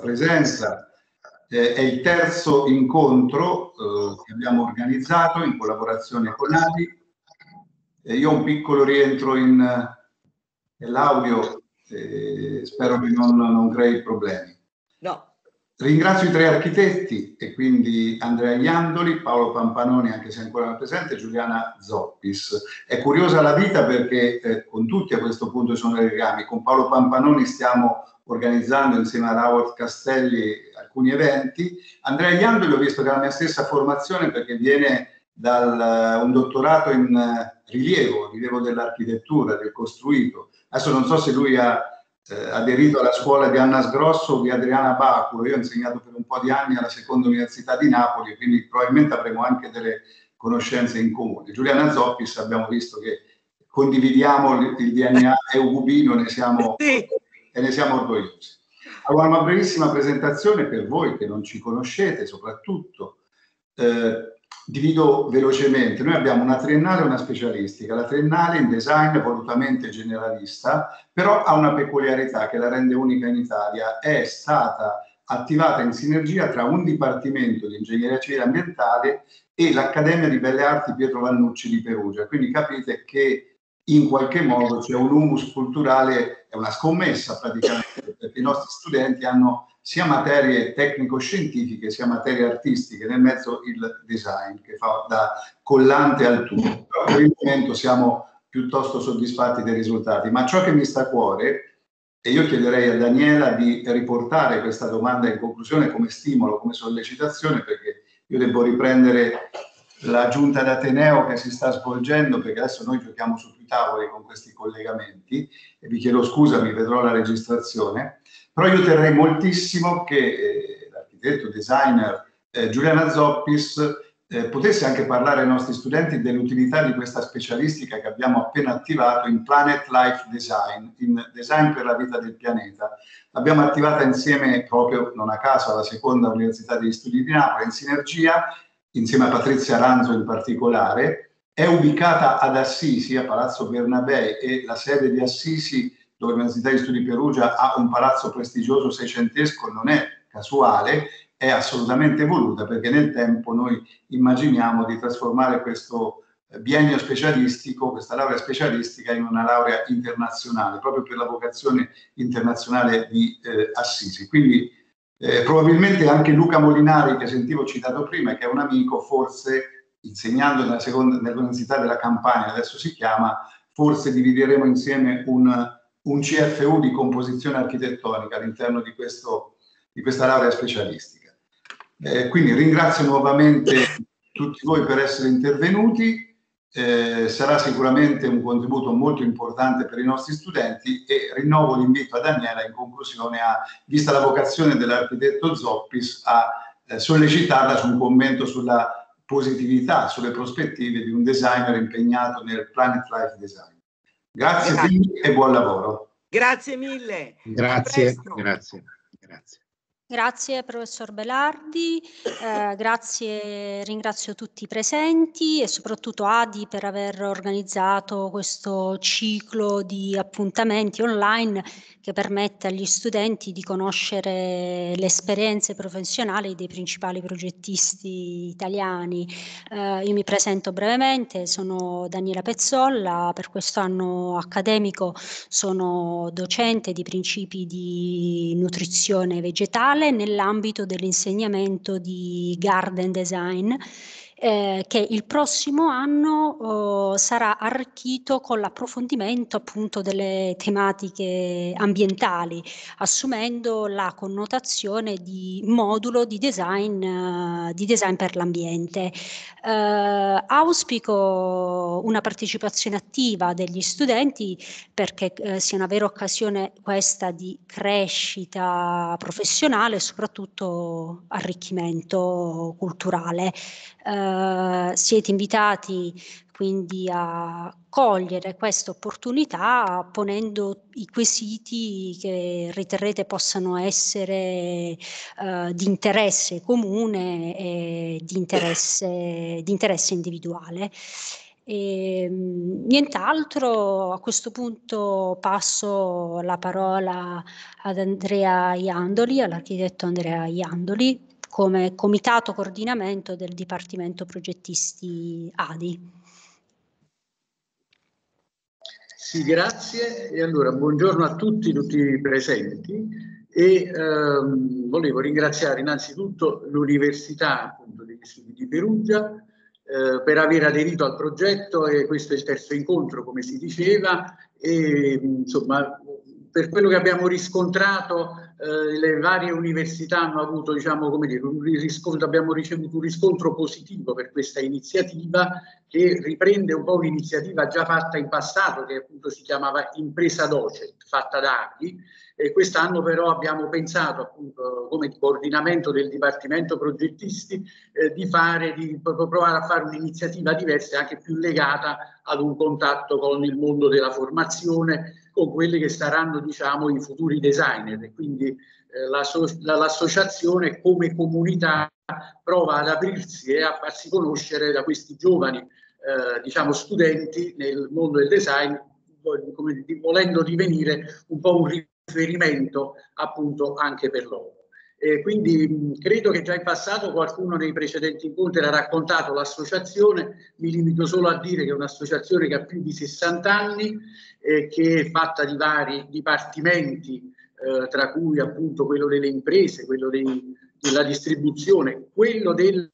presenza. Eh, è il terzo incontro eh, che abbiamo organizzato in collaborazione con ADI. Eh, io ho un piccolo rientro in, eh, nell'audio, spero che non, non, crei problemi. No. Ringrazio i tre architetti e quindi Andrea Iandoli, Paolo Pampanoni, anche se ancora non è presente, Giuliana Zoppis. È curiosa la vita perché eh, con tutti a questo punto sono i legami. Con Paolo Pampanoni stiamo organizzando insieme a Howard Castelli alcuni eventi. Andrea Iambi l'ho visto che ha la mia stessa formazione perché viene da un dottorato in eh, rilievo, rilievo dell'architettura, del costruito. Adesso non so se lui ha eh, aderito alla scuola di Anna Sgrosso o di Adriana Baculo. Io ho insegnato per un po' di anni alla seconda università di Napoli, quindi probabilmente avremo anche delle conoscenze in comune. Giuliana Zoppis abbiamo visto che condividiamo il DNA e Ugubino, ne siamo sì e ne siamo orgogliosi. Allora, una brevissima presentazione per voi che non ci conoscete, soprattutto. Eh, divido velocemente. Noi abbiamo una triennale e una specialistica. La triennale in design è volutamente generalista, però ha una peculiarità che la rende unica in Italia. È stata attivata in sinergia tra un dipartimento di ingegneria civile e ambientale e l'Accademia di Belle Arti Pietro Vannucci di Perugia. Quindi capite che in qualche modo c'è cioè un humus culturale, è una scommessa praticamente, perché i nostri studenti hanno sia materie tecnico-scientifiche sia materie artistiche, nel mezzo il design che fa da collante al tutto. per il momento siamo piuttosto soddisfatti dei risultati, ma ciò che mi sta a cuore, e io chiederei a Daniela di riportare questa domanda in conclusione come stimolo, come sollecitazione, perché io devo riprendere la giunta d'Ateneo che si sta svolgendo, perché adesso noi giochiamo su più tavoli con questi collegamenti, e vi chiedo scusa, mi vedrò la registrazione, però io terrei moltissimo che eh, l'architetto, designer eh, Giuliana Zoppis eh, potesse anche parlare ai nostri studenti dell'utilità di questa specialistica che abbiamo appena attivato in Planet Life Design, in Design per la vita del pianeta. L'abbiamo attivata insieme proprio, non a caso, alla seconda Università degli Studi di Napoli, in sinergia insieme a Patrizia Ranzo in particolare, è ubicata ad Assisi, a Palazzo Bernabei, e la sede di Assisi, dove l'Università di Studi Perugia ha un palazzo prestigioso seicentesco, non è casuale, è assolutamente voluta perché nel tempo noi immaginiamo di trasformare questo eh, biennio specialistico, questa laurea specialistica in una laurea internazionale, proprio per la vocazione internazionale di eh, Assisi. Quindi eh, probabilmente anche Luca Molinari, che sentivo citato prima, che è un amico, forse insegnando nella seconda, nell'Università della Campania, adesso si chiama, forse divideremo insieme un, un CFU di composizione architettonica all'interno di, questo, di questa laurea specialistica. Eh, quindi ringrazio nuovamente tutti voi per essere intervenuti eh, sarà sicuramente un contributo molto importante per i nostri studenti e rinnovo l'invito a Daniela in conclusione a, vista la vocazione dell'architetto Zoppis, a eh, sollecitarla su un commento sulla positività, sulle prospettive di un designer impegnato nel Planet Life Design. Grazie, grazie. e buon lavoro. Grazie mille. Grazie, grazie, grazie. Grazie professor Belardi, eh, grazie, ringrazio tutti i presenti e soprattutto Adi per aver organizzato questo ciclo di appuntamenti online che permette agli studenti di conoscere le esperienze professionali dei principali progettisti italiani. Eh, io mi presento brevemente, sono Daniela Pezzolla, per questo anno accademico sono docente di principi di nutrizione vegetale digitale nell'ambito dell'insegnamento di garden design eh, che il prossimo anno eh, sarà arricchito con l'approfondimento appunto delle tematiche ambientali, assumendo la connotazione di modulo di design, eh, di design per l'ambiente. Eh, auspico una partecipazione attiva degli studenti perché eh, sia una vera occasione questa di crescita professionale e soprattutto arricchimento culturale. Eh, eh, siete invitati quindi a cogliere questa opportunità ponendo i quesiti che riterrete possano essere eh, di interesse comune e di interesse, di interesse individuale. E, ehm, nient'altro, a questo punto passo la parola ad Andrea Iandoli, all'architetto Andrea Iandoli, come comitato coordinamento del Dipartimento Progettisti ADI. Sì, grazie. E allora, buongiorno a tutti, tutti i presenti e ehm, volevo ringraziare innanzitutto l'Università degli Studi di Perugia eh, per aver aderito al progetto e questo è il terzo incontro come si diceva e insomma per quello che abbiamo riscontrato eh, le varie università hanno avuto diciamo, come dire, un riscontro, abbiamo ricevuto un riscontro positivo per questa iniziativa che riprende un po' un'iniziativa già fatta in passato che appunto si chiamava Impresa Docet, fatta da anni e quest'anno però abbiamo pensato appunto come coordinamento del Dipartimento Progettisti eh, di, fare, di provare a fare un'iniziativa diversa anche più legata ad un contatto con il mondo della formazione con quelli che saranno diciamo, i futuri designer quindi eh, l'associazione come comunità prova ad aprirsi e a farsi conoscere da questi giovani eh, diciamo, studenti nel mondo del design, come, volendo divenire un po' un riferimento appunto anche per loro. Eh, quindi mh, mm, credo che già in passato qualcuno nei precedenti incontri ha raccontato l'associazione, mi limito solo a dire che è un'associazione che ha più di 60 anni, eh, che è fatta di vari dipartimenti, eh, tra cui appunto quello delle imprese, quello dei, della distribuzione, quello del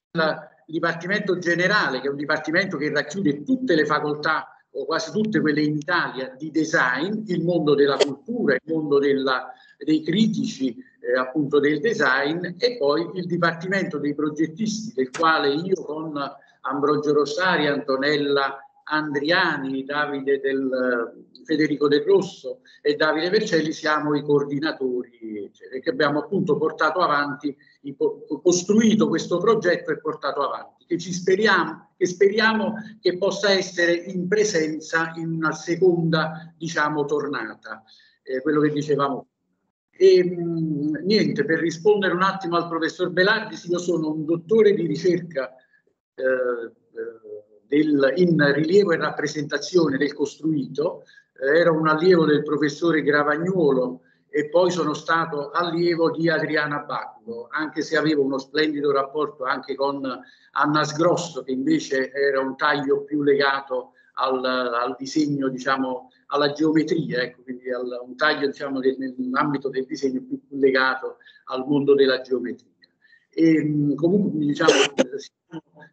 dipartimento generale, che è un dipartimento che racchiude tutte le facoltà o quasi tutte quelle in Italia di design, il mondo della cultura, il mondo della, dei critici, eh, appunto del design e poi il Dipartimento dei progettisti del quale io con Ambrogio Rosari, Antonella Andriani, Davide del, eh, Federico del Rosso e Davide Vercelli siamo i coordinatori eccetera, che abbiamo appunto portato avanti, costruito questo progetto e portato avanti, che, speriamo, che speriamo che possa essere in presenza in una seconda diciamo, tornata, eh, quello che dicevamo e, ehm, mh, niente, per rispondere un attimo al professor Belardi, io sono un dottore di ricerca eh, eh, del, in rilievo e rappresentazione del costruito, eh, ero un allievo del professore Gravagnuolo e poi sono stato allievo di Adriana Bacco, anche se avevo uno splendido rapporto anche con Anna Sgrosso, che invece era un taglio più legato al, al disegno, diciamo, alla geometria, ecco, quindi al, un taglio diciamo, del, nell'ambito del disegno più legato al mondo della geometria. E, comunque diciamo,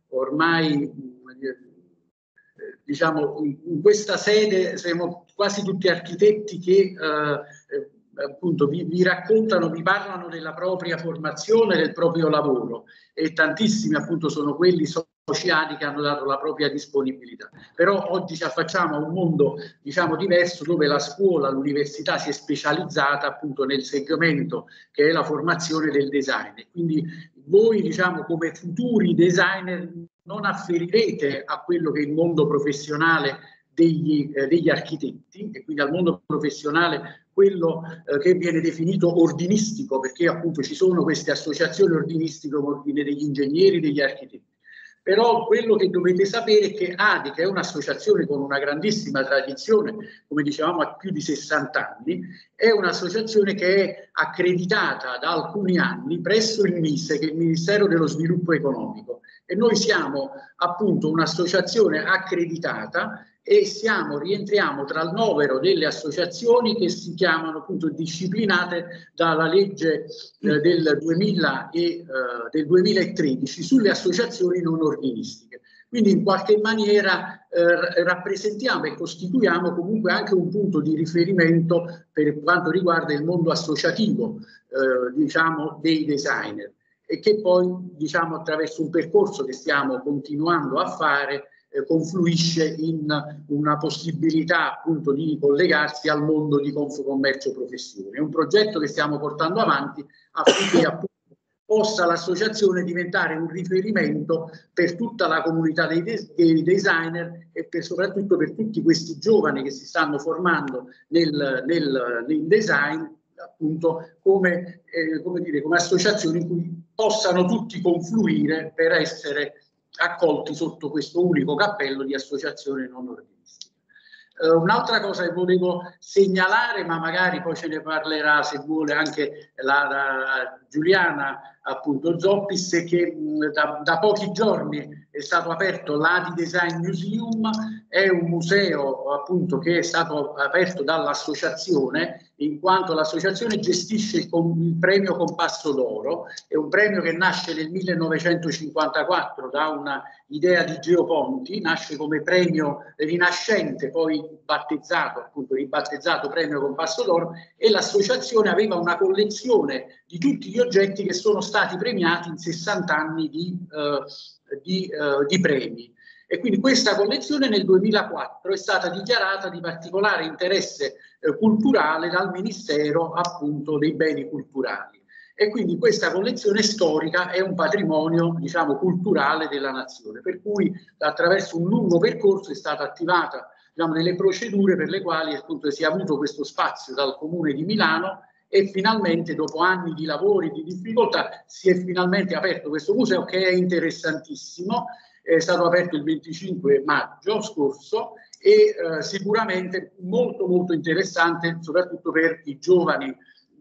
ormai eh, diciamo, in questa sede siamo quasi tutti architetti che eh, eh, appunto vi, vi, raccontano, vi parlano della propria formazione, del proprio lavoro e tantissimi appunto sono quelli oceani che hanno dato la propria disponibilità. Però oggi ci affacciamo a un mondo diciamo, diverso dove la scuola, l'università si è specializzata appunto nel segmento che è la formazione del design. Quindi voi diciamo, come futuri designer non afferirete a quello che è il mondo professionale degli, eh, degli architetti e quindi al mondo professionale quello eh, che viene definito ordinistico, perché appunto ci sono queste associazioni ordinistiche come ordine degli ingegneri, degli architetti però quello che dovete sapere è che ADI, che è un'associazione con una grandissima tradizione, come dicevamo a più di 60 anni, è un'associazione che è accreditata da alcuni anni presso il MISE, che è il Ministero dello Sviluppo Economico. E noi siamo appunto un'associazione accreditata e siamo, rientriamo tra il novero delle associazioni che si chiamano appunto disciplinate dalla legge eh, del, 2000 e, eh, del 2013 sulle associazioni non organistiche. Quindi in qualche maniera eh, rappresentiamo e costituiamo comunque anche un punto di riferimento per quanto riguarda il mondo associativo eh, diciamo, dei designer e che poi diciamo, attraverso un percorso che stiamo continuando a fare eh, confluisce in una possibilità appunto di collegarsi al mondo di Confcommercio Professione. È un progetto che stiamo portando avanti affinché appunto possa l'associazione diventare un riferimento per tutta la comunità dei, de- dei designer e per, soprattutto per tutti questi giovani che si stanno formando nel, nel, nel design, appunto come, eh, come, dire, come associazione in cui possano tutti confluire per essere accolti sotto questo unico cappello di associazione non ordinaria. Uh, eh, un'altra cosa che volevo segnalare, ma magari poi ce ne parlerà se vuole anche la, la Giuliana appunto Zoppis, è che mh, da, da, pochi giorni è stato aperto l'Adi Design Museum è un museo appunto che è stato aperto dall'associazione in quanto l'associazione gestisce il, premio Compasso d'Oro, è un premio che nasce nel 1954 da un'idea di Geo Ponti, nasce come premio rinascente, poi battezzato, appunto ribattezzato premio Compasso d'Oro e l'associazione aveva una collezione di tutti gli oggetti che sono stati premiati in 60 anni di, eh, di, eh, di premi. E quindi questa collezione nel 2004 è stata dichiarata di particolare interesse eh, culturale dal Ministero appunto dei beni culturali. E quindi questa collezione storica è un patrimonio, diciamo, culturale della nazione, per cui attraverso un lungo percorso è stata attivata diciamo, delle procedure per le quali appunto si è avuto questo spazio dal comune di Milano e finalmente dopo anni di lavori, di difficoltà, si è finalmente aperto questo museo che è interessantissimo è stato aperto il 25 maggio scorso e eh, sicuramente molto molto interessante soprattutto per i giovani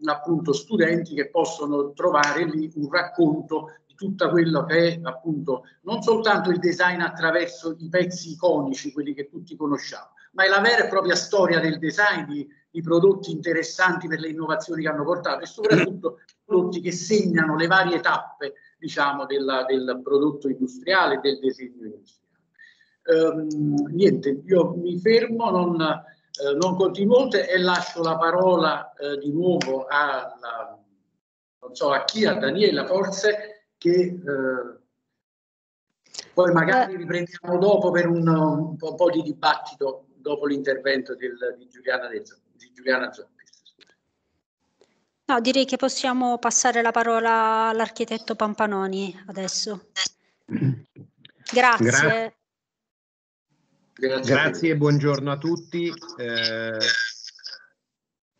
appunto studenti che possono trovare lì un racconto di tutta quello che è appunto non soltanto il design attraverso i pezzi iconici, quelli che tutti conosciamo, ma è la vera e propria storia del design di, di prodotti interessanti per le innovazioni che hanno portato e soprattutto prodotti che segnano le varie tappe diciamo, della, del prodotto industriale, del disegno industriale. Um, niente, io mi fermo, non, eh, non continuo oltre e lascio la parola eh, di nuovo alla, non so, a chi, a Daniela forse, che eh, poi magari eh. riprendiamo dopo per un, un, po', di dibattito dopo l'intervento di Giuliana, del, No, direi che possiamo passare la parola all'architetto Pampanoni adesso. Grazie. Gra- Grazie. e buongiorno a tutti. Eh,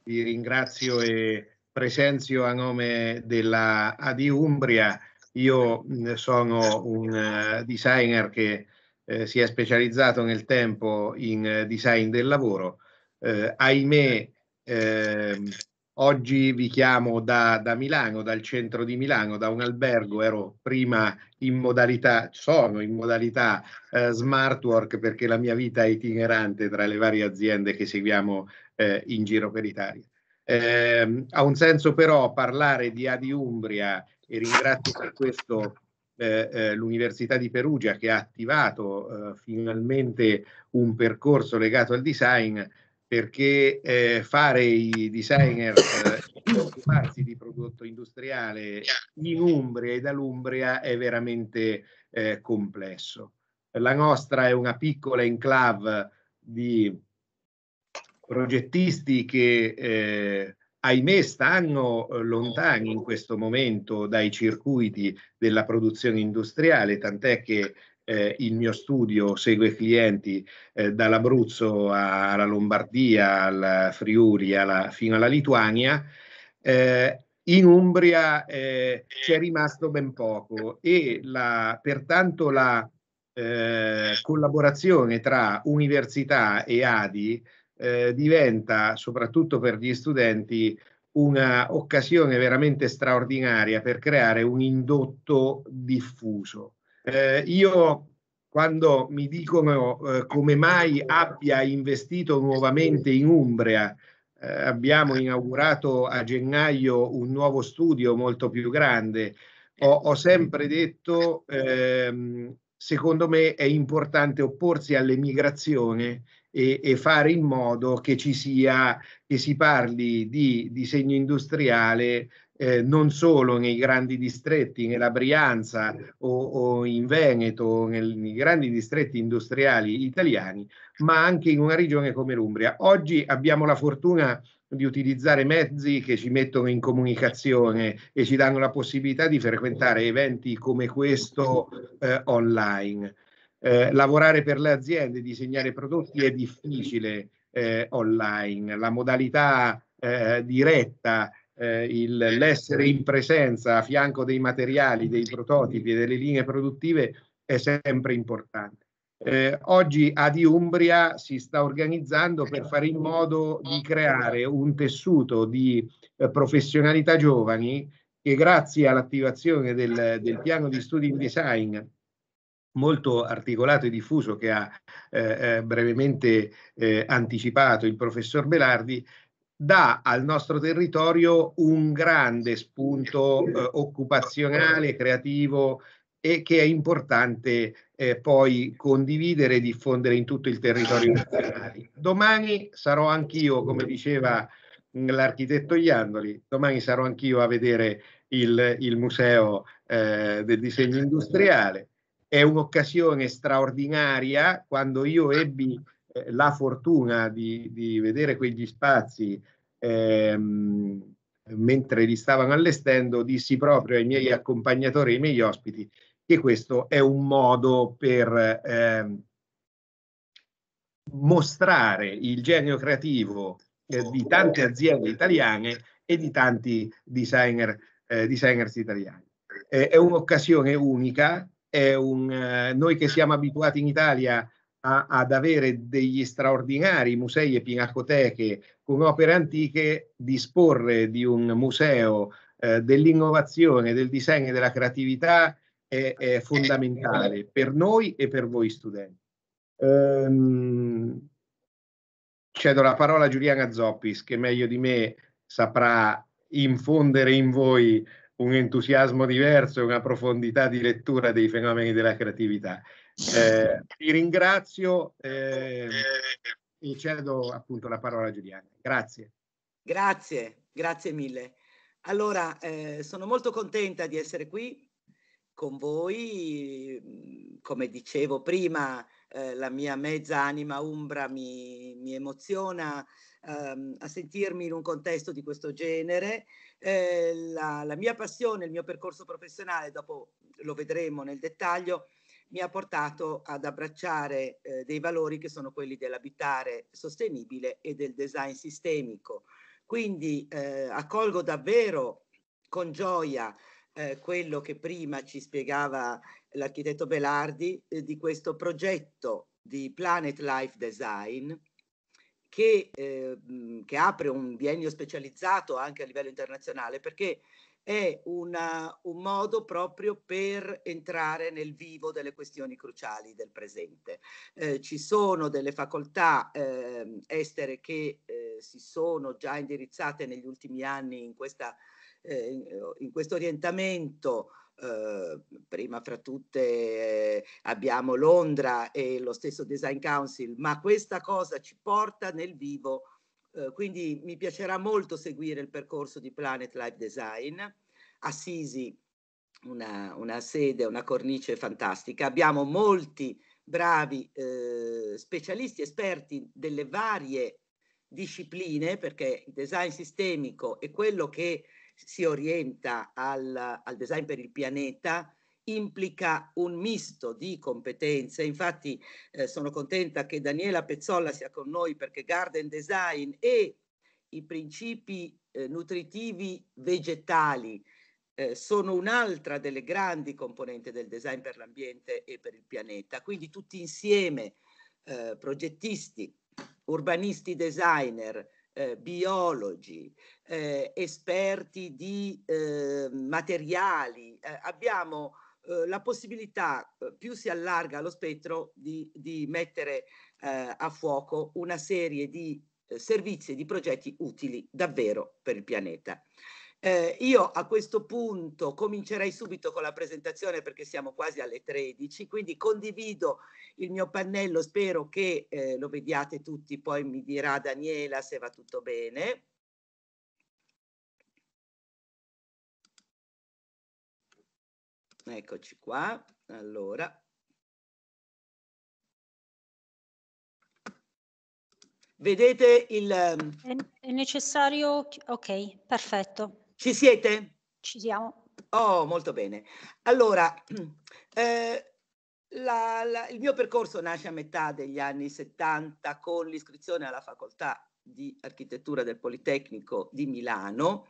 vi ringrazio e presenzio a nome della AD Umbria. Io mm, sono un eh, designer che eh, si è specializzato nel tempo in eh, design del lavoro. Eh, ahimè, ehm, Oggi vi chiamo da, da, Milano, dal centro di Milano, da un albergo, ero prima in modalità, sono in modalità eh, smart work perché la mia vita è itinerante tra le varie aziende che seguiamo eh, in giro per Italia. Eh, ha un senso però parlare di Adi Umbria e ringrazio per questo eh, eh, l'Università di Perugia che ha attivato eh, finalmente un percorso legato al design perché eh, fare i designer eh, di prodotto industriale in Umbria e dall'Umbria è veramente eh, complesso. La nostra è una piccola enclave di progettisti che eh, ahimè stanno eh, lontani in questo momento dai circuiti della produzione industriale, tant'è che eh, il mio studio segue clienti eh, dall'Abruzzo alla Lombardia, al Friuli, alla, fino alla Lituania. Eh, in Umbria eh, c'è rimasto ben poco e la, pertanto la eh, collaborazione tra università e ADI eh, diventa, soprattutto per gli studenti, un'occasione veramente straordinaria per creare un indotto diffuso. Eh, io quando mi dicono eh, come mai abbia investito nuovamente in Umbria, eh, abbiamo inaugurato a gennaio un nuovo studio molto più grande, ho, ho sempre detto, ehm, secondo me è importante opporsi all'emigrazione e, e, fare in modo che ci sia, che si parli di disegno industriale eh, non solo nei grandi distretti, nella Brianza o, o in Veneto, nel, nei grandi distretti industriali italiani, ma anche in una regione come l'Umbria. Oggi abbiamo la fortuna di utilizzare mezzi che ci mettono in comunicazione e ci danno la possibilità di frequentare eventi come questo eh, online. Eh, lavorare per le aziende, disegnare prodotti è difficile eh, online, la modalità eh, diretta eh, il, l'essere in presenza a fianco dei materiali, dei prototipi e delle linee produttive è sempre importante. Eh, oggi Adi Umbria si sta organizzando per fare in modo di creare un tessuto di eh, professionalità giovani che grazie all'attivazione del, del piano di studi in design molto articolato e diffuso che ha eh, eh brevemente eh, anticipato il professor Belardi, dà al nostro territorio un grande spunto eh, occupazionale, creativo e che è importante eh, poi condividere e diffondere in tutto il territorio nazionale. Domani sarò anch'io, come diceva mm, l'architetto Iandoli, domani sarò anch'io a vedere il, il museo eh, del disegno industriale. È un'occasione straordinaria quando io ebbi eh, la fortuna di, di vedere quegli spazi ehm, mentre li stavano allestendo, dissi proprio ai miei accompagnatori, ai miei ospiti, che questo è un modo per ehm, mostrare il genio creativo eh, di tante aziende italiane e di tanti designer, eh, designers italiani. Eh, è un'occasione unica, è un, eh, noi che siamo abituati in Italia a, ad avere degli straordinari musei e pinacoteche con opere antiche, disporre di un museo eh, dell'innovazione, del disegno e della creatività è, è, fondamentale per noi e per voi studenti. Ehm, cedo la parola a Giuliana Zoppis che meglio di me saprà infondere in voi un entusiasmo diverso e una profondità di lettura dei fenomeni della creatività. Eh, ti ringrazio eh, e cedo appunto la parola a Giuliana. Grazie. Grazie, grazie mille. Allora, eh, sono molto contenta di essere qui con voi. Mm, come dicevo prima, eh, la mia mezza anima umbra mi, mi emoziona ehm, a sentirmi in un contesto di questo genere. Eh, la, la, mia passione, il mio percorso professionale, dopo lo vedremo nel dettaglio, mi ha portato ad abbracciare eh, dei valori che sono quelli dell'abitare sostenibile e del design sistemico. Quindi eh, accolgo davvero con gioia eh, quello che prima ci spiegava l'architetto Belardi eh, di questo progetto di Planet Life Design che, eh, che apre un biennio specializzato anche a livello internazionale perché è una, un modo proprio per entrare nel vivo delle questioni cruciali del presente. Eh, ci sono delle facoltà eh, estere che eh, si sono già indirizzate negli ultimi anni in, questa, eh, in questo orientamento. Eh, prima fra tutte eh, abbiamo Londra e lo stesso Design Council, ma questa cosa ci porta nel vivo eh, quindi mi piacerà molto seguire il percorso di Planet Life Design. Assisi, una, una sede, una cornice fantastica. Abbiamo molti bravi eh, specialisti, esperti delle varie discipline, perché il design sistemico è quello che si orienta al, al design per il pianeta, implica un misto di competenze. Infatti eh, sono contenta che Daniela Pezzolla sia con noi perché Garden Design e i principi eh, nutritivi vegetali eh, sono un'altra delle grandi componenti del design per l'ambiente e per il pianeta. Quindi tutti insieme, eh, progettisti, urbanisti, designer, eh, biologi, eh, esperti di eh, materiali. Eh, abbiamo eh, la possibilità, eh, più si allarga lo spettro, di, di mettere eh, a fuoco una serie di eh, servizi e di progetti utili davvero per il pianeta. Eh, io a questo punto comincerei subito con la presentazione perché siamo quasi alle 13, quindi condivido il mio pannello, spero che eh, lo vediate tutti, poi mi dirà Daniela se va tutto bene. Eccoci qua. Allora. Vedete il... Ehm, è necessario... Ok, perfetto. Ci siete? Ci siamo. Oh, molto bene. Allora, eh, la, la, il mio percorso nasce a metà degli anni 70 con l'iscrizione alla facoltà di architettura del Politecnico di Milano.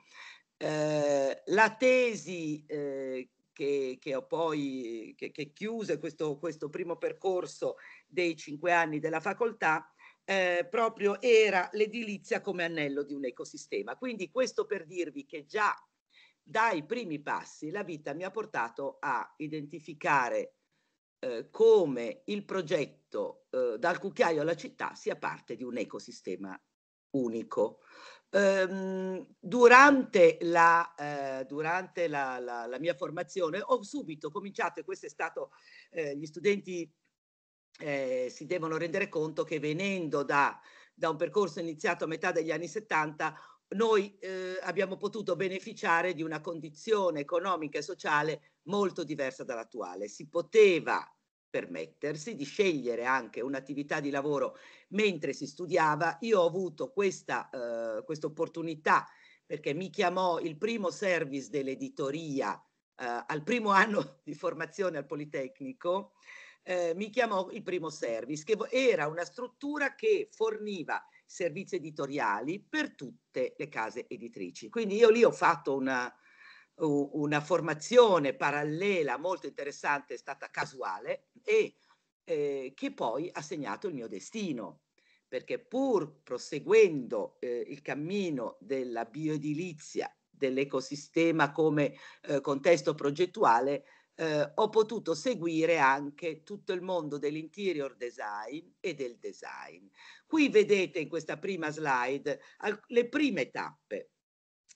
Eh, la tesi eh, che, che, ho poi che, che chiuse questo, questo, primo percorso dei cinque anni della facoltà, eh, proprio era l'edilizia come anello di un ecosistema. Quindi questo per dirvi che già dai primi passi la vita mi ha portato a identificare eh, come il progetto eh, dal cucchiaio alla città sia parte di un ecosistema unico. Ehm, durante, la, eh, durante la, la, la, mia formazione ho subito cominciato, e questo è stato, eh, gli studenti eh, si devono rendere conto che venendo da, da un percorso iniziato a metà degli anni 70, noi eh, abbiamo potuto beneficiare di una condizione economica e sociale molto diversa dall'attuale. Si poteva permettersi di scegliere anche un'attività di lavoro mentre si studiava. Io ho avuto questa eh, opportunità perché mi chiamò il primo service dell'editoria eh, al primo anno di formazione al Politecnico, eh, mi chiamò il primo service, che era una struttura che forniva servizi editoriali per tutte le case editrici. Quindi io lì ho fatto una, una formazione parallela molto interessante, è stata casuale, e eh, che poi ha segnato il mio destino, perché pur proseguendo eh, il cammino della bioedilizia, dell'ecosistema come eh, contesto progettuale, eh, ho potuto seguire anche tutto il mondo dell'interior design e del design. Qui vedete in questa prima slide le prime tappe,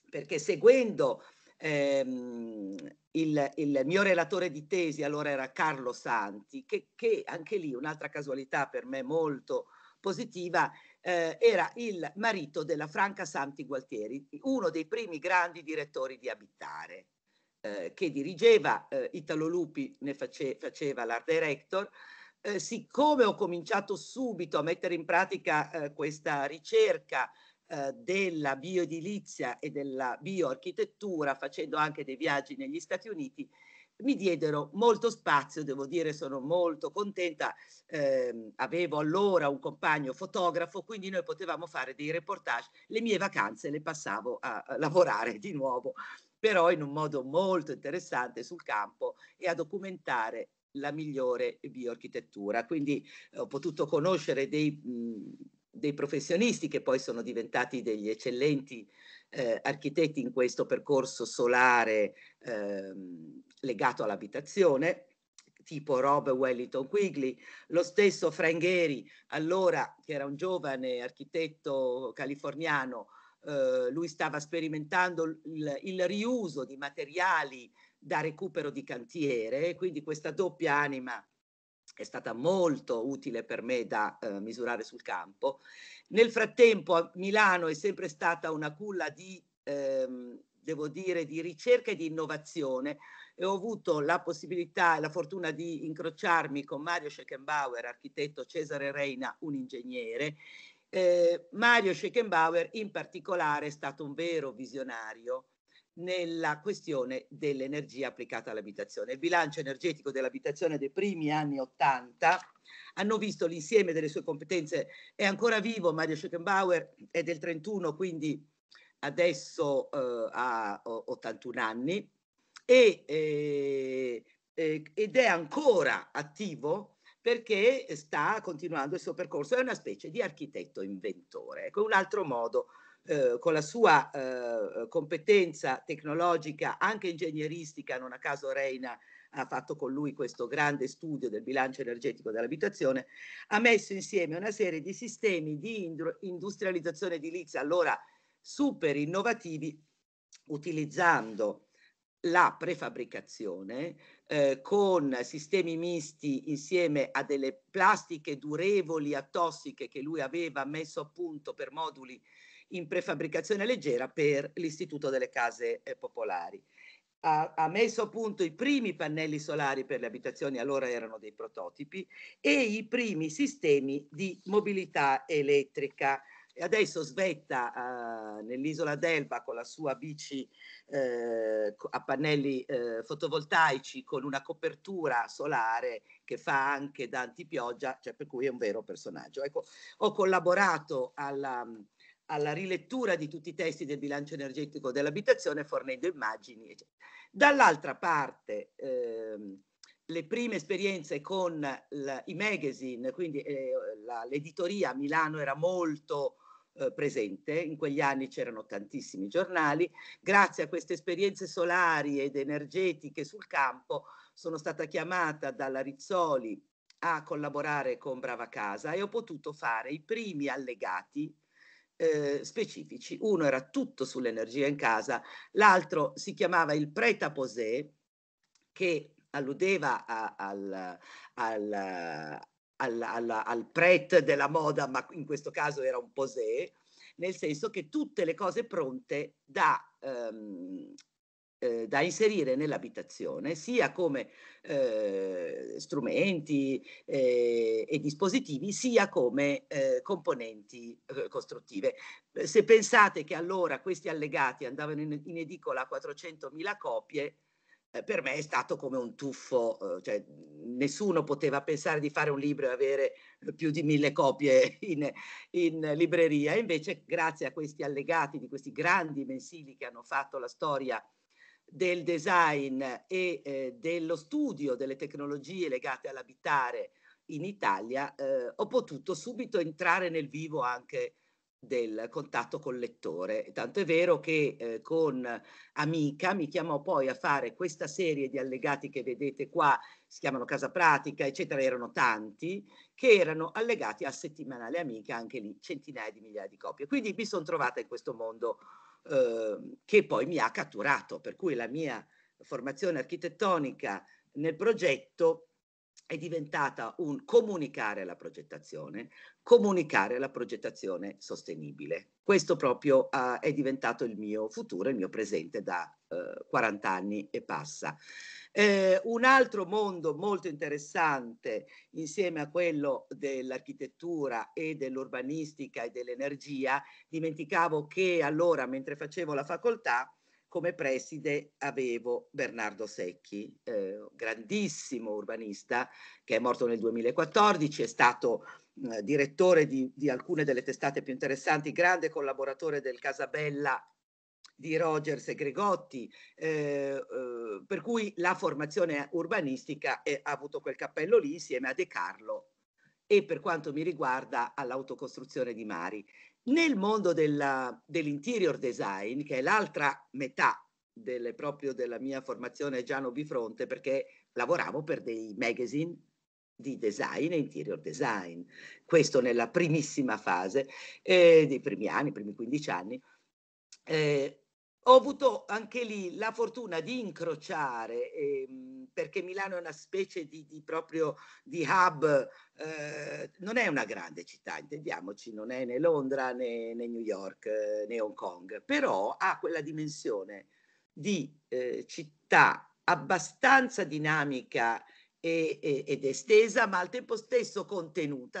perché seguendo ehm, il, il, mio relatore di tesi allora era Carlo Santi, che, che anche lì un'altra casualità per me molto positiva, eh, era il marito della Franca Santi Gualtieri, uno dei primi grandi direttori di Abitare, eh, che dirigeva eh, Italo Lupi, ne face, faceva l'art director. Eh, siccome ho cominciato subito a mettere in pratica eh, questa ricerca eh, della bioedilizia e della bioarchitettura, facendo anche dei viaggi negli Stati Uniti, mi diedero molto spazio, devo dire sono molto contenta, eh, avevo allora un compagno fotografo, quindi noi potevamo fare dei reportage, le mie vacanze le passavo a, a lavorare di nuovo, però in un modo molto interessante sul campo e a documentare la migliore bioarchitettura. Quindi eh, ho potuto conoscere dei... Mh, dei professionisti che poi sono diventati degli eccellenti eh, architetti in questo percorso solare ehm, legato all'abitazione, tipo Rob Wellington Quigley, lo stesso Frangheri, allora che era un giovane architetto californiano, eh, lui stava sperimentando il, il riuso di materiali da recupero di cantiere, quindi questa doppia anima è stata molto utile per me da eh, misurare sul campo. Nel frattempo Milano è sempre stata una culla di, ehm, devo dire, di ricerca e di innovazione e ho avuto la possibilità e la fortuna di incrociarmi con Mario Scheckenbauer, architetto Cesare Reina, un ingegnere. Eh, Mario Scheckenbauer in particolare è stato un vero visionario nella questione dell'energia applicata all'abitazione. Il bilancio energetico dell'abitazione dei primi anni 80 hanno visto l'insieme delle sue competenze, è ancora vivo Mario Schickenbauer, è del 31, quindi adesso eh, ha 81 anni, e, eh, eh, ed è ancora attivo perché sta continuando il suo percorso, è una specie di architetto inventore, ecco un altro modo eh, con la sua eh, competenza tecnologica, anche ingegneristica, non a caso Reina ha fatto con lui questo grande studio del bilancio energetico dell'abitazione, ha messo insieme una serie di sistemi di industrializzazione edilizia, allora super innovativi, utilizzando la prefabbricazione eh, con sistemi misti insieme a delle plastiche durevoli a tossiche che lui aveva messo a punto per moduli in prefabbricazione leggera per l'Istituto delle Case eh, Popolari. Ha, ha, messo a punto i primi pannelli solari per le abitazioni, allora erano dei prototipi, e i primi sistemi di mobilità elettrica. E adesso svetta eh, nell'isola d'Elba con la sua bici eh, a pannelli eh, fotovoltaici con una copertura solare che fa anche da antipioggia, cioè per cui è un vero personaggio. Ecco, ho collaborato alla, alla rilettura di tutti i testi del bilancio energetico dell'abitazione fornendo immagini. Dall'altra parte ehm, le prime esperienze con la, i magazine, quindi eh, l'editoria a Milano era molto eh, presente, in quegli anni c'erano tantissimi giornali, grazie a queste esperienze solari ed energetiche sul campo sono stata chiamata dalla Rizzoli a collaborare con Brava Casa e ho potuto fare i primi allegati eh, specifici. Uno era tutto sull'energia in casa, l'altro si chiamava il pretaposé, che alludeva a, al, al, al, al, pret della moda, ma in questo caso era un posé, nel senso che tutte le cose pronte da, um, eh, da inserire nell'abitazione sia come eh, strumenti eh, e dispositivi sia come eh, componenti eh, costruttive. Se pensate che allora questi allegati andavano in, in edicola a 400.000 copie, per me è stato come un tuffo, cioè nessuno poteva pensare di fare un libro e avere più di mille copie in, in, libreria, invece grazie a questi allegati di questi grandi mensili che hanno fatto la storia del design e eh, dello studio delle tecnologie legate all'abitare in Italia, eh, ho potuto subito entrare nel vivo anche del contatto col lettore. Tanto è vero che eh, con Amica mi chiamò poi a fare questa serie di allegati che vedete qua, si chiamano Casa Pratica, eccetera, erano tanti, che erano allegati a settimanale Amica, anche lì centinaia di migliaia di copie. Quindi mi sono trovata in questo mondo Ehm, che poi mi ha catturato, per cui la mia formazione architettonica nel progetto è diventata un comunicare la progettazione, comunicare la progettazione sostenibile. Questo proprio uh, è diventato il mio futuro, il mio presente da uh, eh, 40 anni e passa. Eh, un altro mondo molto interessante insieme a quello dell'architettura e dell'urbanistica e dell'energia, dimenticavo che allora mentre facevo la facoltà come preside avevo Bernardo Secchi, eh, grandissimo urbanista che è morto nel 2014, è stato eh, direttore di, di alcune delle testate più interessanti, grande collaboratore del Casabella di Rogers e Gregotti, eh, eh, per cui la formazione urbanistica è, ha avuto quel cappello lì insieme a De Carlo e per quanto mi riguarda all'autocostruzione di Mari. Nel mondo dell'interior design, che è l'altra metà delle, proprio della mia formazione Giano Bifronte, perché lavoravo per dei magazine di design e interior design, questo nella primissima fase eh, dei primi anni, i primi 15 anni, eh, ho avuto anche lì la fortuna di incrociare, ehm, perché Milano è una specie di, di proprio di hub, eh, non è una grande città, intendiamoci, non è né Londra né, né New York eh, né Hong Kong, però ha quella dimensione di eh, città abbastanza dinamica e, e, ed estesa, ma al tempo stesso contenuta,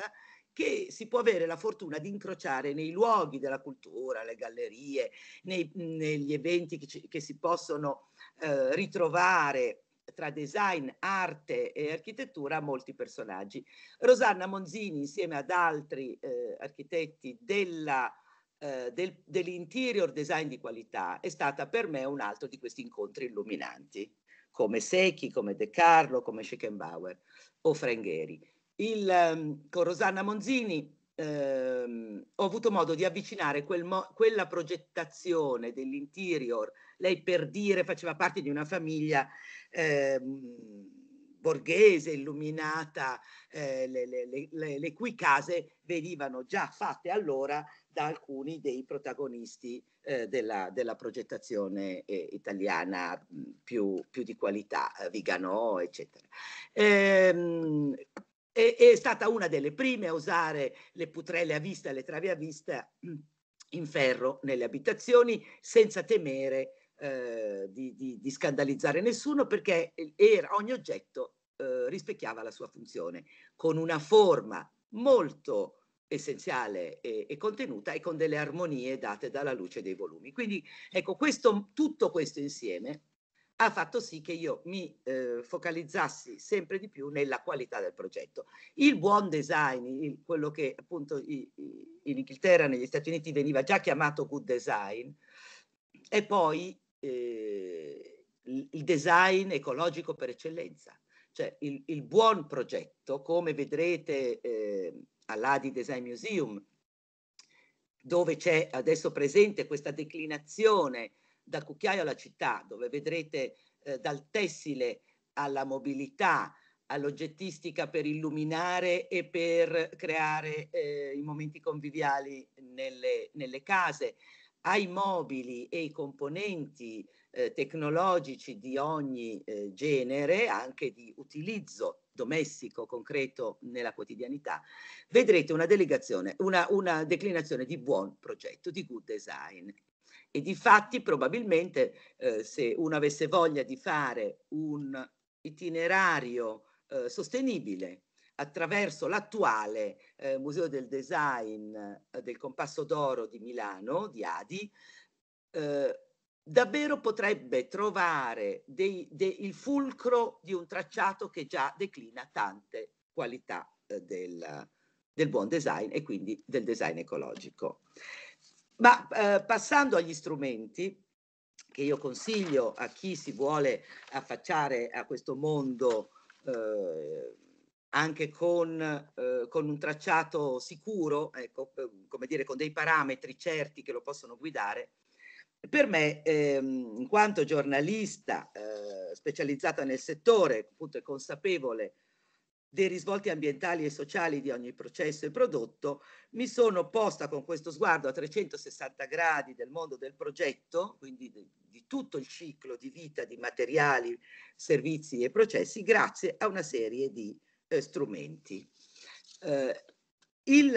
che si può avere la fortuna di incrociare nei luoghi della cultura, le gallerie, nei, negli eventi che, ci, che si possono eh, ritrovare tra design, arte e architettura molti personaggi. Rosanna Monzini insieme ad altri eh, architetti della, eh, del, dell'interior design di qualità è stata per me un altro di questi incontri illuminanti, come Secchi, come De Carlo, come Schickenbauer o Frangheri. Il, ehm, con Rosanna Monzini ehm, ho avuto modo di avvicinare quel mo- quella progettazione dell'interior. Lei per dire faceva parte di una famiglia ehm, borghese, illuminata, eh, le, le, le, le, cui case venivano già fatte allora da alcuni dei protagonisti eh, della, della, progettazione eh, italiana mm, più, più, di qualità, eh, Viganò, eccetera. Ehm, è, è stata una delle prime a usare le putrelle a vista, le travi a vista mm, in ferro nelle abitazioni senza temere eh, di, di, di, scandalizzare nessuno perché era, ogni oggetto eh, rispecchiava la sua funzione con una forma molto essenziale e, e, contenuta e con delle armonie date dalla luce dei volumi. Quindi ecco questo, tutto questo insieme ha fatto sì che io mi eh, focalizzassi sempre di più nella qualità del progetto. Il buon design, il, quello che appunto i, i, in Inghilterra, negli Stati Uniti veniva già chiamato good design, è poi eh, il design ecologico per eccellenza, cioè il, il buon progetto, come vedrete eh, all'Adi Design Museum, dove c'è adesso presente questa declinazione dal cucchiaio alla città, dove vedrete eh, dal tessile alla mobilità, all'oggettistica per illuminare e per creare eh, i momenti conviviali nelle, nelle, case, ai mobili e ai componenti eh, tecnologici di ogni eh, genere, anche di utilizzo domestico concreto nella quotidianità, vedrete una, una, una declinazione di buon progetto, di good design. E difatti, probabilmente eh, se uno avesse voglia di fare un itinerario eh, sostenibile attraverso l'attuale eh, Museo del Design eh, del Compasso d'Oro di Milano, di Adi, eh, davvero potrebbe trovare dei, de, il fulcro di un tracciato che già declina tante qualità eh, del, del buon design e quindi del design ecologico. Ma eh, passando agli strumenti, che io consiglio a chi si vuole affacciare a questo mondo eh, anche con, eh, con, un tracciato sicuro, ecco, come dire, con dei parametri certi che lo possono guidare. Per me, ehm, in quanto giornalista eh, specializzata nel settore, appunto, è consapevole dei risvolti ambientali e sociali di ogni processo e prodotto, mi sono posta con questo sguardo a 360 gradi del mondo del progetto, quindi di, di tutto il ciclo di vita di materiali, servizi e processi, grazie a una serie di eh, strumenti. Eh, il,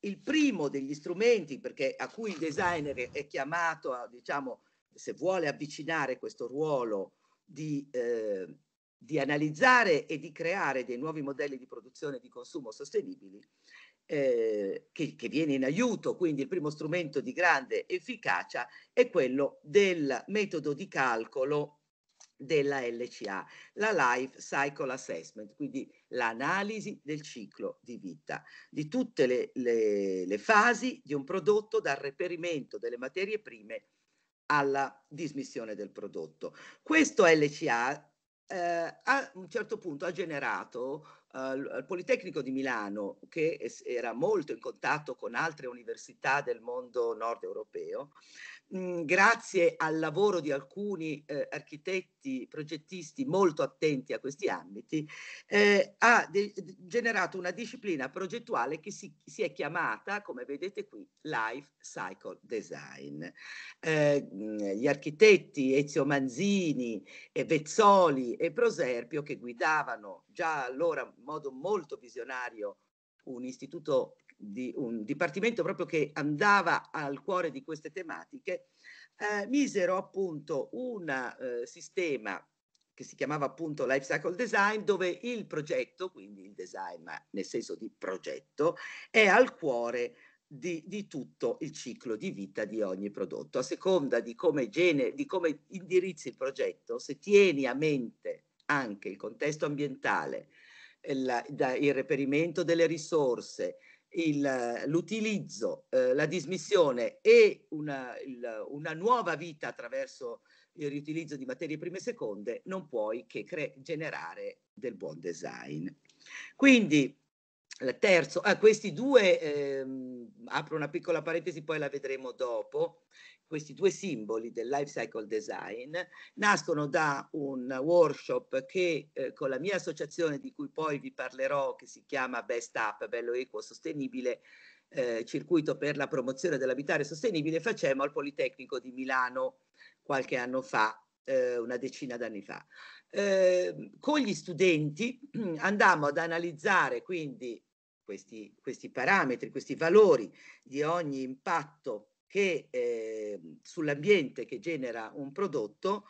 il, primo degli strumenti perché, a cui il designer è chiamato, a, diciamo, se vuole avvicinare questo ruolo di... Eh, di analizzare e di creare dei nuovi modelli di produzione e di consumo sostenibili, eh, che, che, viene in aiuto, quindi il primo strumento di grande efficacia è quello del metodo di calcolo della LCA, la Life Cycle Assessment, quindi l'analisi del ciclo di vita, di tutte le, le, le fasi di un prodotto dal reperimento delle materie prime alla dismissione del prodotto. Questo LCA eh, a un certo punto ha generato eh, al Politecnico di Milano, che era molto in contatto con altre università del mondo nord europeo, Mhmm, grazie al lavoro di alcuni eh, architetti, progettisti molto attenti a questi ambiti, eh, ha de- generato una disciplina progettuale che si, si, è chiamata, come vedete qui, Life Cycle Design. Eh, mhmm, gli architetti Ezio Manzini, e Vezzoli e Proserpio, che guidavano già allora in modo molto visionario un istituto di un dipartimento proprio che andava al cuore di queste tematiche, eh, misero appunto un eh, sistema che si chiamava appunto Life Cycle Design, dove il progetto, quindi il design, ma nel senso di progetto, è al cuore di, di, tutto il ciclo di vita di ogni prodotto. A seconda di come, gene, di come indirizzi il progetto, se tieni a mente anche il contesto ambientale, il, il reperimento delle risorse, il, l'utilizzo, eh, la dismissione e una, il, una, nuova vita attraverso il riutilizzo di materie prime e seconde, non puoi che cre- generare del buon design. Quindi, terzo, ah, questi due, ehm, apro una piccola parentesi, poi la vedremo dopo, questi due simboli del life cycle design nascono da un workshop che eh, con la mia associazione di cui poi vi parlerò, che si chiama Best Up, Bello Equo Sostenibile, eh, circuito per la promozione dell'abitare sostenibile, facciamo al Politecnico di Milano qualche anno fa, eh, una decina d'anni fa. Eh, con gli studenti andammo ad analizzare quindi questi, questi parametri, questi valori di ogni impatto che, eh, sull'ambiente che genera un prodotto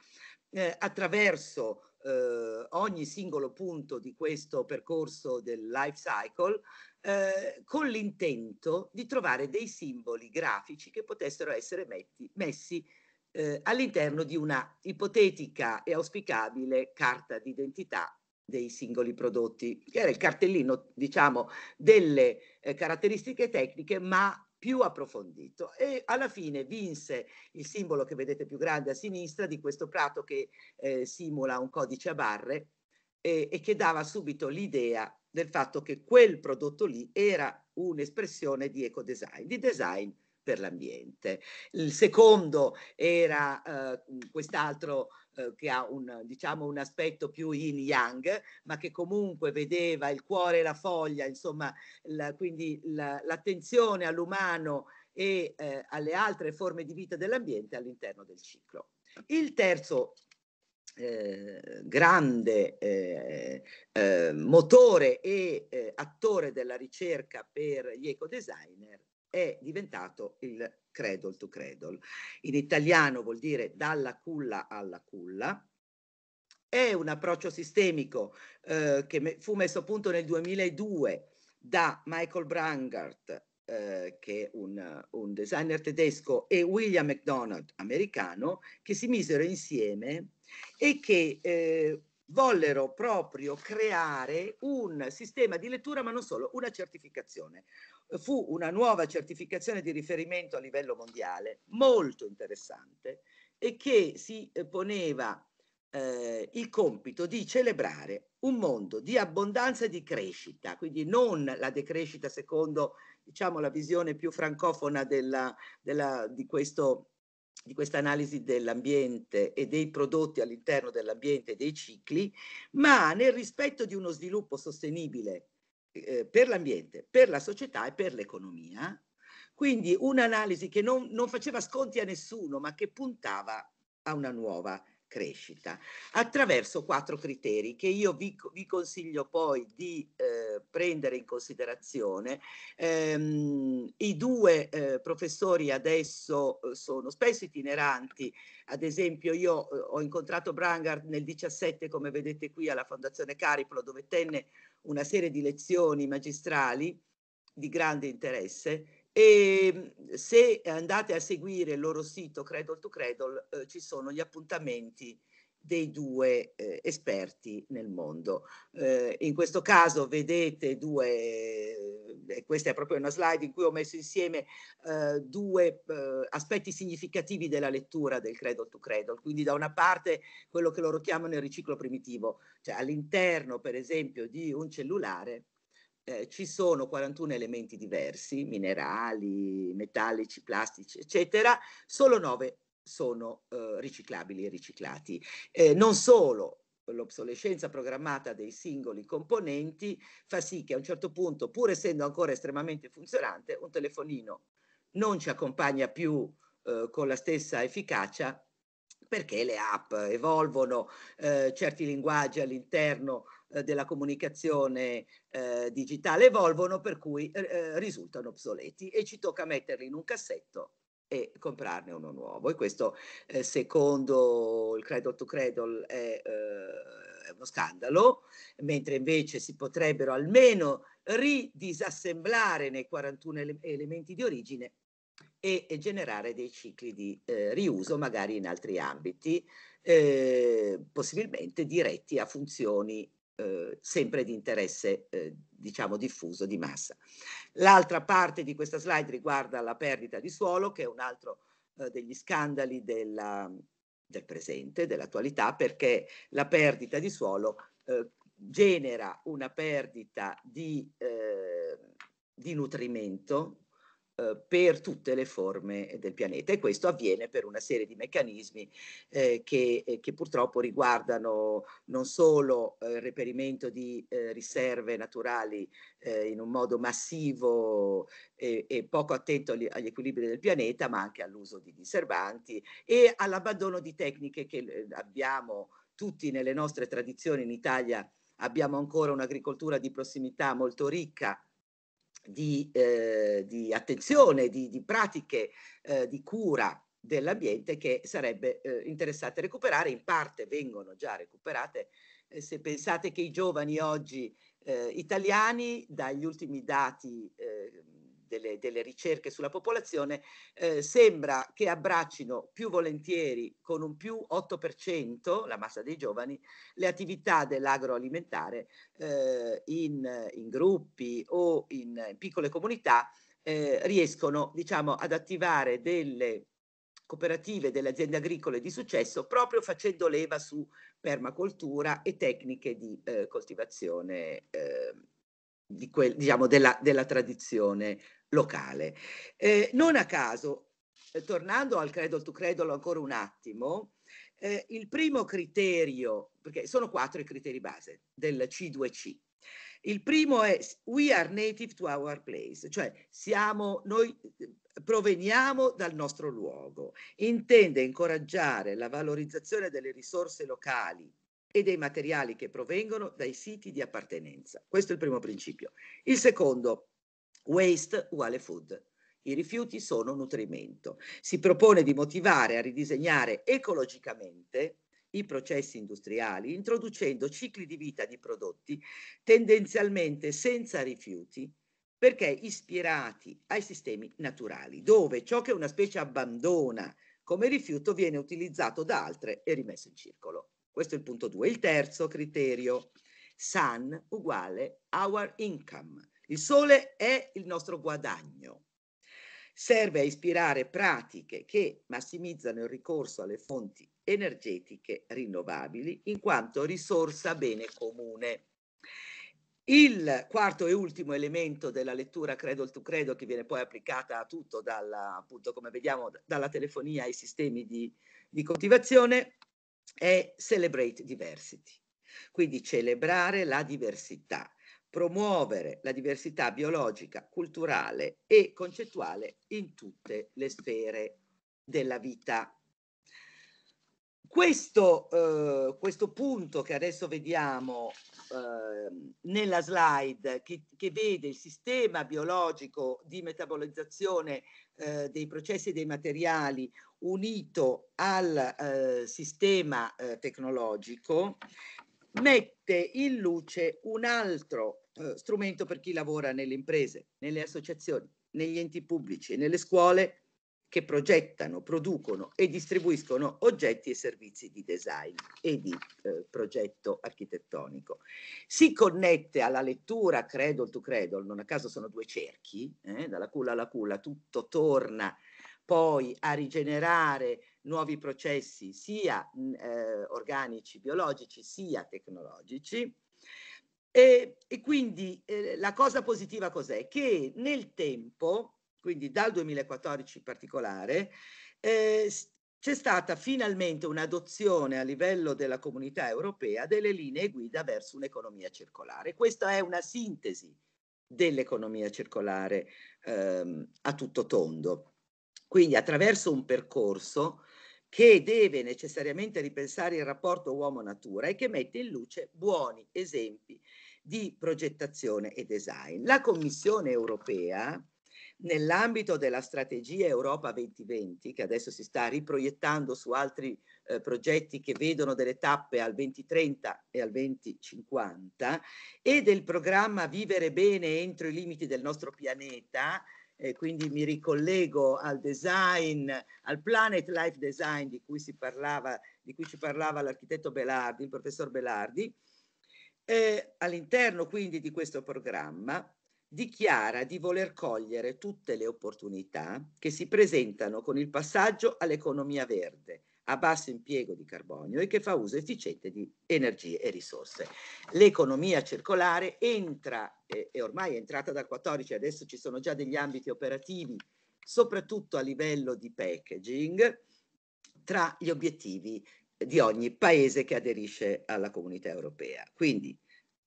eh, attraverso eh, ogni singolo punto di questo percorso del life cycle eh, con l'intento di trovare dei simboli grafici che potessero essere metti, messi eh, all'interno di una ipotetica e auspicabile carta d'identità dei singoli prodotti, che era il cartellino, diciamo, delle eh, caratteristiche tecniche, ma più approfondito e alla fine vinse il simbolo che vedete più grande a sinistra di questo prato che eh, simula un codice a barre e, e che dava subito l'idea del fatto che quel prodotto lì era un'espressione di eco design, di design per l'ambiente. Il secondo era eh, quest'altro eh, che ha un, diciamo, un aspetto più yin yang, ma che comunque vedeva il cuore e la foglia, insomma, la, quindi la, l'attenzione all'umano e eh, alle altre forme di vita dell'ambiente all'interno del ciclo. Il terzo eh, grande eh, eh, motore e eh, attore della ricerca per gli eco designer è diventato il cradle to cradle. In italiano vuol dire dalla culla alla culla. È un approccio sistemico eh, che me fu messo a punto nel 2002 da Michael Brangart, eh, che è un, un designer tedesco, e William McDonald, americano, che si misero insieme e che eh, vollero proprio creare un sistema di lettura, ma non solo, una certificazione fu una nuova certificazione di riferimento a livello mondiale, molto interessante, e che si eh, poneva eh, il compito di celebrare un mondo di abbondanza e di crescita, quindi non la decrescita secondo diciamo, la visione più francofona della, della, di questo di questa analisi dell'ambiente e dei prodotti all'interno dell'ambiente e dei cicli, ma nel rispetto di uno sviluppo sostenibile eh, per l'ambiente, per la società e per l'economia. Quindi un'analisi che non, non faceva sconti a nessuno, ma che puntava a una nuova crescita attraverso quattro criteri che io vi, vi consiglio poi di eh, prendere in considerazione. Ehm, I due eh, professori adesso eh, sono spesso itineranti, ad esempio io eh, ho incontrato Brangard nel 17 come vedete qui alla Fondazione Cariplo dove tenne una serie di lezioni magistrali di grande interesse e se andate a seguire il loro sito Credol to Credol eh, ci sono gli appuntamenti dei due eh, esperti nel mondo. Eh, in questo caso vedete due, eh, questa è proprio una slide in cui ho messo insieme eh, due eh, aspetti significativi della lettura del Credo to Credo, quindi da una parte quello che loro chiamano il riciclo primitivo, cioè all'interno per esempio di un cellulare eh, ci sono 41 elementi diversi, minerali, metallici, plastici, eccetera, solo 9 sono eh, riciclabili e riciclati. Eh, non solo l'obsolescenza programmata dei singoli componenti fa sì che a un certo punto, pur essendo ancora estremamente funzionante, un telefonino non ci accompagna più eh, con la stessa efficacia perché le app evolvono eh, certi linguaggi all'interno eh, della comunicazione eh, digitale evolvono per cui risultano obsoleti e ci tocca metterli in un cassetto e comprarne uno nuovo. E questo, eh, secondo il Credo to Credol, è, eh, è uno scandalo, mentre invece si potrebbero almeno ridisassemblare nei 41 ele- elementi di origine e, e, generare dei cicli di eh, riuso, magari in altri ambiti, eh, possibilmente diretti a funzioni eh, sempre di interesse eh, diciamo, diffuso di massa. L'altra parte di questa slide riguarda la perdita di suolo, che è un altro eh, degli scandali della, del presente, dell'attualità, perché la perdita di suolo eh, genera una perdita di, eh, di nutrimento eh, per tutte le forme eh, del pianeta e questo avviene per una serie di meccanismi eh, che, eh, che, purtroppo riguardano non solo eh, il reperimento di riserve naturali in un modo massivo e, e poco attento agli, agli, equilibri del pianeta, ma anche all'uso di diserbanti e all'abbandono di tecniche che abbiamo tutti nelle nostre tradizioni in Italia abbiamo ancora un'agricoltura di prossimità molto ricca di, eh, di attenzione, di, di pratiche eh, di cura dell'ambiente che sarebbe eh, interessate a recuperare, in parte vengono già recuperate. Eh, se pensate che i giovani oggi eh, italiani, dagli ultimi dati eh, delle, delle ricerche sulla popolazione, eh, sembra che abbraccino più volentieri con un più 8% la massa dei giovani le attività dell'agroalimentare eh, in, in, gruppi o in, in piccole comunità eh, riescono diciamo, ad attivare delle cooperative delle aziende agricole di successo proprio facendo leva su permacoltura e tecniche di eh, coltivazione eh, di quel, diciamo, della, della, tradizione locale. Eh, non a caso, eh, tornando al credo tu credolo ancora un attimo, eh, il primo criterio, perché sono quattro i criteri base del C2C. Il primo è we are native to our place, cioè siamo, noi eh, proveniamo dal nostro luogo. Intende incoraggiare la valorizzazione delle risorse locali e dei materiali che provengono dai siti di appartenenza. Questo è il primo principio. Il secondo, waste uguale food. I rifiuti sono nutrimento. Si propone di motivare a ridisegnare ecologicamente i processi industriali introducendo cicli di vita di prodotti tendenzialmente senza rifiuti perché ispirati ai sistemi naturali, dove ciò che una specie abbandona come rifiuto viene utilizzato da altre e rimesso in circolo. Questo è il punto 2. Il terzo criterio, sun uguale our income. Il sole è il nostro guadagno. Serve a ispirare pratiche che massimizzano il ricorso alle fonti energetiche rinnovabili in quanto risorsa bene comune. Il quarto e ultimo elemento della lettura Credo il tu credo che viene poi applicata a tutto dalla, appunto come vediamo dalla telefonia ai sistemi di, di coltivazione è Celebrate Diversity, quindi celebrare la diversità, promuovere la diversità biologica, culturale e concettuale in tutte le sfere della vita. Questo, eh, questo punto che adesso vediamo Ehm, nella slide che, che, vede il sistema biologico di metabolizzazione eh, dei processi e dei materiali unito al eh, sistema eh, tecnologico, mette in luce un altro eh, strumento per chi lavora nelle imprese, nelle associazioni, negli enti pubblici e nelle scuole che progettano, producono e distribuiscono oggetti e servizi di design e di eh, progetto architettonico. Si connette alla lettura Credol to Credol, non a caso sono due cerchi, eh, dalla culla alla culla, tutto torna poi a rigenerare nuovi processi sia mm, eh, organici, biologici, sia tecnologici. E, e quindi eh, la cosa positiva cos'è? Che nel tempo quindi dal 2014 in particolare, eh, c'è stata finalmente un'adozione a livello della comunità europea delle linee guida verso un'economia circolare. Questa è una sintesi dell'economia circolare ehm, a tutto tondo. Quindi attraverso un percorso che deve necessariamente ripensare il rapporto uomo-natura e che mette in luce buoni esempi di progettazione e design. La Commissione europea nell'ambito della strategia Europa 2020, che adesso si sta riproiettando su altri eh, progetti che vedono delle tappe al 2030 e al 2050, e del programma Vivere bene entro i limiti del nostro pianeta, eh, quindi mi ricollego al design, al planet life design di cui, si parlava, di cui ci parlava l'architetto Belardi, il professor Belardi, eh, all'interno quindi di questo programma dichiara di voler cogliere tutte le opportunità che si presentano con il passaggio all'economia verde a basso impiego di carbonio e che fa uso efficiente di energie e risorse. L'economia circolare entra, eh, è ormai entrata dal 14, adesso ci sono già degli ambiti operativi, soprattutto a livello di packaging, tra gli obiettivi di ogni paese che aderisce alla comunità europea. Quindi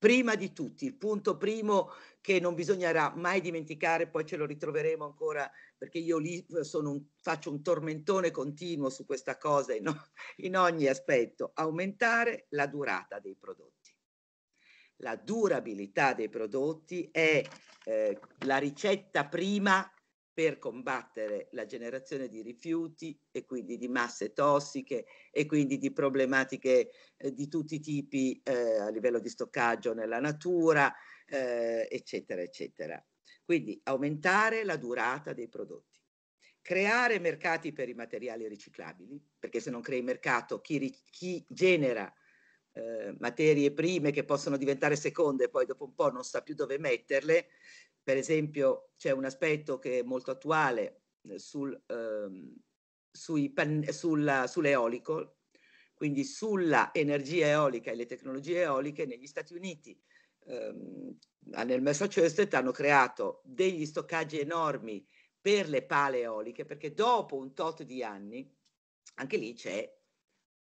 prima di tutti. Il punto primo che non bisognerà mai dimenticare, poi ce lo ritroveremo ancora perché io lì eh, un, faccio un tormentone continuo su questa cosa in, in ogni aspetto, aumentare la durata dei prodotti. La durabilità dei prodotti è eh, la ricetta prima per combattere la generazione di rifiuti e quindi di masse tossiche e quindi di problematiche eh, di tutti i tipi eh, a livello di stoccaggio nella natura, eh, eccetera, eccetera. Quindi aumentare la durata dei prodotti, creare mercati per i materiali riciclabili, perché se non crei mercato chi, chi genera eh, materie prime che possono diventare seconde e poi dopo un po' non sa più dove metterle, per esempio c'è un aspetto che è molto attuale eh, sul, ehm, pan- sulla, sull'eolico, quindi sulla energia eolica e le tecnologie eoliche negli Stati Uniti. Ehm, nel Massachusetts hanno creato degli stoccaggi enormi per le pale eoliche perché dopo un tot di anni anche lì c'è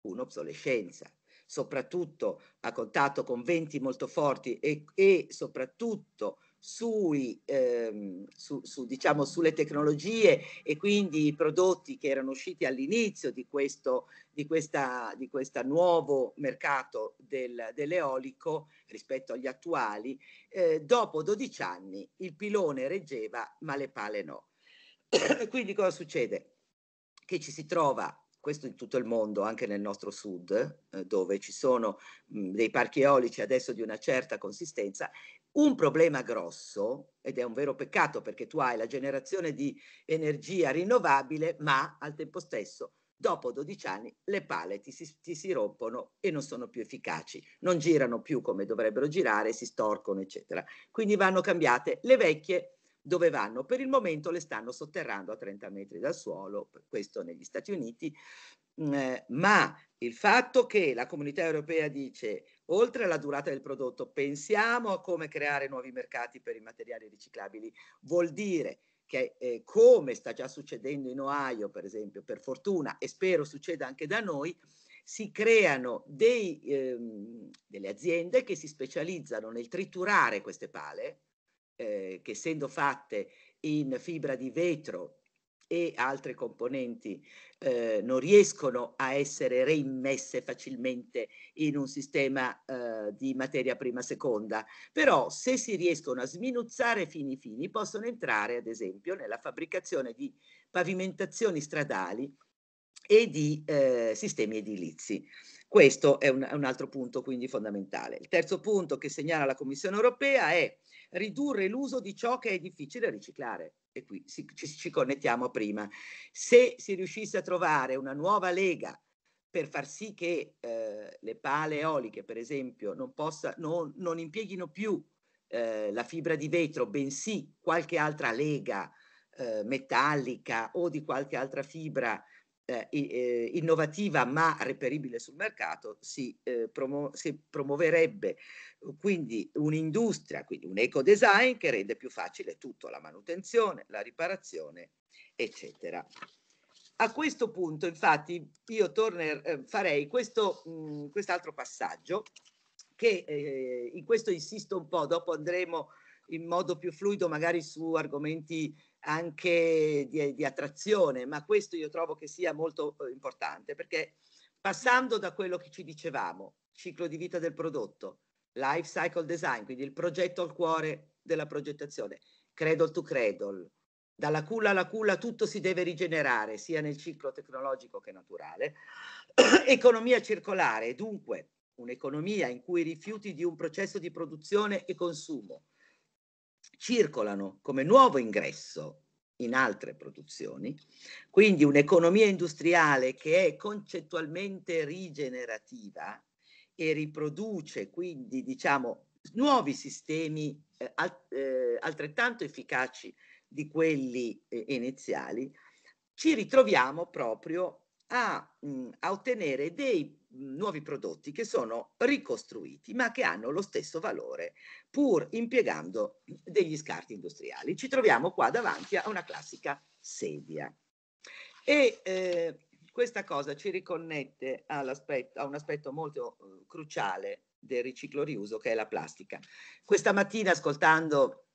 un'obsolescenza, soprattutto a contatto con venti molto forti e, e soprattutto sui, ehm, su, su, diciamo, sulle tecnologie e quindi i prodotti che erano usciti all'inizio di questo di questa, di questa nuovo mercato del, dell'eolico rispetto agli attuali, eh, dopo 12 anni il pilone reggeva ma le pale no. quindi cosa succede? Che ci si trova questo in tutto il mondo, anche nel nostro sud, eh, dove ci sono dei parchi eolici adesso di una certa consistenza, un problema grosso, ed è un vero peccato perché tu hai la generazione di energia rinnovabile, ma al tempo stesso dopo 12 anni le pale ti si, ti si, rompono e non sono più efficaci, non girano più come dovrebbero girare, si storcono, eccetera. Quindi vanno cambiate le vecchie dove vanno. Per il momento le stanno sotterrando a 30 metri dal suolo, questo negli Stati Uniti, mm, eh, ma il fatto che la comunità europea dice oltre alla durata del prodotto pensiamo a come creare nuovi mercati per i materiali riciclabili vuol dire che eh, come sta già succedendo in Ohio per esempio per fortuna e spero succeda anche da noi si creano dei, ehm, delle aziende che si specializzano nel triturare queste pale eh, che essendo fatte in fibra di vetro e altre componenti eh, non riescono a essere reimmesse facilmente in un sistema eh, di materia prima seconda, però se si riescono a sminuzzare fini fini possono entrare ad esempio nella fabbricazione di pavimentazioni stradali e di eh, sistemi edilizi. Questo è un, un altro punto quindi fondamentale. Il terzo punto che segnala la Commissione europea è ridurre l'uso di ciò che è difficile riciclare. E qui si, ci, ci connettiamo prima. Se si riuscisse a trovare una nuova lega per far sì che eh, le pale eoliche, per esempio, non, possa, non, non impieghino più eh, la fibra di vetro, bensì qualche altra lega eh, metallica o di qualche altra fibra eh, eh, innovativa ma reperibile sul mercato, si, eh, promu- si promuoverebbe eh, quindi un'industria, quindi un eco-design che rende più facile tutto, la manutenzione, la riparazione, eccetera. A questo punto, infatti, io torner, eh, farei questo, mh, quest'altro passaggio che in questo insisto un po', dopo andremo in modo più fluido magari su argomenti anche di, di attrazione, ma questo io trovo che sia molto eh, importante perché passando da quello che ci dicevamo, ciclo di vita del prodotto, life cycle design, quindi il progetto al cuore della progettazione, cradle to cradle, dalla culla alla culla tutto si deve rigenerare, sia nel ciclo tecnologico che naturale. economia circolare, dunque un'economia in cui i rifiuti di un processo di produzione e consumo circolano come nuovo ingresso in altre produzioni, quindi un'economia industriale che è concettualmente rigenerativa e riproduce quindi diciamo nuovi sistemi eh, alt- eh, altrettanto efficaci di quelli eh, iniziali, ci ritroviamo proprio a, mh, mm, a ottenere dei mm, nuovi prodotti che sono ricostruiti ma che hanno lo stesso valore pur impiegando degli scarti industriali. Ci troviamo qua davanti a una classica sedia. E eh, questa cosa ci riconnette a un aspetto molto eh, cruciale del riciclo riuso che è la plastica. Questa mattina ascoltando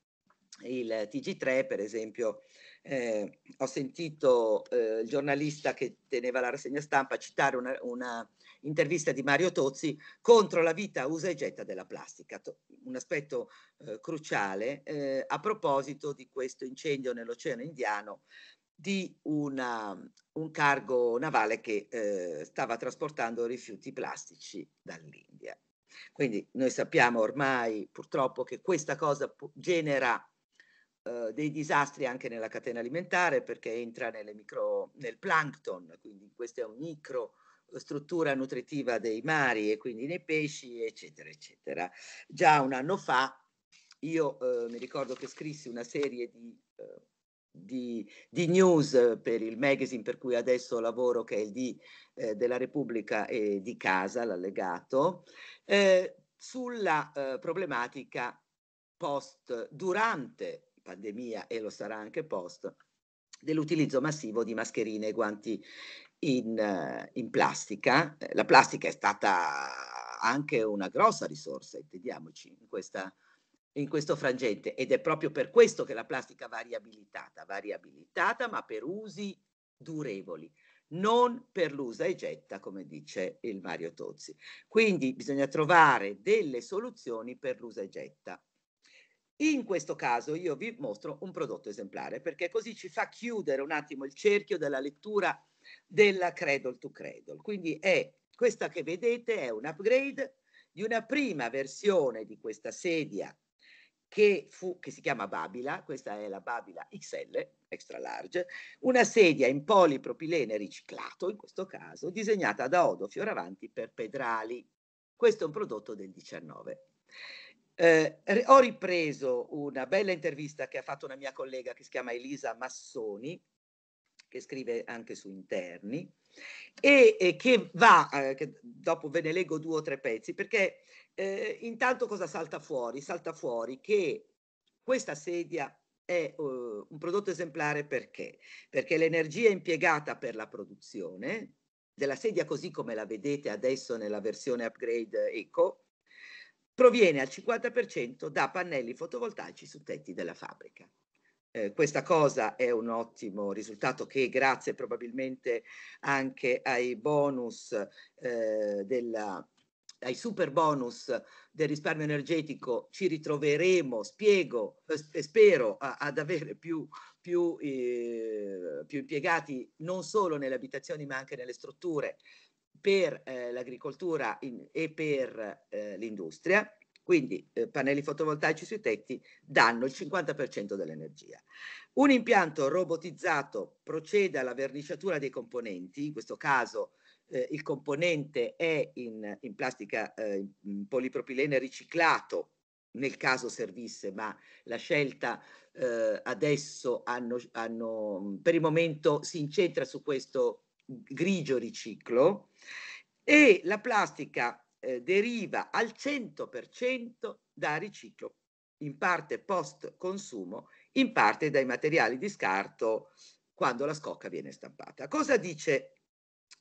il TG3 per esempio eh, ho sentito eh, il giornalista che teneva la rassegna stampa citare una, una, intervista di Mario Tozzi contro la vita usa e getta della plastica, un aspetto eh, cruciale eh, a proposito di questo incendio nell'Oceano Indiano di una, un cargo navale che eh, stava trasportando rifiuti plastici dall'India. Quindi noi sappiamo ormai purtroppo che questa cosa genera eh, dei disastri anche nella catena alimentare perché entra micro, nel plankton, quindi questa è una micro eh, struttura nutritiva dei mari e quindi nei pesci, eccetera, eccetera. Già un anno fa io eh, mi ricordo che scrissi una serie di, eh, di, di, news per il magazine per cui adesso lavoro, che è il D eh, della Repubblica e di Casa, l'allegato, eh, sulla problematica post, durante pandemia e lo sarà anche post, dell'utilizzo massivo di mascherine e guanti in, eh, in plastica. Eh, la plastica è stata anche una grossa risorsa, intendiamoci, in questa in questo frangente ed è proprio per questo che la plastica va riabilitata, va riabilitata ma per usi durevoli, non per l'usa e getta come dice il Mario Tozzi. Quindi bisogna trovare delle soluzioni per l'usa e getta. In questo caso io vi mostro un prodotto esemplare perché così ci fa chiudere un attimo il cerchio della lettura della Cradle to Cradle. Quindi è questa che vedete è un upgrade di una prima versione di questa sedia che, fu, che si chiama Babila, questa è la Babila XL, extra large, una sedia in polipropilene riciclato, in questo caso, disegnata da Odo Fioravanti per Pedrali. Questo è un prodotto del 19. Eh, ho ripreso una bella intervista che ha fatto una mia collega che si chiama Elisa Massoni, che scrive anche su interni, e, e che va, eh, che dopo ve ne leggo due o tre pezzi, perché eh, intanto cosa salta fuori? Salta fuori che questa sedia è uh, un prodotto esemplare perché? Perché l'energia impiegata per la produzione della sedia così come la vedete adesso nella versione upgrade eco proviene al 50% da pannelli fotovoltaici su tetti della fabbrica. Eh, questa cosa è un ottimo risultato che grazie probabilmente anche ai bonus eh, della, ai super bonus del risparmio energetico ci ritroveremo, spiego e eh, spero a, ad avere più, più, eh, più impiegati non solo nelle abitazioni ma anche nelle strutture per eh, l'agricoltura e per eh, l'industria, quindi eh, pannelli fotovoltaici sui tetti danno il 50% dell'energia. Un impianto robotizzato procede alla verniciatura dei componenti, in questo caso eh, il componente è in, in plastica eh, in polipropilene riciclato nel caso servisse, ma la scelta eh, adesso hanno, hanno, per il momento si incentra su questo grigio riciclo e la plastica eh, deriva al 100% da riciclo, in parte post consumo, in parte dai materiali di scarto quando la scocca viene stampata. Cosa dice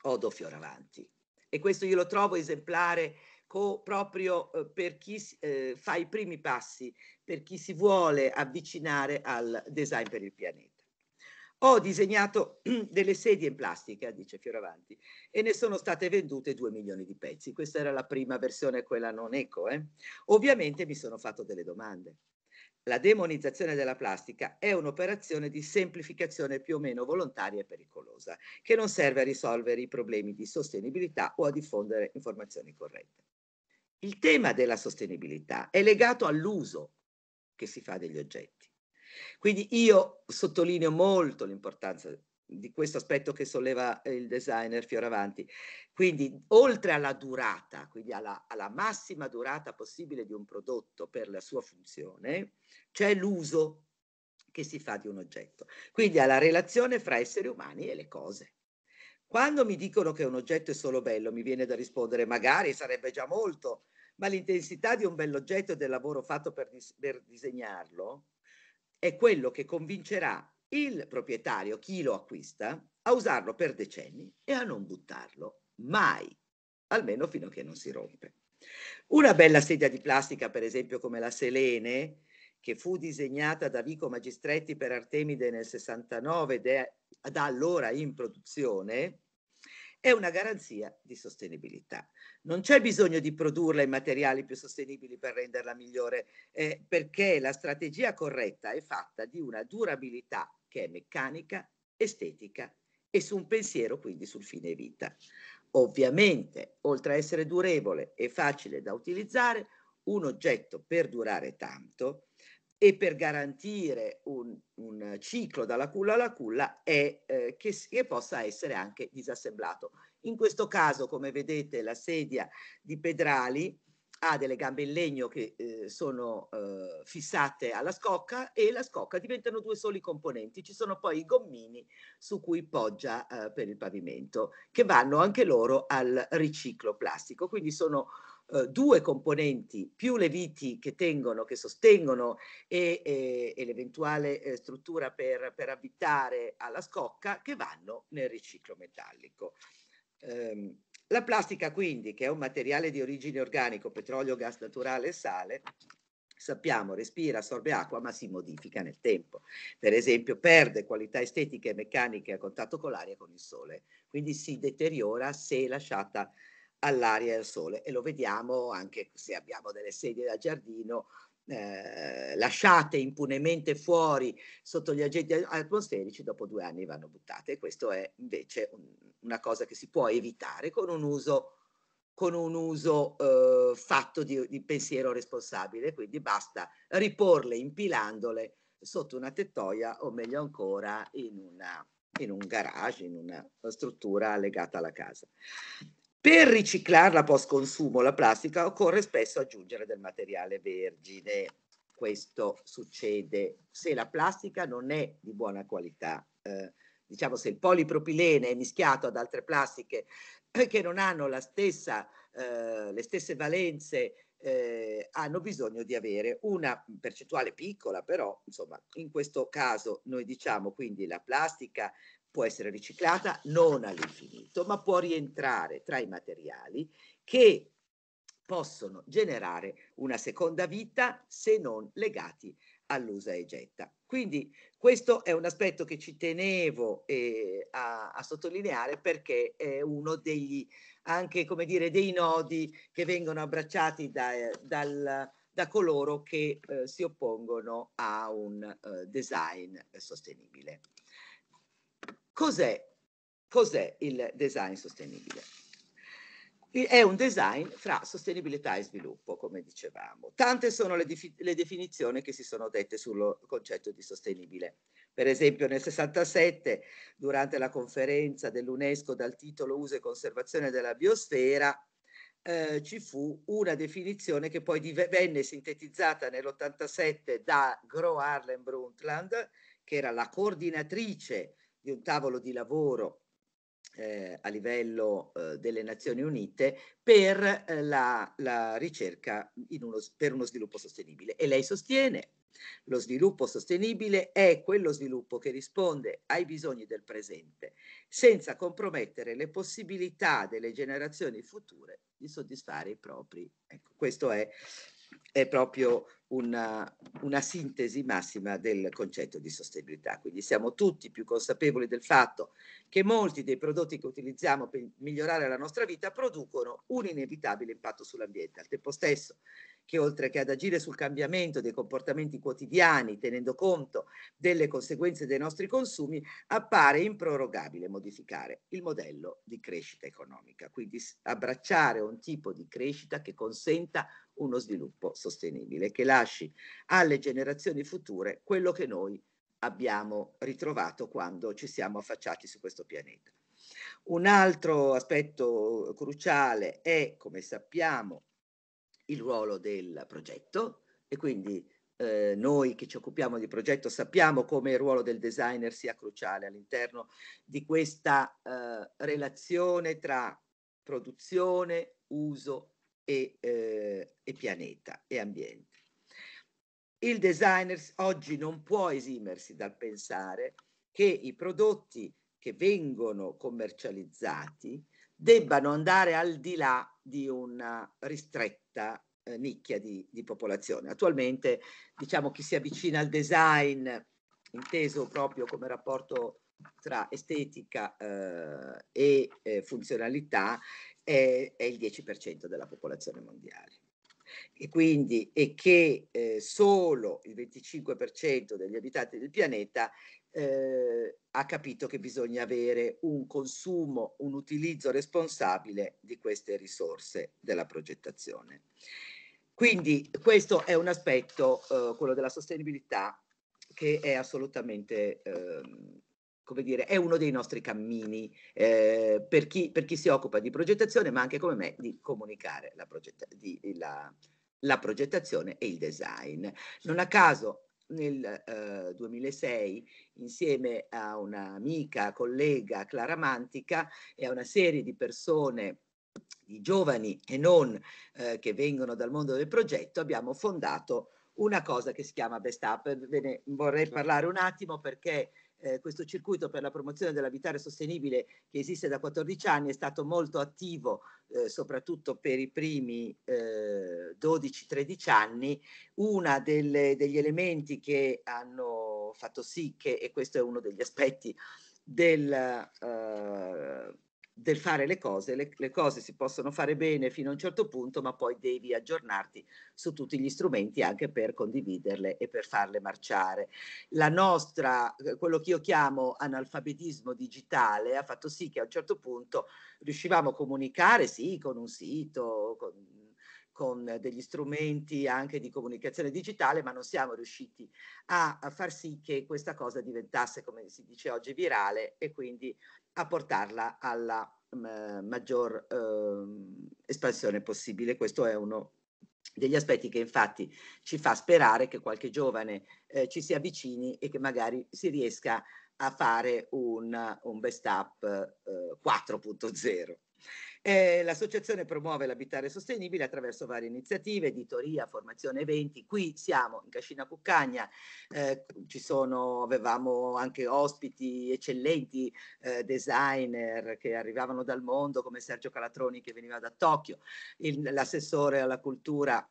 Odo Fioravanti? E questo io lo trovo esemplare co- proprio eh, per chi eh, fa i primi passi, per chi si vuole avvicinare al design per il pianeta. Ho disegnato delle sedie in plastica, dice Fioravanti, e ne sono state vendute 2 milioni di pezzi. Questa era la prima versione, quella non eco. Eh? Ovviamente mi sono fatto delle domande. La demonizzazione della plastica è un'operazione di semplificazione più o meno volontaria e pericolosa, che non serve a risolvere i problemi di sostenibilità o a diffondere informazioni corrette. Il tema della sostenibilità è legato all'uso che si fa degli oggetti. Quindi io sottolineo molto l'importanza di questo aspetto che solleva eh, il designer Fioravanti. Quindi oltre alla durata, quindi alla, alla massima durata possibile di un prodotto per la sua funzione, c'è l'uso che si fa di un oggetto. Quindi alla relazione fra esseri umani e le cose. Quando mi dicono che un oggetto è solo bello, mi viene da rispondere magari sarebbe già molto, ma l'intensità di un bell'oggetto e del lavoro fatto per, dis per disegnarlo è quello che convincerà il proprietario, chi lo acquista, a usarlo per decenni e a non buttarlo mai, almeno fino a che non si rompe. Una bella sedia di plastica, per esempio come la Selene, che fu disegnata da Vico Magistretti per Artemide nel 69 ed è da allora in produzione, è una garanzia di sostenibilità. Non c'è bisogno di produrla in materiali più sostenibili per renderla migliore, eh, perché la strategia corretta è fatta di una durabilità che è meccanica, estetica e su un pensiero quindi sul fine vita. Ovviamente, oltre a essere durevole e facile da utilizzare, un oggetto per durare tanto e per garantire un, un ciclo dalla culla alla culla è eh, che, che possa essere anche disassemblato. In questo caso, come vedete, la sedia di Pedrali ha delle gambe in legno che eh, sono eh, fissate alla scocca e la scocca diventano due soli componenti. Ci sono poi i gommini su cui poggia eh, per il pavimento, che vanno anche loro al riciclo plastico. Quindi sono eh, due componenti, più le viti che tengono, che sostengono e, e, e l'eventuale eh, struttura per, per avvitare alla scocca che vanno nel riciclo metallico. Eh, la plastica quindi, che è un materiale di origine organico, petrolio, gas naturale e sale, sappiamo, respira, assorbe acqua, ma si modifica nel tempo. Per esempio, perde qualità estetiche e meccaniche a contatto con l'aria e con il sole, quindi si deteriora se lasciata all'aria e al sole e lo vediamo anche se abbiamo delle sedie da giardino eh, lasciate impunemente fuori sotto gli agenti atmosferici, dopo due anni vanno buttate. E questo è invece un, una cosa che si può evitare con un uso, con un uso eh, fatto di, di, pensiero responsabile. Quindi basta riporle impilandole sotto una tettoia o meglio ancora in, una, in un garage, in una struttura legata alla casa. Per riciclarla post consumo, la plastica, occorre spesso aggiungere del materiale vergine. Questo succede se la plastica non è di buona qualità. Eh, diciamo se il polipropilene è mischiato ad altre plastiche eh, che non hanno la stessa, eh, le stesse valenze eh, hanno bisogno di avere una percentuale piccola, però insomma in questo caso noi diciamo quindi la plastica può essere riciclata non all'infinito, ma può rientrare tra i materiali che possono generare una seconda vita se non legati all'usa e getta. Quindi questo è un aspetto che ci tenevo eh, a, a, sottolineare perché è uno degli, anche, come dire, dei nodi che vengono abbracciati da, dal, da coloro che eh, si oppongono a un eh, design sostenibile. Cos'è, cos'è il design sostenibile? È un design fra sostenibilità e sviluppo, come dicevamo. Tante sono le, le definizioni che si sono dette sul concetto di sostenibile. Per esempio nel 67, durante la conferenza dell'UNESCO dal titolo Uso e conservazione della biosfera, eh, ci fu una definizione che poi venne sintetizzata nell'87 da Gro Harlem Brundtland, che era la coordinatrice di un tavolo di lavoro eh, a livello eh, delle Nazioni Unite per eh, la, la, ricerca uno, per uno sviluppo sostenibile. E lei sostiene lo sviluppo sostenibile è quello sviluppo che risponde ai bisogni del presente, senza compromettere le possibilità delle generazioni future di soddisfare i propri. Ecco, questo è è proprio una, una, sintesi massima del concetto di sostenibilità. Quindi siamo tutti più consapevoli del fatto che molti dei prodotti che utilizziamo per migliorare la nostra vita producono un inevitabile impatto sull'ambiente. Al tempo stesso che oltre che ad agire sul cambiamento dei comportamenti quotidiani, tenendo conto delle conseguenze dei nostri consumi, appare improrogabile modificare il modello di crescita economica. Quindi abbracciare un tipo di crescita che consenta uno sviluppo sostenibile, che lasci alle generazioni future quello che noi abbiamo ritrovato quando ci siamo affacciati su questo pianeta. Un altro aspetto cruciale è, come sappiamo, il ruolo del progetto e quindi eh, noi che ci occupiamo di progetto sappiamo come il ruolo del designer sia cruciale all'interno di questa eh, relazione tra produzione, uso e, eh, e pianeta e ambiente. Il designer oggi non può esimersi dal pensare che i prodotti che vengono commercializzati debbano andare al di là di una ristretta eh, nicchia di, di, popolazione. Attualmente diciamo chi si avvicina al design, inteso proprio come rapporto tra estetica eh, e eh, funzionalità è, è, il 10% della popolazione mondiale. E quindi è che eh, solo il 25% degli abitanti del pianeta eh, ha capito che bisogna avere un consumo, un utilizzo responsabile di queste risorse della progettazione. Quindi questo è un aspetto, eh, quello della sostenibilità, che è assolutamente ehm, come dire, è uno dei nostri cammini eh, per, chi, per, chi, si occupa di progettazione, ma anche come me di comunicare la, progetta, di, la, la progettazione e il design. Non a caso nel eh, 2006 insieme a un'amica, collega Clara Mantica e a una serie di persone di giovani e non eh, che vengono dal mondo del progetto abbiamo fondato una cosa che si chiama Best Up. Ve ne vorrei certo. parlare un attimo perché eh, questo circuito per la promozione dell'abitare sostenibile che esiste da 14 anni è stato molto attivo eh, soprattutto per i primi eh, 12-13 anni. Uno degli elementi che hanno fatto sì che, e questo è uno degli aspetti del, eh, del fare le cose, le, le, cose si possono fare bene fino a un certo punto, ma poi devi aggiornarti su tutti gli strumenti anche per condividerle e per farle marciare. La nostra, eh, quello che io chiamo analfabetismo digitale, ha fatto sì che a un certo punto riuscivamo a comunicare, sì, con un sito, con con degli strumenti anche di comunicazione digitale, ma non siamo riusciti a, a, far sì che questa cosa diventasse, come si dice oggi, virale e quindi a portarla alla mh, mm, eh, maggior eh, espansione possibile. Questo è uno degli aspetti che infatti ci fa sperare che qualche giovane eh, ci si avvicini e che magari si riesca a fare un, un best up eh, 4.0. Eh, l'associazione promuove l'abitare sostenibile attraverso varie iniziative, editoria, formazione eventi. Qui siamo in Cascina Cuccagna, eh, ci sono, avevamo anche ospiti eccellenti, eh, designer che arrivavano dal mondo come Sergio Calatroni che veniva da Tokyo, il, l'assessore alla cultura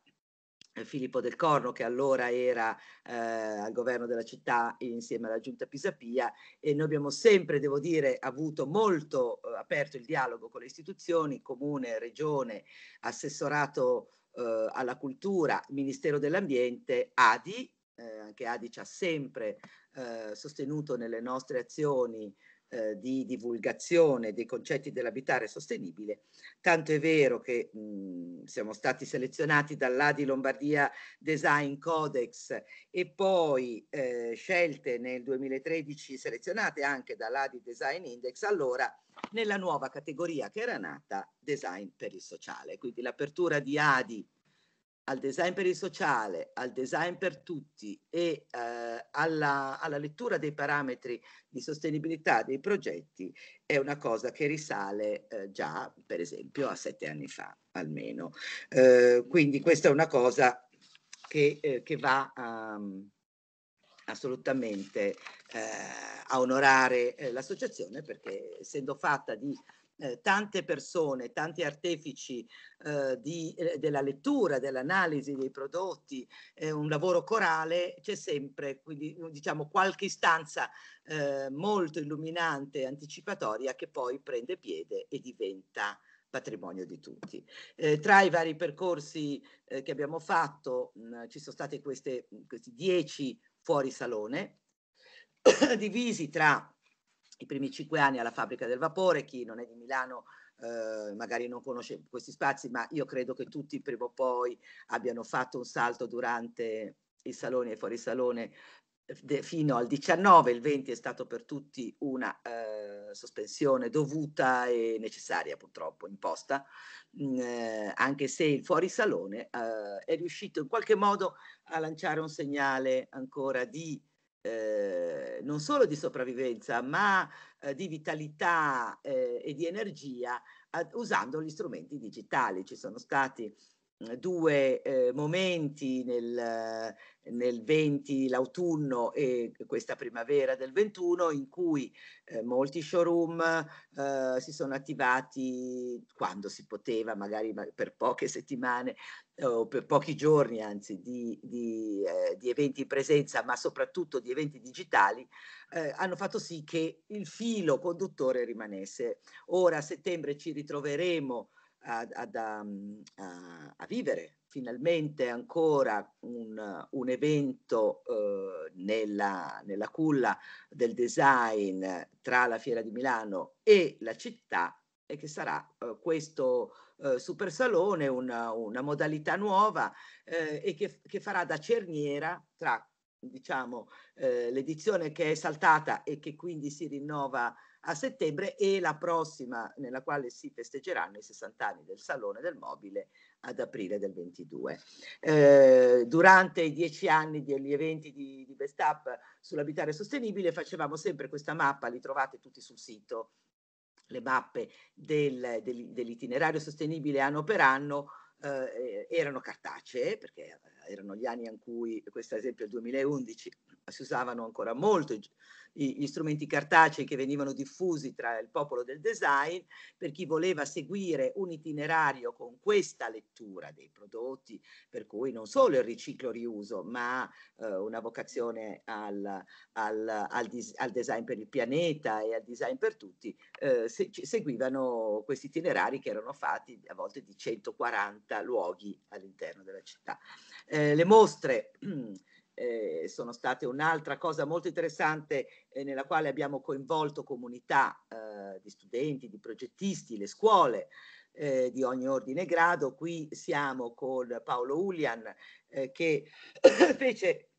eh, Filippo del Corno che allora era eh, al governo della città insieme alla giunta Pisapia e noi abbiamo sempre, devo dire, avuto molto eh, aperto il dialogo con le istituzioni, comune, regione, assessorato eh, alla cultura, Ministero dell'Ambiente, ADI, eh, anche ADI ci ha sempre eh, sostenuto nelle nostre azioni eh, di divulgazione dei concetti dell'abitare sostenibile, tanto è vero che mh, siamo stati selezionati dall'Adi Lombardia Design Codex e poi eh, scelte nel 2013, selezionate anche dall'Adi Design Index, allora nella nuova categoria che era nata, Design per il sociale. Quindi l'apertura di Adi al design per il sociale, al design per tutti e eh, alla, alla, lettura dei parametri di sostenibilità dei progetti è una cosa che risale eh, già, per esempio, a sette anni fa almeno. Eh, quindi questa è una cosa che, eh, che va um, assolutamente eh, a onorare eh, l'associazione perché essendo fatta di eh, tante persone, tanti artefici eh, di, eh, della lettura, dell'analisi dei prodotti, eh, un lavoro corale, c'è sempre quindi, eh, diciamo, qualche istanza molto illuminante, anticipatoria che poi prende piede e diventa patrimonio di tutti. Eh, tra i vari percorsi eh, che abbiamo fatto mh, ci sono stati questi dieci fuori salone, divisi tra i primi cinque anni alla fabbrica del vapore, chi non è di Milano eh, magari non conosce questi spazi, ma io credo che tutti prima o poi abbiano fatto un salto durante i saloni e fuori salone fino al 19, il 20 è stato per tutti una eh, sospensione dovuta e necessaria purtroppo imposta, mh, mm, eh, anche se il fuori salone eh, è riuscito in qualche modo a lanciare un segnale ancora di eh, non solo di sopravvivenza, ma eh, di vitalità eh, e di energia usando gli strumenti digitali. Ci sono stati due eh, momenti nel, nel 20, l'autunno e questa primavera del 21, in cui eh, molti showroom eh, si sono attivati quando si poteva, magari per poche settimane o per pochi giorni, anzi, di, di, eh, di eventi in presenza, ma soprattutto di eventi digitali, eh, hanno fatto sì che il filo conduttore rimanesse. Ora a settembre ci ritroveremo ad, ad, um, a, a, vivere finalmente ancora un, un evento eh, nella, nella culla del design tra la Fiera di Milano e la città e che sarà eh, questo eh, super salone una, una modalità nuova eh, e che, che, farà da cerniera tra diciamo eh, l'edizione che è saltata e che quindi si rinnova a settembre e la prossima nella quale si festeggeranno i 60 anni del Salone del Mobile ad aprile del 22. Eh, durante i dieci anni degli eventi di, di Best Up sull'abitare sostenibile facevamo sempre questa mappa, li trovate tutti sul sito, le mappe del, del, dell'itinerario sostenibile anno per anno eh, erano cartacee, perché erano gli anni in cui, questo ad esempio il 2011, si usavano ancora molto gli strumenti cartacei che venivano diffusi tra il popolo del design, per chi voleva seguire un itinerario con questa lettura dei prodotti, per cui non solo il riciclo riuso, ma eh, una vocazione al, al, al, dis, al, design per il pianeta e al design per tutti, eh, se, seguivano questi itinerari che erano fatti a volte di 140 luoghi all'interno della città. Eh, le mostre eh, sono state un'altra cosa molto interessante eh, nella quale abbiamo coinvolto comunità eh, di studenti, di progettisti, le scuole eh, di ogni ordine e grado. Qui siamo con Paolo Ulian eh, che fece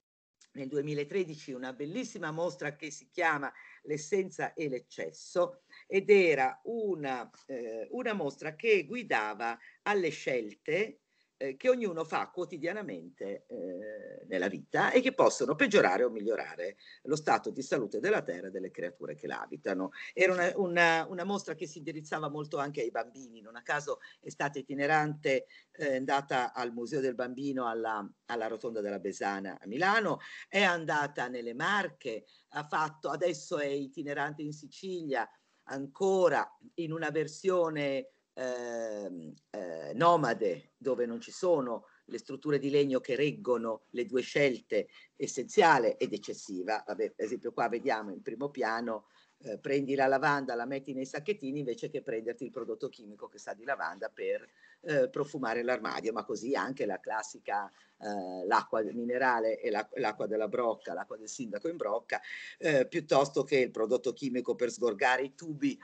nel 2013 una bellissima mostra che si chiama L'essenza e l'eccesso ed era una, eh, una mostra che guidava alle scelte eh, che ognuno fa quotidianamente eh, nella vita e che possono peggiorare o migliorare lo stato di salute della terra e delle creature che l'abitano. Era una, una, una mostra che si indirizzava molto anche ai bambini, non a caso è stata itinerante, eh, è andata al Museo del Bambino alla, alla Rotonda della Besana a Milano, è andata nelle Marche, ha fatto, adesso è itinerante in Sicilia ancora in una versione eh, eh, nomade dove non ci sono le strutture di legno che reggono le due scelte essenziale ed eccessiva. Vabbè, per esempio qua vediamo in primo piano eh, prendi la lavanda, la metti nei sacchettini invece che prenderti il prodotto chimico che sa di lavanda per eh, profumare l'armadio, ma così anche la classica eh, l'acqua minerale e la, l'acqua della brocca, l'acqua del sindaco in brocca, eh, piuttosto che il prodotto chimico per sgorgare i tubi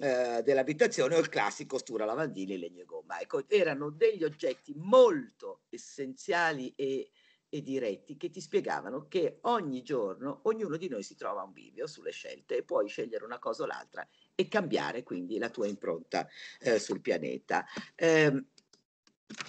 eh, dell'abitazione o il classico stura lavandini legno e gomma. Ecco, erano degli oggetti molto essenziali e, e diretti che ti spiegavano che ogni giorno ognuno di noi si trova un bivio sulle scelte e puoi scegliere una cosa o l'altra e cambiare quindi la tua impronta eh, sul pianeta. Eh,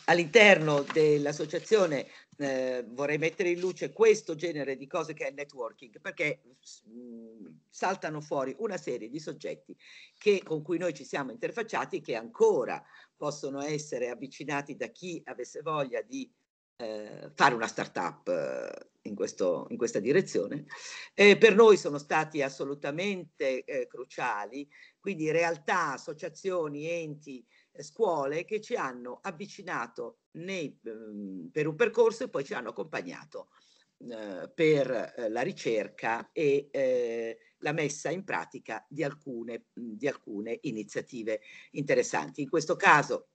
all'interno dell'associazione eh, vorrei mettere in luce questo genere di cose che è il networking, perché mh, mm, saltano fuori una serie di soggetti che, con cui noi ci siamo interfacciati e che ancora possono essere avvicinati da chi avesse voglia di eh, fare una startup eh, in, questo, in questa direzione. Eh, per noi sono stati assolutamente eh, cruciali, quindi realtà, associazioni, enti scuole che ci hanno avvicinato nei, ehm, per un percorso e poi ci hanno accompagnato eh, per eh, la ricerca e eh, la messa in pratica di alcune, di alcune iniziative interessanti. In questo caso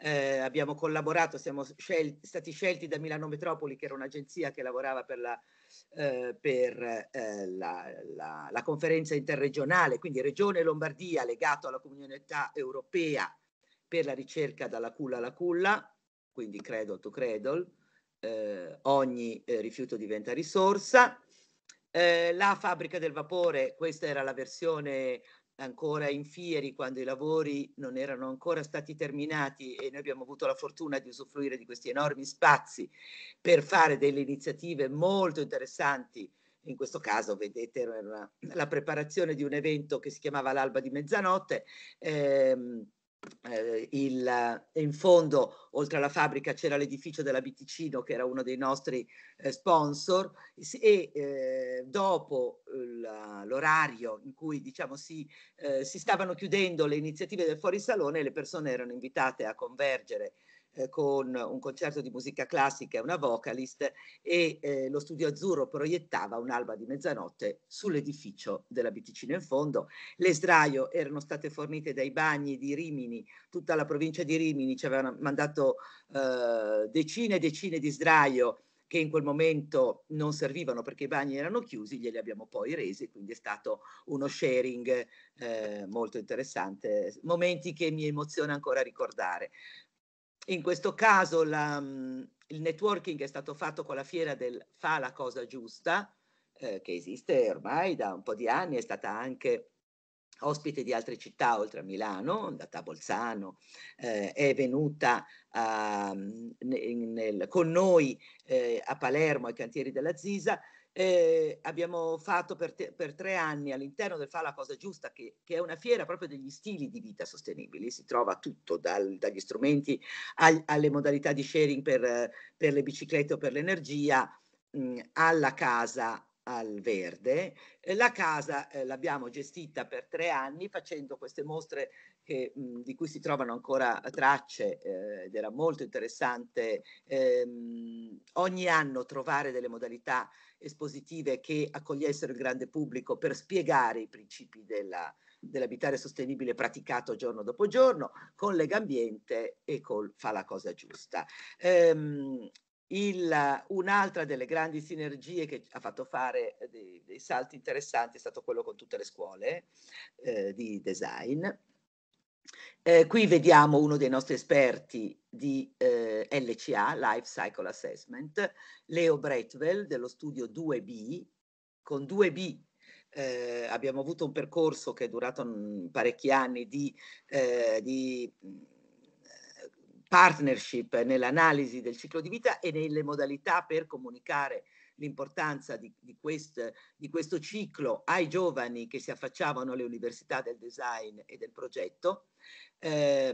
eh, abbiamo collaborato, siamo scelti, stati scelti da Milano Metropoli, che era un'agenzia che lavorava per, la, eh, per eh, la, la, la, conferenza interregionale, quindi Regione Lombardia legato alla comunità europea per la ricerca dalla culla alla culla, quindi credo to cradle, eh, ogni eh, rifiuto diventa risorsa. Eh, la fabbrica del vapore, questa era la versione ancora in fieri quando i lavori non erano ancora stati terminati e noi abbiamo avuto la fortuna di usufruire di questi enormi spazi per fare delle iniziative molto interessanti. In questo caso, vedete, era la preparazione di un evento che si chiamava l'alba di mezzanotte. Ehm, eh, il, eh, in fondo, oltre alla fabbrica, c'era l'edificio della Biticino, che era uno dei nostri eh, sponsor, e eh, dopo l'orario in cui diciamo, si, eh, si, stavano chiudendo le iniziative del fuorisalone, le persone erano invitate a convergere eh, con un concerto di musica classica e una vocalist e eh, lo studio azzurro proiettava un'alba di mezzanotte sull'edificio della Biticina in fondo. Le sdraio erano state fornite dai bagni di Rimini, tutta la provincia di Rimini ci avevano mandato eh, decine e decine di sdraio che in quel momento non servivano perché i bagni erano chiusi, glieli abbiamo poi resi, quindi è stato uno sharing eh, molto interessante, momenti che mi emoziona ancora ricordare. In questo caso la, mm, il networking è stato fatto con la fiera del Fa la cosa giusta, eh, che esiste ormai da un po' di anni, è stata anche ospite di altre città oltre a Milano, è andata a Bolzano, eh, è venuta a, mm, nel, con noi eh, a Palermo ai cantieri della Zisa, eh, abbiamo fatto per, te, per, tre anni all'interno del Fa la Cosa Giusta, che, che, è una fiera proprio degli stili di vita sostenibili, si trova tutto, dal, dagli strumenti al, alle modalità di sharing per, per, le biciclette o per l'energia, mh, alla casa, al verde. La casa eh, l'abbiamo gestita per tre anni facendo queste mostre che, mh, mm, di cui si trovano ancora tracce eh, ed era molto interessante ehm, ogni anno trovare delle modalità espositive che accogliessero il grande pubblico per spiegare i principi della, dell'abitare sostenibile praticato giorno dopo giorno con Legambiente e col Fa la cosa giusta. Ehm, il, un'altra delle grandi sinergie che ha fatto fare eh, dei, dei salti interessanti è stato quello con tutte le scuole eh, di design. Eh, qui vediamo uno dei nostri esperti di eh, LCA, Life Cycle Assessment, Leo Bretwell dello studio 2B. Con 2B eh, abbiamo avuto un percorso che è durato mm, parecchi anni di, eh, di mm, partnership eh, nell'analisi del ciclo di vita e nelle modalità per comunicare l'importanza di, di, quest, di, questo ciclo ai giovani che si affacciavano alle università del design e del progetto. Eh,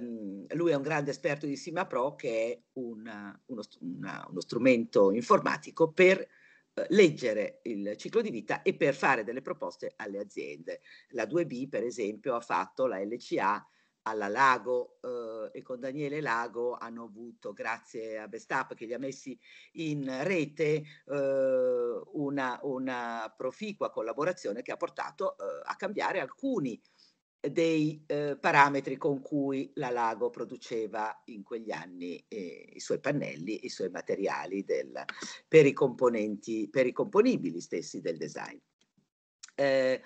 lui è un grande esperto di SimaPro che è una, uno, una, uno, strumento informatico per eh, leggere il ciclo di vita e per fare delle proposte alle aziende. La 2B per esempio ha fatto la LCA alla Lago eh, e con Daniele Lago hanno avuto, grazie a Bestap che li ha messi in rete, eh, una, una, proficua collaborazione che ha portato eh, a cambiare alcuni dei eh, parametri con cui la Lago produceva in quegli anni i suoi pannelli, i suoi materiali del, per, i componenti, per i componibili stessi del design. Eh,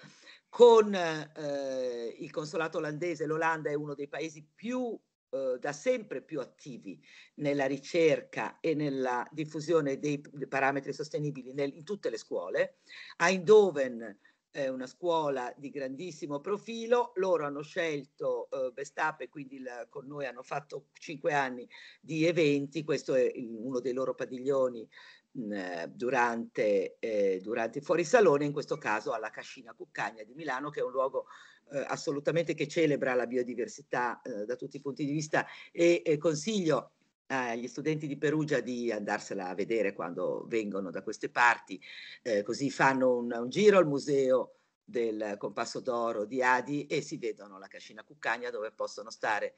con eh, il consolato olandese, l'Olanda è uno dei paesi più eh, da sempre più attivi nella ricerca e nella diffusione dei parametri sostenibili nel, in tutte le scuole. Eindhoven è una scuola di grandissimo profilo, loro hanno scelto Bestap eh, e quindi la, con noi hanno fatto cinque anni di eventi, questo è il, uno dei loro padiglioni Mhmm, eh, durante, eh, durante il fuorisalone, in questo caso alla Cascina Cuccagna di Milano, che è un luogo eh, assolutamente che celebra la biodiversità eh, da tutti i punti di vista e eh, consiglio agli studenti di Perugia di andarsela a vedere quando vengono da queste parti, eh, così fanno un, un giro al museo del Compasso d'Oro di Adi e si vedono la Cascina Cuccagna dove possono stare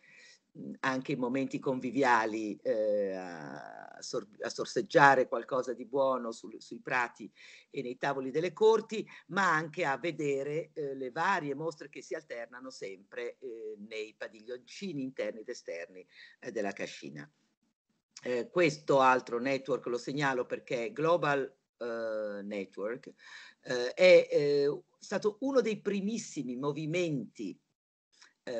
Mhmm, anche in momenti conviviali eh, a, sor- a, sorseggiare qualcosa di buono sul, sui prati e nei tavoli delle corti, ma anche a vedere eh, le varie mostre che si alternano sempre eh, nei padiglioncini interni ed esterni eh, della cascina. Eh, questo altro network lo segnalo perché Global eh, Network è stato uno dei primissimi movimenti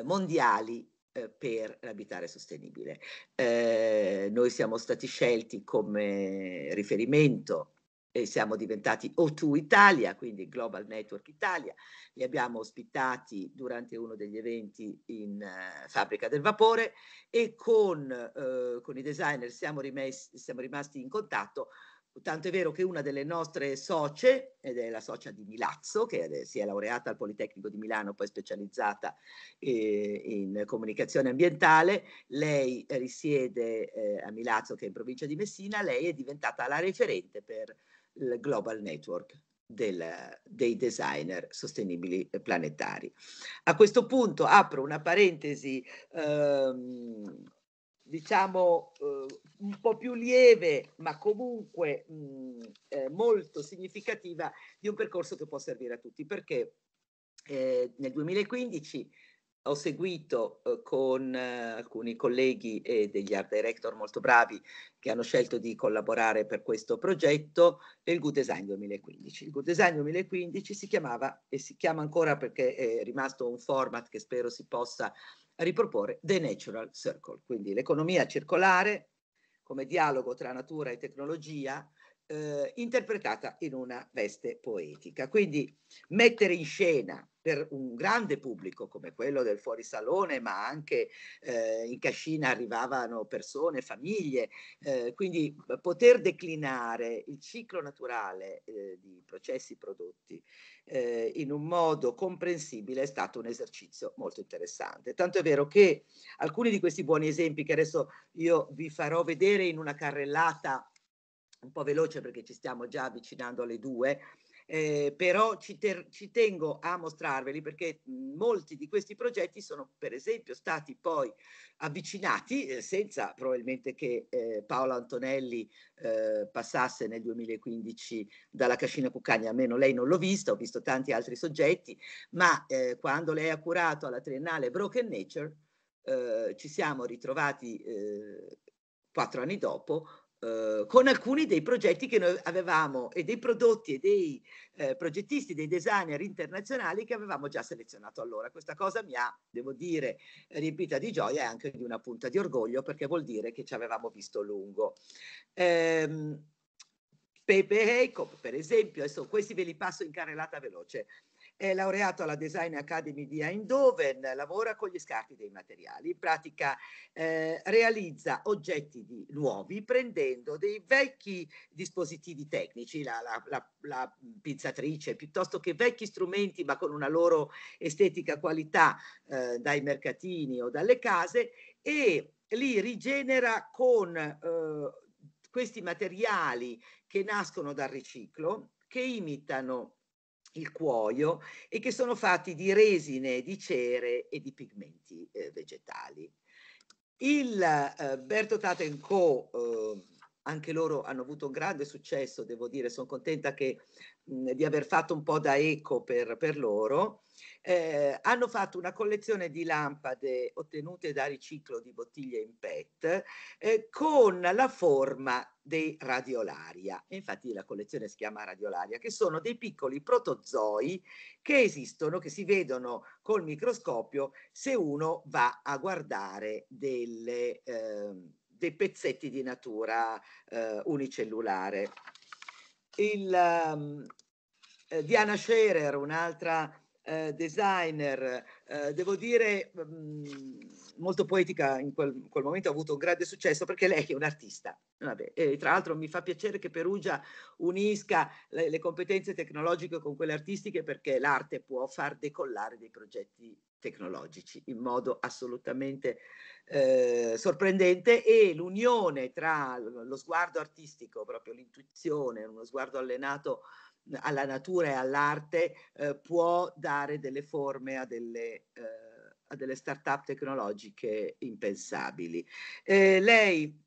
mondiali eh, per l'abitare sostenibile. Eh, noi siamo stati scelti come riferimento e siamo diventati O2 Italia, quindi Global Network Italia. Li abbiamo ospitati durante uno degli eventi in uh, Fabbrica del Vapore e con, uh, con i designer siamo, rimessi, siamo rimasti in contatto Tanto è vero che una delle nostre socie, ed è la socia di Milazzo, che si è laureata al Politecnico di Milano, poi specializzata eh, in comunicazione ambientale, lei risiede eh, a Milazzo, che è in provincia di Messina, lei è diventata la referente per il Global Network, del, dei designer sostenibili planetari. A questo punto apro una parentesi ehm, diciamo eh, un po' più lieve, ma comunque mh, mm, eh, molto significativa di un percorso che può servire a tutti, perché eh, nel 2015 ho seguito eh, con eh, alcuni colleghi e degli art director molto bravi che hanno scelto di collaborare per questo progetto il Good Design 2015. Il Good Design 2015 si chiamava e si chiama ancora perché è rimasto un format che spero si possa riproporre The Natural Circle, quindi l'economia circolare come dialogo tra natura e tecnologia eh, interpretata in una veste poetica. Quindi mettere in scena per un grande pubblico come quello del fuorisalone, ma anche eh, in cascina arrivavano persone, famiglie, eh, quindi poter declinare il ciclo naturale eh, di processi prodotti eh, in un modo comprensibile è stato un esercizio molto interessante. Tanto è vero che alcuni di questi buoni esempi che adesso io vi farò vedere in una carrellata un po' veloce perché ci stiamo già avvicinando alle due, eh, però ci, ter- ci, tengo a mostrarveli perché molti di questi progetti sono per esempio stati poi avvicinati eh, senza probabilmente che eh, Paola Antonelli eh, passasse nel 2015 dalla Cascina Cuccagna, almeno lei non l'ho vista, ho visto tanti altri soggetti, ma eh, quando lei ha curato alla triennale Broken Nature eh, ci siamo ritrovati quattro anni dopo eh, con alcuni dei progetti che noi avevamo e dei prodotti e dei eh, progettisti, dei designer internazionali che avevamo già selezionato allora. Questa cosa mi ha, devo dire, riempita di gioia e anche di una punta di orgoglio perché vuol dire che ci avevamo visto lungo. Ehm, Pepe Jacob, per esempio, adesso questi ve li passo in carrellata veloce. È laureato alla Design Academy di Eindhoven, lavora con gli scarti dei materiali, in pratica eh, realizza oggetti di, nuovi prendendo dei vecchi dispositivi tecnici, la, la, la, la, pizzatrice, piuttosto che vecchi strumenti ma con una loro estetica qualità eh, dai mercatini o dalle case e li rigenera con eh, questi materiali che nascono dal riciclo, che imitano il cuoio e che sono fatti di resine, di cere e di pigmenti eh, vegetali. Il eh, Bertotat Co., eh, anche loro hanno avuto un grande successo, devo dire, sono contenta che di aver fatto un po' da eco per, per loro, eh, hanno fatto una collezione di lampade ottenute da riciclo di bottiglie in PET eh, con la forma dei radiolaria. Infatti la collezione si chiama radiolaria, che sono dei piccoli protozoi che esistono, che si vedono col microscopio se uno va a guardare delle, eh, dei pezzetti di natura eh, unicellulare il, ehm, eh, Diana Scherer, un'altra eh, designer eh, devo dire, mh, mm, molto poetica in quel, quel, momento, ha avuto un grande successo perché lei è un'artista. Vabbè, e tra l'altro mi fa piacere che Perugia unisca le, le competenze tecnologiche con quelle artistiche perché l'arte può far decollare dei progetti tecnologici in modo assolutamente eh, sorprendente e l'unione tra lo sguardo artistico, proprio l'intuizione, uno sguardo allenato alla natura e all'arte eh, può dare delle forme a delle, eh, a delle start-up tecnologiche impensabili. Eh, lei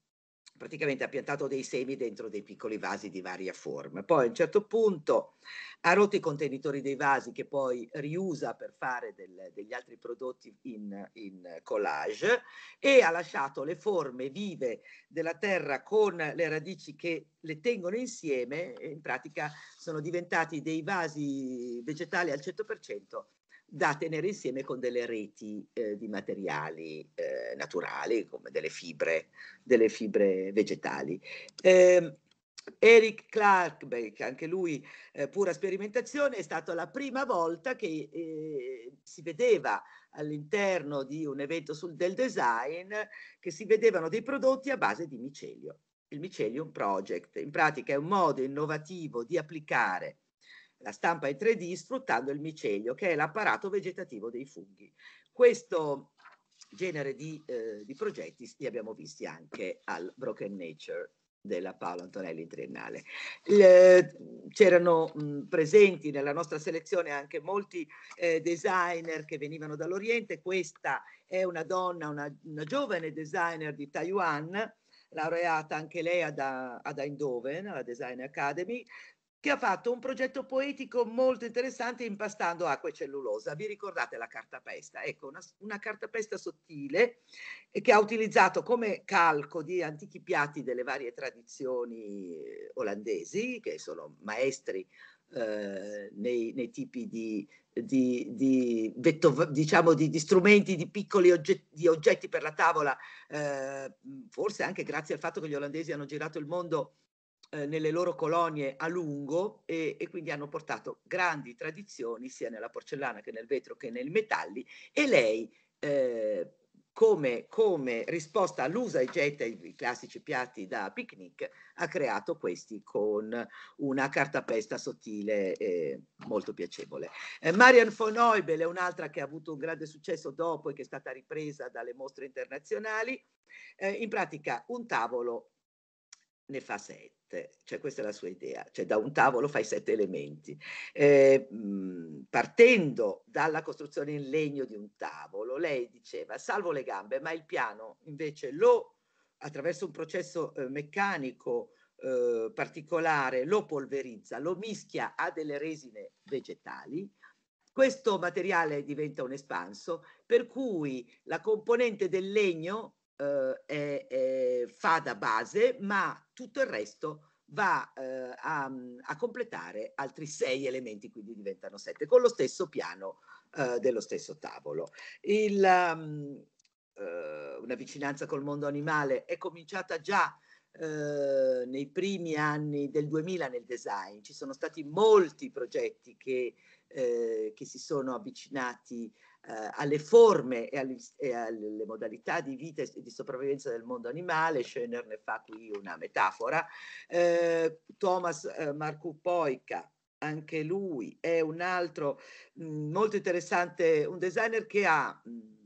praticamente ha piantato dei semi dentro dei piccoli vasi di varia forma. Poi a un certo punto ha rotto i contenitori dei vasi che poi riusa per fare del, degli altri prodotti in, in, collage e ha lasciato le forme vive della terra con le radici che le tengono insieme in pratica sono diventati dei vasi vegetali al 100% da tenere insieme con delle reti eh, di materiali eh, naturali, come delle fibre, delle fibre vegetali. Eh, Eric Clarkbeck, anche lui eh, pura sperimentazione, è stata la prima volta che eh, si vedeva all'interno di un evento sul, del design che si vedevano dei prodotti a base di micelio. Il Micelium Project, in pratica è un modo innovativo di applicare la stampa in 3D sfruttando il micelio, che è l'apparato vegetativo dei funghi. Questo genere di, eh, di progetti li abbiamo visti anche al Broken Nature della Paola Antonelli in triennale. C'erano presenti nella nostra selezione anche molti eh, designer che venivano dall'Oriente, questa è una donna, una, una giovane designer di Taiwan, laureata anche lei ad, ad Eindhoven, alla Design Academy, che ha fatto un progetto poetico molto interessante impastando acqua e cellulosa. Vi ricordate la cartapesta? Ecco, una, una cartapesta sottile eh, che ha utilizzato come calco di antichi piatti delle varie tradizioni eh, olandesi, che sono maestri eh, nei, nei, tipi di, di, di, vetto, diciamo di, strumenti, di piccoli oggetti, oggetti per la tavola, eh, forse anche grazie al fatto che gli olandesi hanno girato il mondo eh, nelle loro colonie a lungo e, e, quindi hanno portato grandi tradizioni sia nella porcellana che nel vetro che nei metalli e lei eh, come, come, risposta all'usa e getta i classici piatti da picnic, ha creato questi con una cartapesta sottile e molto piacevole. Eh, Marian von Heubel è un'altra che ha avuto un grande successo dopo e che è stata ripresa dalle mostre internazionali. Eh, in pratica un tavolo ne fa sei sette, cioè questa è la sua idea, cioè da un tavolo fai sette elementi. Eh, partendo dalla costruzione in legno di un tavolo, lei diceva salvo le gambe, ma il piano invece lo, attraverso un processo eh, meccanico eh, particolare, lo polverizza, lo mischia a delle resine vegetali, questo materiale diventa un espanso, per cui la componente del legno eh, è, è, fa da base, ma tutto il resto va eh, a, a, completare altri sei elementi, quindi diventano sette, con lo stesso piano eh, dello stesso tavolo. Il, um, eh, una vicinanza col mondo animale è cominciata già eh, nei primi anni del 2000 nel design. Ci sono stati molti progetti che, eh, che si sono avvicinati eh, alle forme e alle, e alle, modalità di vita e di sopravvivenza del mondo animale, Schoener ne fa qui una metafora, eh, Thomas eh, Marcu Poica, anche lui è un altro mh, mm, molto interessante, un designer che ha... Mh, mm,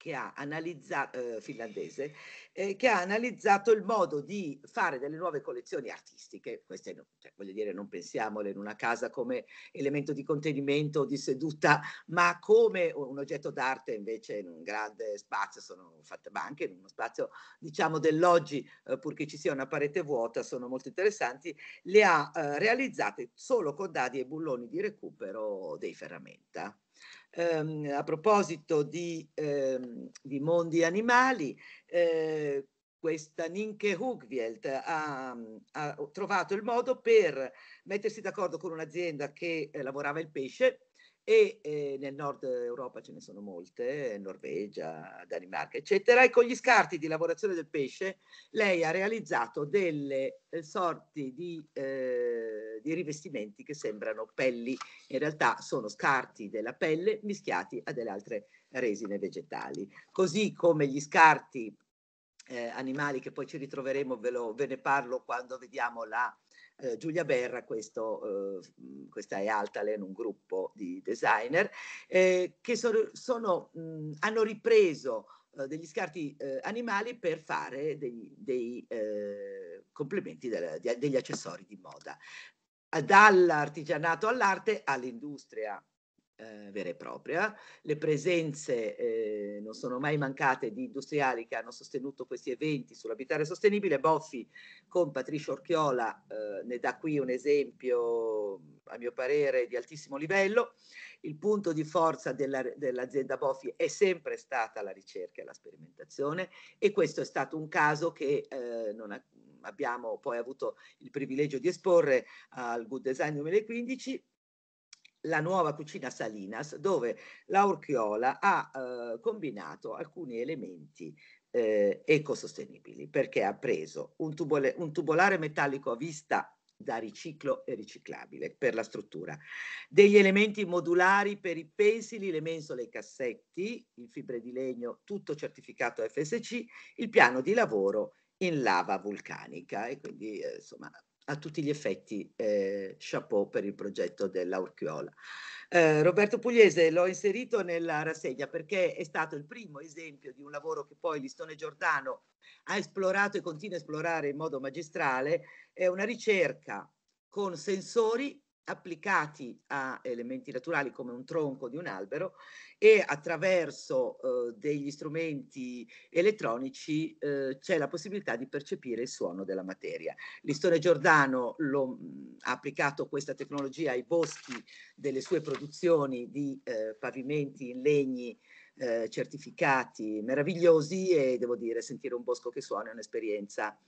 che ha analizzato, eh, finlandese, eh, che ha analizzato il modo di fare delle nuove collezioni artistiche. Queste, non, cioè, voglio dire, non pensiamole in una casa come elemento di contenimento o di seduta, ma come un oggetto d'arte invece in un grande spazio, sono fatte banche, in uno spazio diciamo dell'oggi, eh, purché ci sia una parete vuota, sono molto interessanti, le ha eh, realizzate solo con dadi e bulloni di recupero dei ferramenta ehm, a proposito di, ehm, di mondi animali, eh, questa Ninke Hugvielt ha, ha, trovato il modo per mettersi d'accordo con un'azienda che eh, lavorava il pesce e eh, nel nord Europa ce ne sono molte, Norvegia, Danimarca, eccetera, e con gli scarti di lavorazione del pesce lei ha realizzato delle eh, sorti di, eh, di, rivestimenti che sembrano pelli, in realtà sono scarti della pelle mischiati a delle altre resine vegetali, così come gli scarti eh, animali che poi ci ritroveremo, ve, lo, ve ne parlo quando vediamo la eh, Giulia Berra, questo, eh, questa è Altalen, un gruppo di designer, eh, che so, sono, mh, hanno ripreso eh, degli scarti eh, animali per fare dei, dei eh, complementi della, degli accessori di moda. Dall'artigianato all'arte all'industria eh, vera e propria. Le presenze eh, non sono mai mancate di industriali che hanno sostenuto questi eventi sull'abitare sostenibile. Boffi con Patricio Orchiola eh, ne dà qui un esempio, a mio parere, di altissimo livello. Il punto di forza della, dell'azienda Boffi è sempre stata la ricerca e la sperimentazione e questo è stato un caso che eh, non ha, abbiamo poi avuto il privilegio di esporre al Good Design 2015 la nuova cucina Salinas, dove la Orchiola ha eh, combinato alcuni elementi eh, ecosostenibili, perché ha preso un, tubole, un tubolare metallico a vista da riciclo e riciclabile per la struttura, degli elementi modulari per i pensili, le mensole e i cassetti, il fibre di legno, tutto certificato FSC, il piano di lavoro in lava vulcanica e quindi eh, insomma a tutti gli effetti eh, chapeau per il progetto dell'Aurchiola. Eh, Roberto Pugliese l'ho inserito nella rassegna perché è stato il primo esempio di un lavoro che poi Listone Giordano ha esplorato e continua a esplorare in modo magistrale, è una ricerca con sensori applicati a elementi naturali come un tronco di un albero e attraverso eh, degli strumenti elettronici eh, c'è la possibilità di percepire il suono della materia. Listone Giordano lo, mh, mm, ha applicato questa tecnologia ai boschi delle sue produzioni di eh, pavimenti in legni eh, certificati meravigliosi e devo dire sentire un bosco che suona è un'esperienza.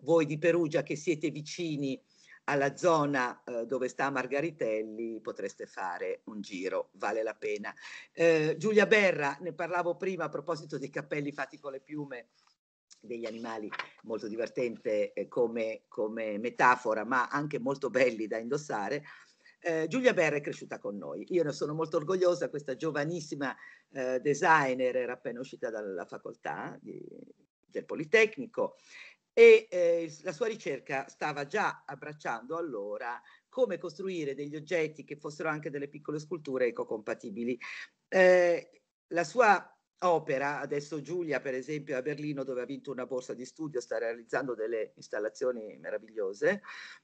Voi di Perugia che siete vicini alla zona eh, dove sta Margaritelli potreste fare un giro, vale la pena. Eh, Giulia Berra, ne parlavo prima a proposito dei cappelli fatti con le piume degli animali, molto divertente eh, come, come, metafora, ma anche molto belli da indossare. Eh, Giulia Berra è cresciuta con noi, io ne sono molto orgogliosa, questa giovanissima eh, designer era appena uscita dalla facoltà di, del Politecnico e eh, la sua ricerca stava già abbracciando allora come costruire degli oggetti che fossero anche delle piccole sculture ecocompatibili. Eh, la sua opera, adesso Giulia per esempio a Berlino dove ha vinto una borsa di studio, sta realizzando delle installazioni meravigliose,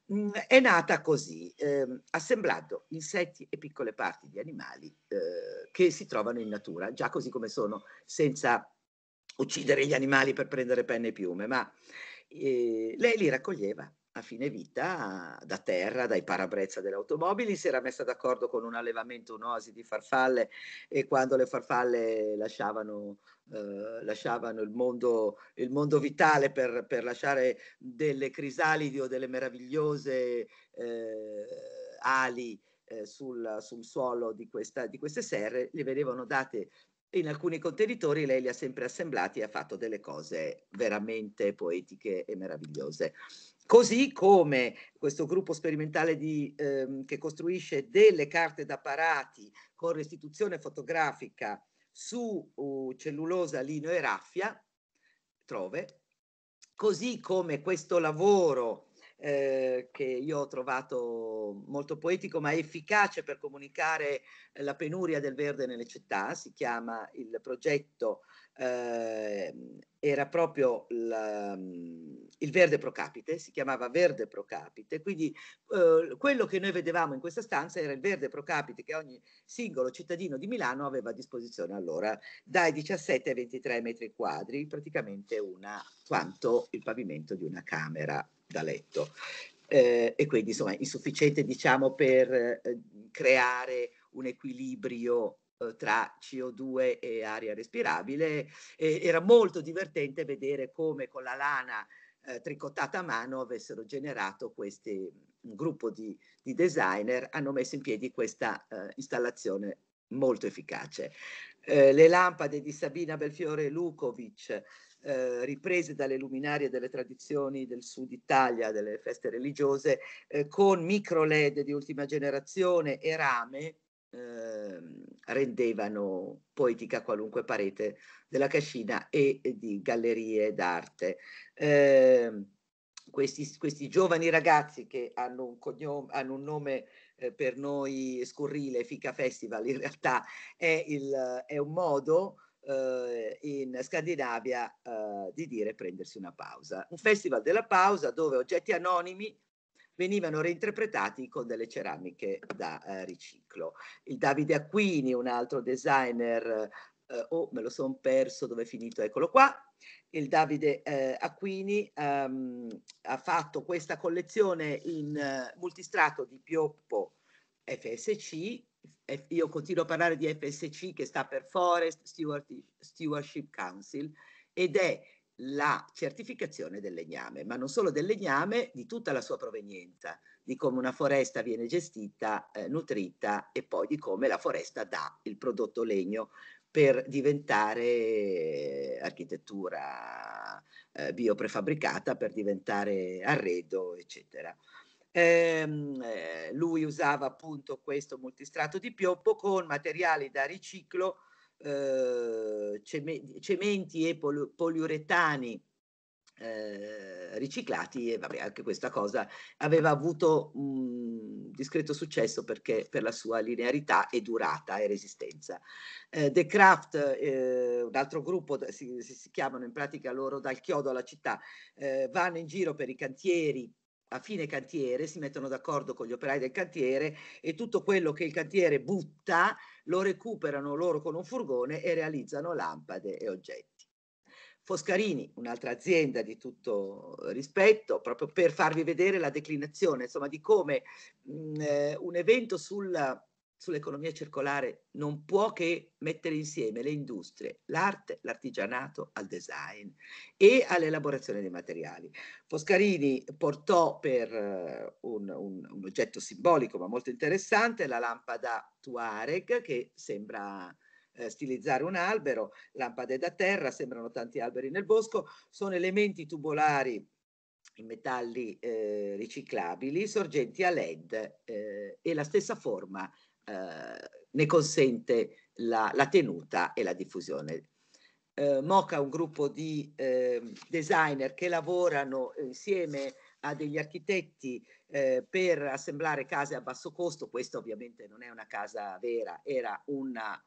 mh, mm, è nata così, eh, assemblando insetti e piccole parti di animali eh, che si trovano in natura, già così come sono, senza uccidere gli animali per prendere penne e piume, ma e lei li raccoglieva a fine vita da terra, dai parabrezza delle automobili, si era messa d'accordo con un allevamento un'oasi di farfalle e quando le farfalle lasciavano, eh, lasciavano il, mondo, il, mondo, vitale per, per, lasciare delle crisalidi o delle meravigliose eh, ali eh, sul, sul, suolo di, questa, di, queste serre, le venivano date in alcuni contenitori lei li ha sempre assemblati e ha fatto delle cose veramente poetiche e meravigliose. Così come questo gruppo sperimentale di, ehm, che costruisce delle carte da parati con restituzione fotografica su uh, cellulosa, lino e raffia, trove, così come questo lavoro eh, che io ho trovato molto poetico ma efficace per comunicare eh, la penuria del verde nelle città, si chiama il progetto eh, era proprio la, mm, il verde pro capite, si chiamava verde pro capite, quindi eh, quello che noi vedevamo in questa stanza era il verde pro capite che ogni singolo cittadino di Milano aveva a disposizione allora, dai 17 ai 23 metri quadri, praticamente una quanto il pavimento di una camera da letto. Eh, e quindi insomma insufficiente diciamo per eh, creare un equilibrio eh, tra CO2 e aria respirabile e era molto divertente vedere come con la lana eh, tricottata a mano avessero generato questi, un gruppo di, di designer hanno messo in piedi questa eh, installazione molto efficace. Eh, le lampade di Sabina Belfiore Lukovic eh, riprese dalle luminarie delle tradizioni del sud Italia, delle feste religiose, eh, con micro LED di ultima generazione e rame, eh, rendevano poetica qualunque parete della cascina e, e di gallerie d'arte. Eh, questi, questi, giovani ragazzi che hanno un, cognome, hanno un nome eh, per noi scurrile, Fica Festival, in realtà è, il, è un modo eh, in Scandinavia eh, di dire prendersi una pausa. Un festival della pausa dove oggetti anonimi venivano reinterpretati con delle ceramiche da eh, riciclo. Il Davide Acquini, un altro designer, eh, oh me lo sono perso, dove è finito? Eccolo qua, il Davide eh, Acquini ehm, ha fatto questa collezione in eh, multistrato di Pioppo FSC io continuo a parlare di FSC che sta per Forest Stewardship Council ed è la certificazione del legname, ma non solo del legname, di tutta la sua provenienza, di come una foresta viene gestita, eh, nutrita e poi di come la foresta dà il prodotto legno per diventare eh, architettura eh, bioprefabbricata, per diventare arredo, eccetera. Ehm, eh, lui usava appunto questo multistrato di pioppo con materiali da riciclo, eh, cementi e pol poliuretani eh, riciclati e vabbè anche questa cosa aveva avuto un discreto successo perché per la sua linearità e durata e resistenza. Eh, The Craft, eh, un altro gruppo, si, si, chiamano in pratica loro dal chiodo alla città, eh, vanno in giro per i cantieri a fine cantiere si mettono d'accordo con gli operai del cantiere e tutto quello che il cantiere butta lo recuperano loro con un furgone e realizzano lampade e oggetti. Foscarini, un'altra azienda di tutto rispetto, proprio per farvi vedere la declinazione, insomma, di come mh, mm, eh, un evento sulla sull'economia circolare non può che mettere insieme le industrie, l'arte, l'artigianato al design e all'elaborazione dei materiali. Foscarini portò per eh, un, un, un oggetto simbolico ma molto interessante la lampada Tuareg che sembra eh, stilizzare un albero, lampade da terra, sembrano tanti alberi nel bosco, sono elementi tubolari in metalli eh, riciclabili, sorgenti a LED eh, e la stessa forma eh, ne consente la, la, tenuta e la diffusione. Eh, Moca è un gruppo di eh, designer che lavorano insieme a degli architetti eh, per assemblare case a basso costo, Questa ovviamente non è una casa vera, era una,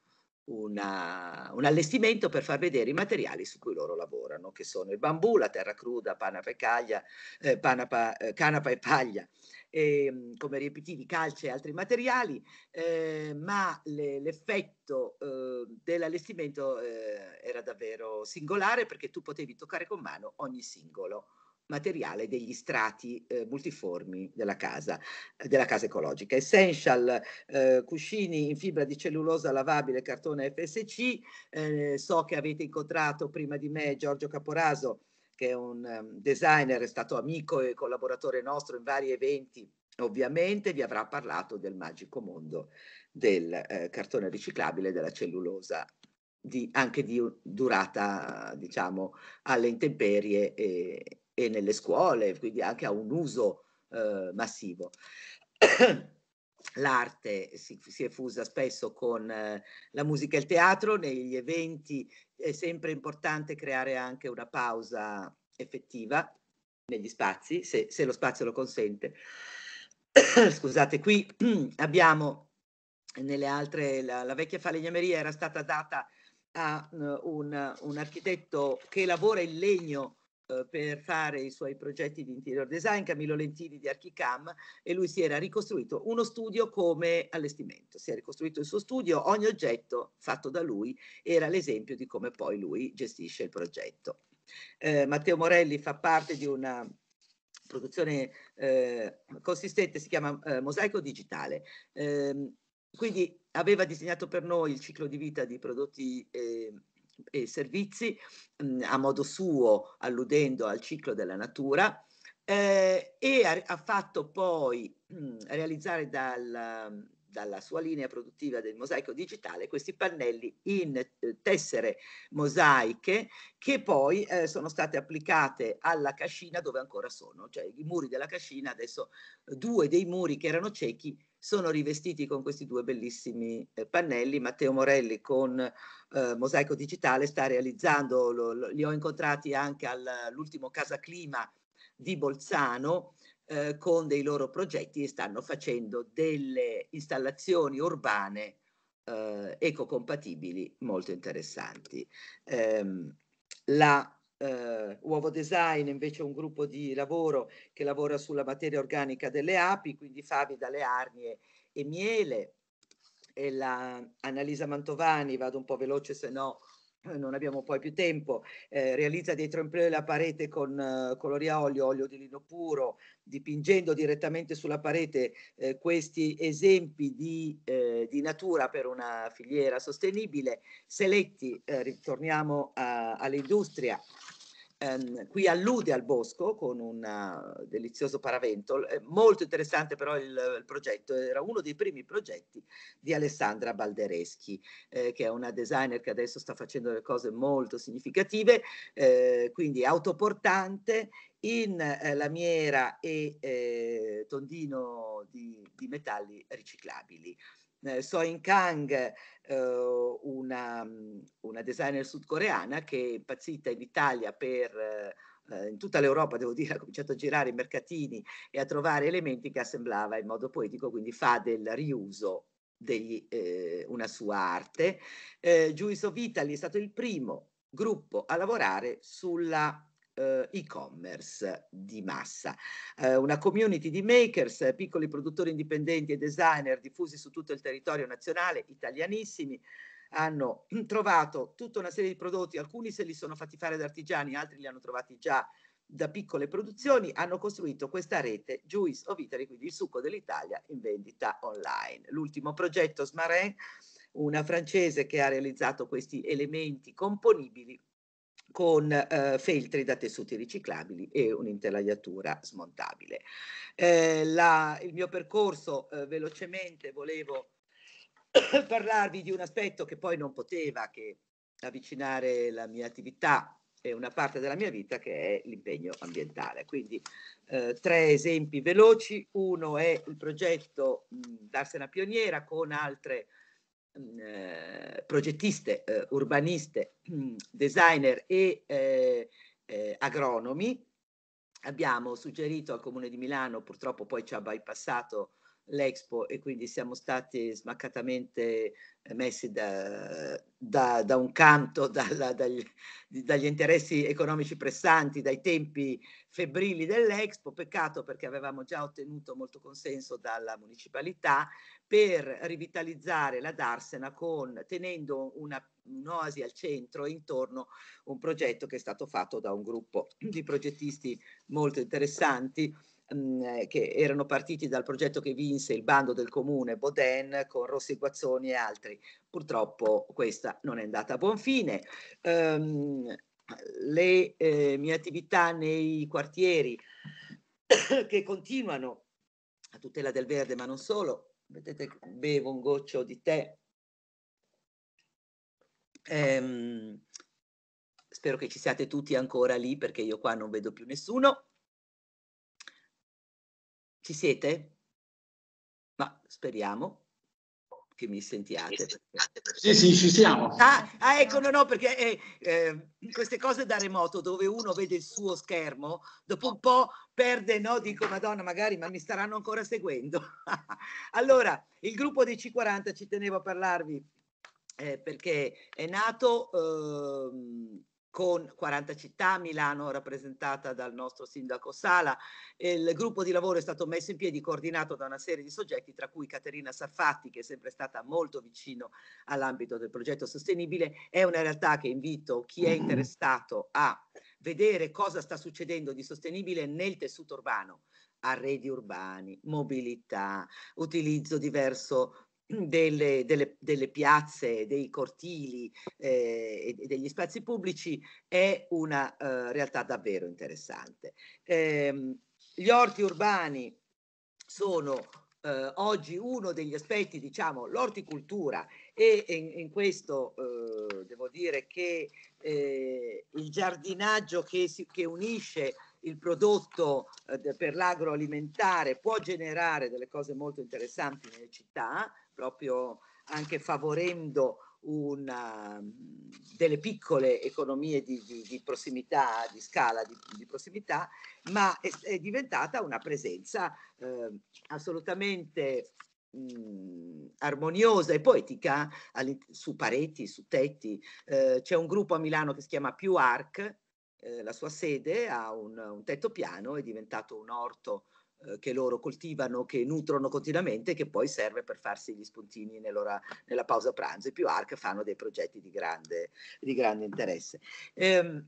una, un allestimento per far vedere i materiali su cui loro lavorano, che sono il bambù, la terra cruda, panapa e, caglia, eh, panapa, eh, canapa e paglia, eh, come riempitivi calce e altri materiali, eh, ma le, l'effetto eh, dell'allestimento eh, era davvero singolare perché tu potevi toccare con mano ogni singolo materiale degli strati eh, multiformi della casa, eh, della casa ecologica. Essential, eh, cuscini in fibra di cellulosa lavabile, cartone FSC, eh, so che avete incontrato prima di me Giorgio Caporaso che è un ehm, designer, è stato amico e collaboratore nostro in vari eventi, ovviamente vi avrà parlato del magico mondo del eh, cartone riciclabile della cellulosa di, anche di durata diciamo alle intemperie e, e nelle scuole quindi anche a un uso eh, massivo l'arte si, si, è fusa spesso con eh, la musica e il teatro, negli eventi è sempre importante creare anche una pausa effettiva negli spazi, se, se lo spazio lo consente. Scusate, qui abbiamo nelle altre, la, la vecchia falegnameria era stata data a uh, un, un architetto che lavora in legno eh, per fare i suoi progetti di interior design, Camillo Lentini di Archicam, e lui si era ricostruito uno studio come allestimento, si è ricostruito il suo studio, ogni oggetto fatto da lui era l'esempio di come poi lui gestisce il progetto. Eh, Matteo Morelli fa parte di una produzione eh, consistente, si chiama eh, Mosaico Digitale. Ehm, quindi aveva disegnato per noi il ciclo di vita di prodotti ehm, e servizi mh, mm, a modo suo, alludendo al ciclo della natura, eh, e ha, ha, fatto poi mh, mm, realizzare dal, dalla sua linea produttiva del mosaico digitale questi pannelli in eh, tessere mosaiche che poi eh, sono state applicate alla cascina dove ancora sono, cioè i muri della cascina adesso eh, due dei muri che erano ciechi sono rivestiti con questi due bellissimi eh, pannelli. Matteo Morelli con eh, Mosaico Digitale sta realizzando, lo, lo, li ho incontrati anche all'ultimo Casa Clima di Bolzano eh, con dei loro progetti e stanno facendo delle installazioni urbane eh, ecocompatibili molto interessanti. Eh, la eh, Uovo Design invece è un gruppo di lavoro che lavora sulla materia organica delle api, quindi favi dalle arnie e miele. E la Annalisa Mantovani, vado un po' veloce se no eh, non abbiamo poi più tempo, eh, realizza dei tremplé la parete con eh, colori a olio, olio di lino puro, dipingendo direttamente sulla parete eh, questi esempi di, eh, di, natura per una filiera sostenibile. Seletti, eh, ritorniamo all'industria, ehm, qui allude al bosco con un eh, delizioso paravento. Eh, molto interessante però il, il, progetto, era uno dei primi progetti di Alessandra Baldereschi, eh, che è una designer che adesso sta facendo delle cose molto significative, eh, quindi autoportante in eh, lamiera e eh, tondino di, di metalli riciclabili. Eh, Soin Kang, eh, una, una, designer sudcoreana che è impazzita in Italia per... Eh, in tutta l'Europa, devo dire, ha cominciato a girare i mercatini e a trovare elementi che assemblava in modo poetico, quindi fa del riuso degli, eh, una sua arte. Eh, Juice of Italy è stato il primo gruppo a lavorare sulla eh, e-commerce di massa. Eh, una community di makers, piccoli produttori indipendenti e designer diffusi su tutto il territorio nazionale, italianissimi, hanno trovato tutta una serie di prodotti, alcuni se li sono fatti fare da artigiani, altri li hanno trovati già da piccole produzioni, hanno costruito questa rete Juice of Italy, quindi il succo dell'Italia in vendita online. L'ultimo progetto Smarin, una francese che ha realizzato questi elementi componibili con eh, feltri da tessuti riciclabili e un'intelaiatura smontabile. Eh, la, il mio percorso, eh, velocemente, volevo parlarvi di un aspetto che poi non poteva che avvicinare la mia attività e una parte della mia vita che è l'impegno ambientale. Quindi eh, tre esempi veloci. Uno è il progetto mh, Darsena Pioniera con altre mh, mm, eh, progettiste, eh, urbaniste, mh, mm, designer e eh, eh, agronomi. Abbiamo suggerito al Comune di Milano, purtroppo poi ci ha bypassato l'Expo e quindi siamo stati smaccatamente eh, messi da, da, da un canto dalla, dagli, dagli, interessi economici pressanti, dai tempi febbrili dell'Expo, peccato perché avevamo già ottenuto molto consenso dalla municipalità per rivitalizzare la Darsena con, tenendo una, un'oasi al centro intorno a un progetto che è stato fatto da un gruppo di progettisti molto interessanti Mhmm, che erano partiti dal progetto che vinse il bando del comune Boden con Rossi Guazzoni e altri. Purtroppo questa non è andata a buon fine. Um, le eh, mie attività nei quartieri che continuano a tutela del verde, ma non solo. Vedete, bevo un goccio di tè. Ehm, spero che ci siate tutti ancora lì perché io qua non vedo più nessuno. Ci siete? Ma speriamo che mi sentiate. Sì, sì, ci siamo. Ah, ah ecco, no, no, perché eh, eh, queste cose da remoto dove uno vede il suo schermo, dopo un po' perde, no? Dico, madonna, magari, ma mi staranno ancora seguendo. allora, il gruppo dei C40 ci tenevo a parlarvi eh, perché è nato... Ehm, con 40 città, Milano rappresentata dal nostro sindaco Sala. Il gruppo di lavoro è stato messo in piedi coordinato da una serie di soggetti, tra cui Caterina Saffatti, che è sempre stata molto vicino all'ambito del progetto sostenibile. È una realtà che invito chi è interessato a vedere cosa sta succedendo di sostenibile nel tessuto urbano arredi urbani, mobilità, utilizzo diverso delle, delle, delle, piazze, dei cortili eh, e degli spazi pubblici è una eh, realtà davvero interessante. Eh, gli orti urbani sono eh, oggi uno degli aspetti, diciamo, l'orticoltura e in, in questo eh, devo dire che eh, il giardinaggio che, si, che unisce il prodotto per l'agroalimentare può generare delle cose molto interessanti nelle città proprio anche favorendo una, um, delle piccole economie di, di, di prossimità, di scala di, di prossimità, ma è, è, diventata una presenza eh, assolutamente mh, mm, armoniosa e poetica su pareti, su tetti. Eh, c'è un gruppo a Milano che si chiama Più Arc, eh, la sua sede ha un, un tetto piano, è diventato un orto eh, che loro coltivano, che nutrono continuamente, che poi serve per farsi gli spuntini nella pausa pranzo. I più ARC fanno dei progetti di grande, di grande interesse. Ehm,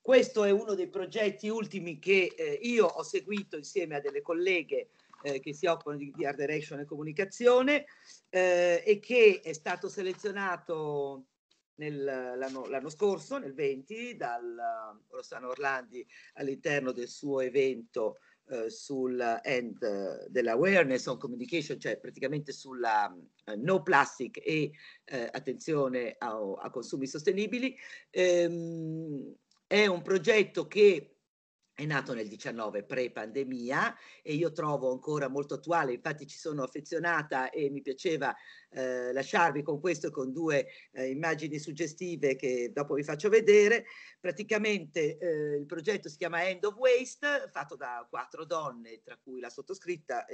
questo è uno dei progetti ultimi che eh, io ho seguito insieme a delle colleghe eh, che si occupano di, di art direction e comunicazione eh, e che è stato selezionato l'anno, scorso, nel 20, dal Rossano Orlandi all'interno del suo evento eh, sul end eh, dell'awareness on communication, cioè praticamente sulla eh, no plastic e eh, attenzione a, a, consumi sostenibili. Ehm, è un progetto che è nato nel 19 pre-pandemia e io trovo ancora molto attuale, infatti ci sono affezionata e mi piaceva eh, lasciarvi con questo con due eh, immagini suggestive che dopo vi faccio vedere. Praticamente eh, il progetto si chiama End of Waste, fatto da quattro donne, tra cui la sottoscritta,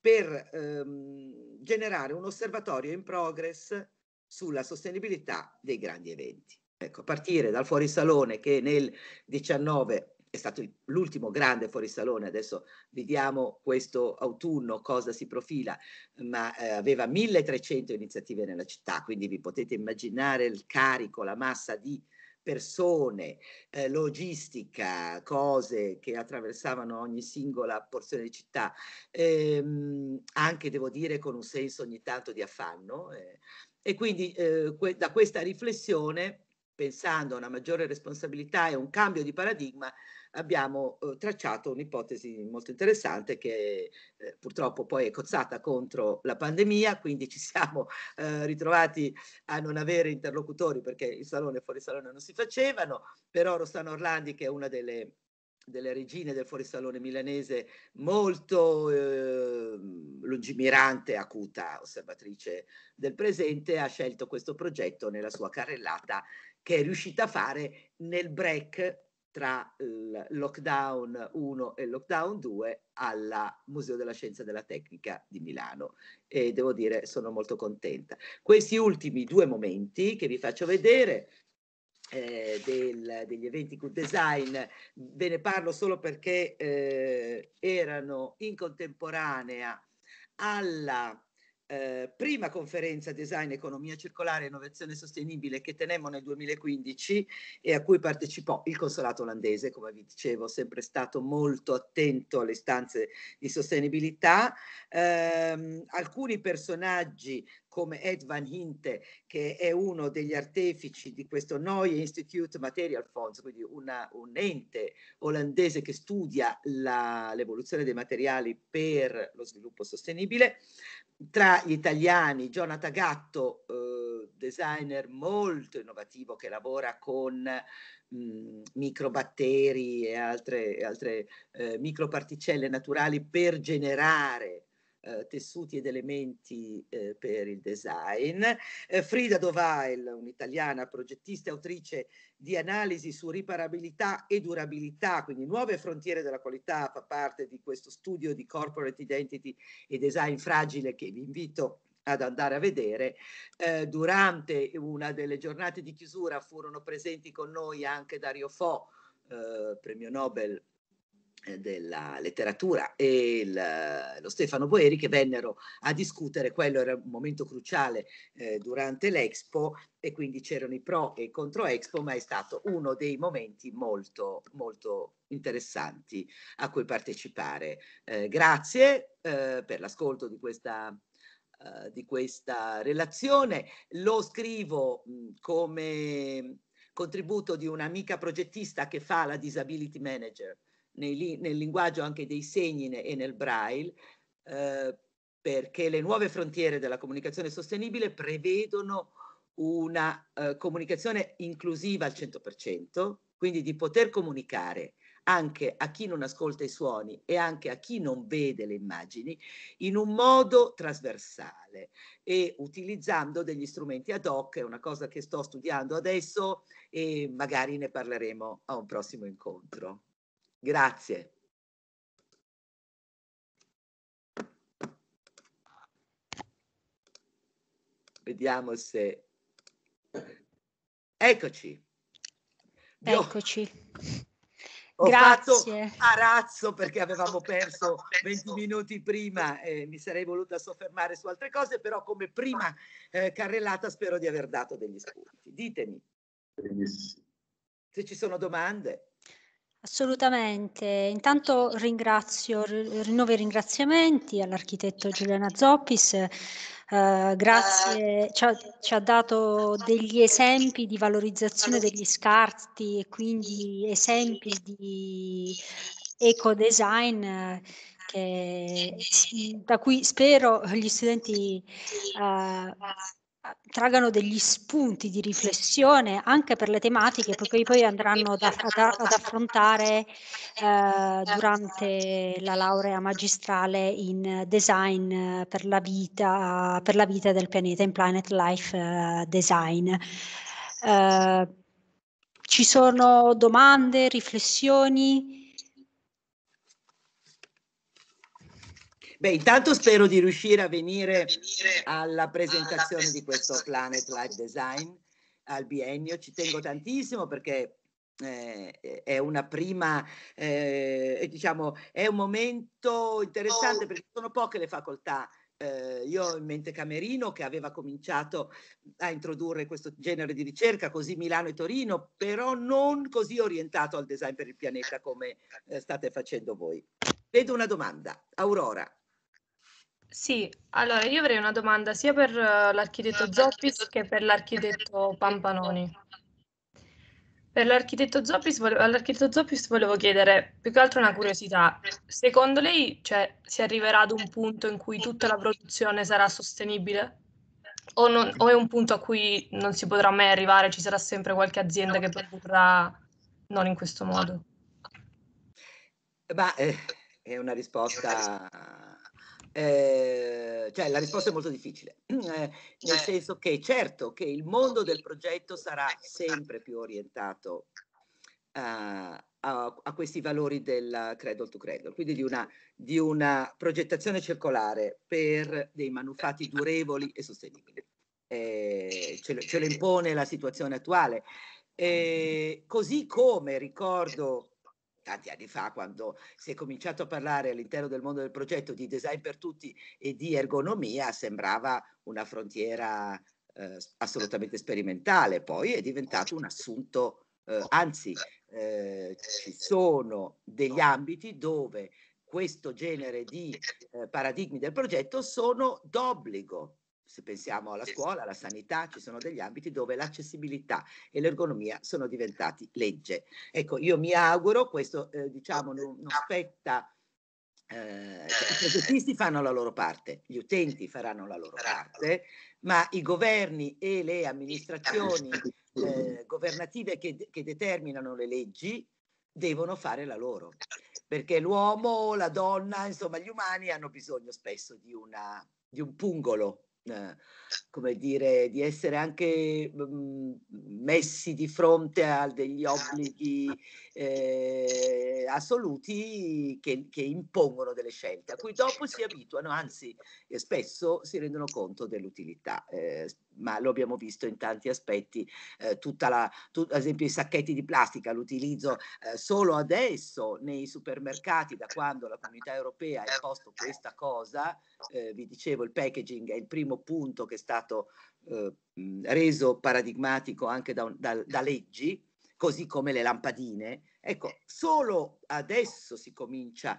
per ehm, generare un osservatorio in progress sulla sostenibilità dei grandi eventi. Ecco, partire dal fuorisalone che nel 19 è stato l'ultimo grande fuorisalone, adesso vediamo questo autunno cosa si profila, ma eh, aveva 1300 iniziative nella città, quindi vi potete immaginare il carico, la massa di persone, eh, logistica, cose che attraversavano ogni singola porzione di città, ehm, anche devo dire con un senso ogni tanto di affanno. Eh. E quindi eh, que da questa riflessione, pensando a una maggiore responsabilità e un cambio di paradigma, abbiamo eh, tracciato un'ipotesi molto interessante che eh, purtroppo poi è cozzata contro la pandemia, quindi ci siamo eh, ritrovati a non avere interlocutori perché il salone e fuori salone non si facevano, però Rossano Orlandi che è una delle delle regine del fuorisalone milanese molto eh, lungimirante, acuta, osservatrice del presente, ha scelto questo progetto nella sua carrellata che è riuscita a fare nel break tra il lockdown 1 e il lockdown 2 al Museo della Scienza e della Tecnica di Milano e devo dire sono molto contenta. Questi ultimi due momenti che vi faccio vedere eh, del, degli eventi Good Design, ve ne parlo solo perché eh, erano in contemporanea alla eh, prima conferenza Design, Economia Circolare e Innovazione Sostenibile che tenemmo nel 2015 e a cui partecipò il Consolato olandese, come vi dicevo, sempre stato molto attento alle istanze di sostenibilità. Eh, alcuni personaggi come Ed Van Hinte, che è uno degli artefici di questo Neue Institute Material Fonds, quindi una, un ente olandese che studia la, l'evoluzione dei materiali per lo sviluppo sostenibile. Tra gli italiani, Jonathan Gatto, eh, designer molto innovativo che lavora con mh, mm, microbatteri e altre, altre eh, microparticelle naturali per generare eh, tessuti ed elementi eh, per il design. Eh, Frida Dovail, un'italiana progettista e autrice di analisi su riparabilità e durabilità, quindi nuove frontiere della qualità, fa parte di questo studio di corporate identity e design fragile che vi invito ad andare a vedere. Eh, durante una delle giornate di chiusura furono presenti con noi anche Dario Fo, eh, premio Nobel eh, della letteratura e il, eh, lo Stefano Boeri che vennero a discutere, quello era un momento cruciale eh, durante l'Expo e quindi c'erano i pro e i contro Expo, ma è stato uno dei momenti molto, molto interessanti a cui partecipare. Eh, grazie eh, per l'ascolto di questa eh, di questa relazione lo scrivo mm, come contributo di un'amica progettista che fa la disability manager nei, nel linguaggio anche dei segni e nel braille, eh, perché le nuove frontiere della comunicazione sostenibile prevedono una eh, comunicazione inclusiva al 100%, quindi di poter comunicare anche a chi non ascolta i suoni e anche a chi non vede le immagini in un modo trasversale e utilizzando degli strumenti ad hoc, è una cosa che sto studiando adesso e magari ne parleremo a un prossimo incontro. Grazie. Vediamo se... Eccoci. Eccoci. Ho Grazie. fatto a perché avevamo perso 20 minuti prima e mi sarei voluta soffermare su altre cose, però come prima eh, carrellata spero di aver dato degli spunti. Ditemi. Se ci sono domande. Assolutamente. Intanto ringrazio, rinnovo i ringraziamenti all'architetto Giuliana Zoppis. Eh, grazie, ci ha, ci ha, dato degli esempi di valorizzazione degli scarti e quindi esempi di eco design. che, da cui spero gli studenti eh, traggano degli spunti di riflessione anche per le tematiche che poi andranno da, da, ad, affrontare eh, durante la laurea magistrale in design per la vita, per la vita del pianeta, in Planet Life eh, Design. Eh, ci sono domande, riflessioni? Beh, intanto spero di riuscire a venire alla presentazione di questo Planet Life Design al biennio. Ci tengo tantissimo perché eh, è una prima, eh, diciamo, è un momento interessante oh. perché sono poche le facoltà. Eh, io ho in mente Camerino che aveva cominciato a introdurre questo genere di ricerca, così Milano e Torino, però non così orientato al design per il pianeta come eh, state facendo voi. Vedo una domanda. Aurora. Sì, allora io avrei una domanda sia per eh, l'architetto Zoppis che per l'architetto Pampanoni. Per l'architetto Zoppis, all'architetto Zoppis volevo chiedere più che altro una curiosità. Secondo lei cioè, si arriverà ad un punto in cui tutta la produzione sarà sostenibile? O, non, o, è un punto a cui non si potrà mai arrivare, ci sarà sempre qualche azienda che produrrà non in questo modo? Beh, eh, è una risposta Ehm, cioè la risposta è molto difficile, eh, nel cioè senso che certo che il mondo del progetto sarà sempre più orientato uh, a, a, questi valori del cradle to cradle, quindi di una, di una progettazione circolare per dei manufatti durevoli e sostenibili. Eh, ce, ce lo impone la situazione attuale. Eh, così come ricordo tanti anni fa, quando si è cominciato a parlare all'interno del mondo del progetto di design per tutti e di ergonomia, sembrava una frontiera eh, assolutamente sperimentale, poi è diventato un assunto, eh, anzi eh, ci sono degli ambiti dove questo genere di eh, paradigmi del progetto sono d'obbligo se pensiamo alla scuola, alla sanità, ci sono degli ambiti dove l'accessibilità e l'ergonomia sono diventati legge. Ecco, io mi auguro, questo eh, diciamo non, non spetta, eh, cioè, i eh. progettisti fanno la loro parte, gli utenti faranno la loro parte, ma i governi e le amministrazioni eh, governative che, che determinano le leggi devono fare la loro, certo. perché l'uomo, la donna, insomma gli umani hanno bisogno spesso di una di un pungolo eh, come dire, di essere anche mhmm, messi di fronte a degli obblighi eh, assoluti che, che, impongono delle scelte, a cui dopo si abituano, anzi spesso si rendono conto dell'utilità. Eh, ma lo abbiamo visto in tanti aspetti, eh, tutta la, tu, ad esempio i sacchetti di plastica, l'utilizzo eh, solo adesso nei supermercati, da quando la comunità europea ha imposto questa cosa, eh, vi dicevo il packaging è il primo punto che è stato eh, reso paradigmatico anche da, da, da leggi, così come le lampadine. Ecco, solo adesso si comincia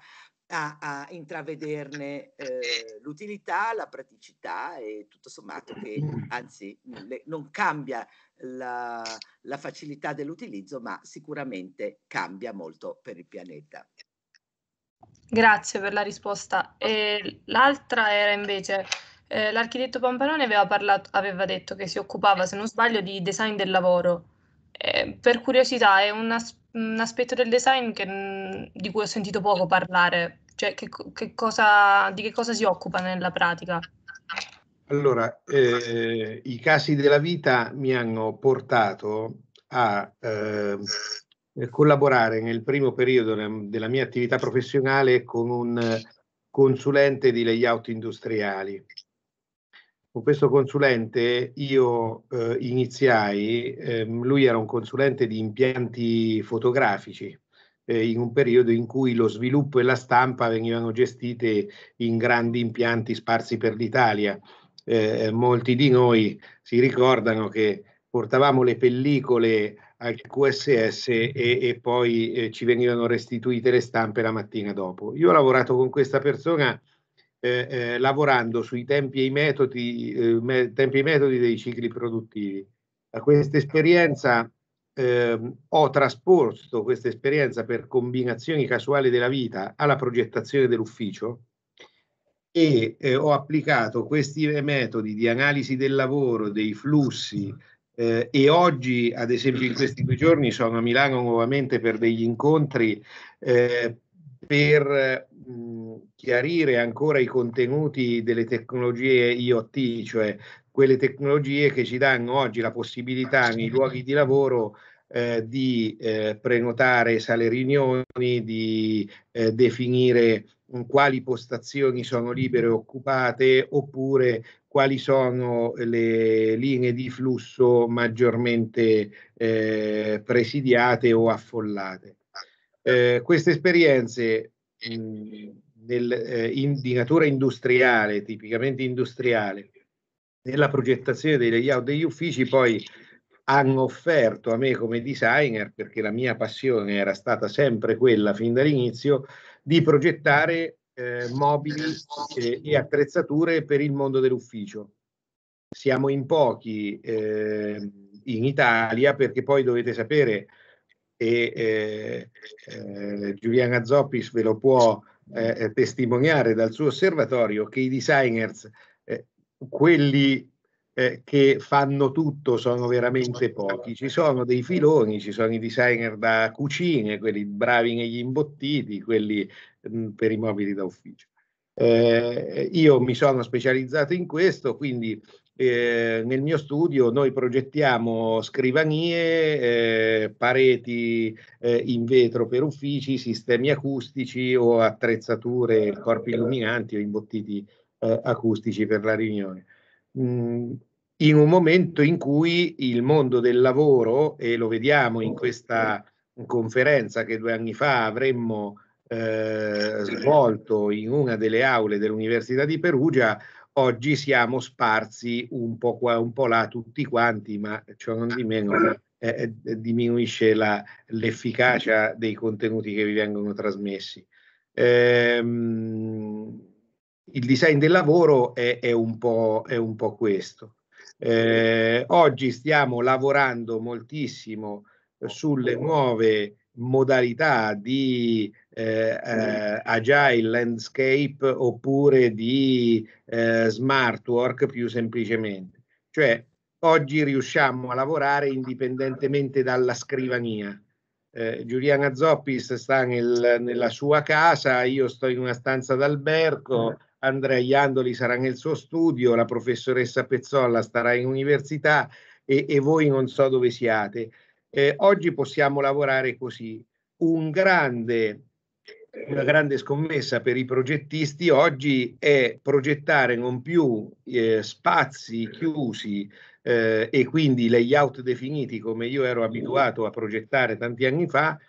a, a intravederne eh, l'utilità, la praticità e tutto sommato che anzi le, non cambia la, la facilità dell'utilizzo, ma sicuramente cambia molto per il pianeta. Grazie per la risposta. E l'altra era invece, eh, l'architetto Pampanone aveva, parlato, aveva detto che si occupava, se non sbaglio, di design del lavoro. Eh, per curiosità, è una, un aspetto del design che, di cui ho sentito poco parlare, cioè che, che cosa, di che cosa si occupa nella pratica? Allora, eh, i casi della vita mi hanno portato a eh, collaborare nel primo periodo della mia attività professionale con un consulente di layout industriali con questo consulente io eh, iniziai, ehm, lui era un consulente di impianti fotografici eh, in un periodo in cui lo sviluppo e la stampa venivano gestite in grandi impianti sparsi per l'Italia. Eh, molti di noi si ricordano che portavamo le pellicole al QSS e, e poi eh, ci venivano restituite le stampe la mattina dopo. Io ho lavorato con questa persona eh, eh, lavorando sui tempi e i metodi, eh, me, tempi e metodi dei cicli produttivi. Da questa esperienza ehm, ho trasposto questa esperienza per combinazioni casuali della vita alla progettazione dell'ufficio e eh, ho applicato questi metodi di analisi del lavoro, dei flussi eh, e oggi, ad esempio in questi due giorni, sono a Milano nuovamente per degli incontri per mh, mhmm, chiarire ancora i contenuti delle tecnologie IoT, cioè quelle tecnologie che ci danno oggi la possibilità nei luoghi di lavoro eh, di eh, prenotare sale riunioni, di eh, definire mhmm, quali postazioni sono libere o occupate oppure quali sono le linee di flusso maggiormente eh, presidiate o affollate eh, queste esperienze in, nel, eh, in, di natura industriale, tipicamente industriale, nella progettazione dei layout degli uffici, poi hanno offerto a me come designer, perché la mia passione era stata sempre quella fin dall'inizio, di progettare eh, mobili eh, e attrezzature per il mondo dell'ufficio. Siamo in pochi eh, in Italia perché poi dovete sapere e eh, eh, Giuliana Zoppis ve lo può eh, eh, testimoniare dal suo osservatorio che i designers, eh, quelli eh, che fanno tutto, sono veramente pochi. Ci sono dei filoni, ci sono i designer da cucine, quelli bravi negli imbottiti, quelli mh, mm, per i mobili da ufficio. io mi sono specializzato in questo, quindi eh, nel mio studio noi progettiamo scrivanie, eh, pareti eh, in vetro per uffici, sistemi acustici o attrezzature, corpi illuminanti o imbottiti eh, acustici per la riunione. Mm, in un momento in cui il mondo del lavoro, e lo vediamo in questa conferenza che due anni fa avremmo eh, svolto in una delle aule dell'Università di Perugia, oggi siamo sparsi un po' qua, un po' là tutti quanti, ma ciò non di meno ah. eh, eh, diminuisce la, l'efficacia dei contenuti che vi vengono trasmessi. Ehm, il design del lavoro è, è, un, po', è un, po', questo. Eh, oggi stiamo lavorando moltissimo sulle nuove modalità di eh, eh, agile landscape oppure di eh, smart work più semplicemente. Cioè oggi riusciamo a lavorare indipendentemente dalla scrivania. Eh, Giuliana Zoppis sta nel, nella sua casa, io sto in una stanza d'albergo, mm. Andrea Iandoli sarà nel suo studio, la professoressa Pezzolla starà in università e, e voi non so dove siate. Eh, oggi possiamo lavorare così. Un grande una grande scommessa per i progettisti oggi è progettare non più eh, spazi chiusi eh, e quindi layout definiti come io ero abituato a progettare tanti anni fa,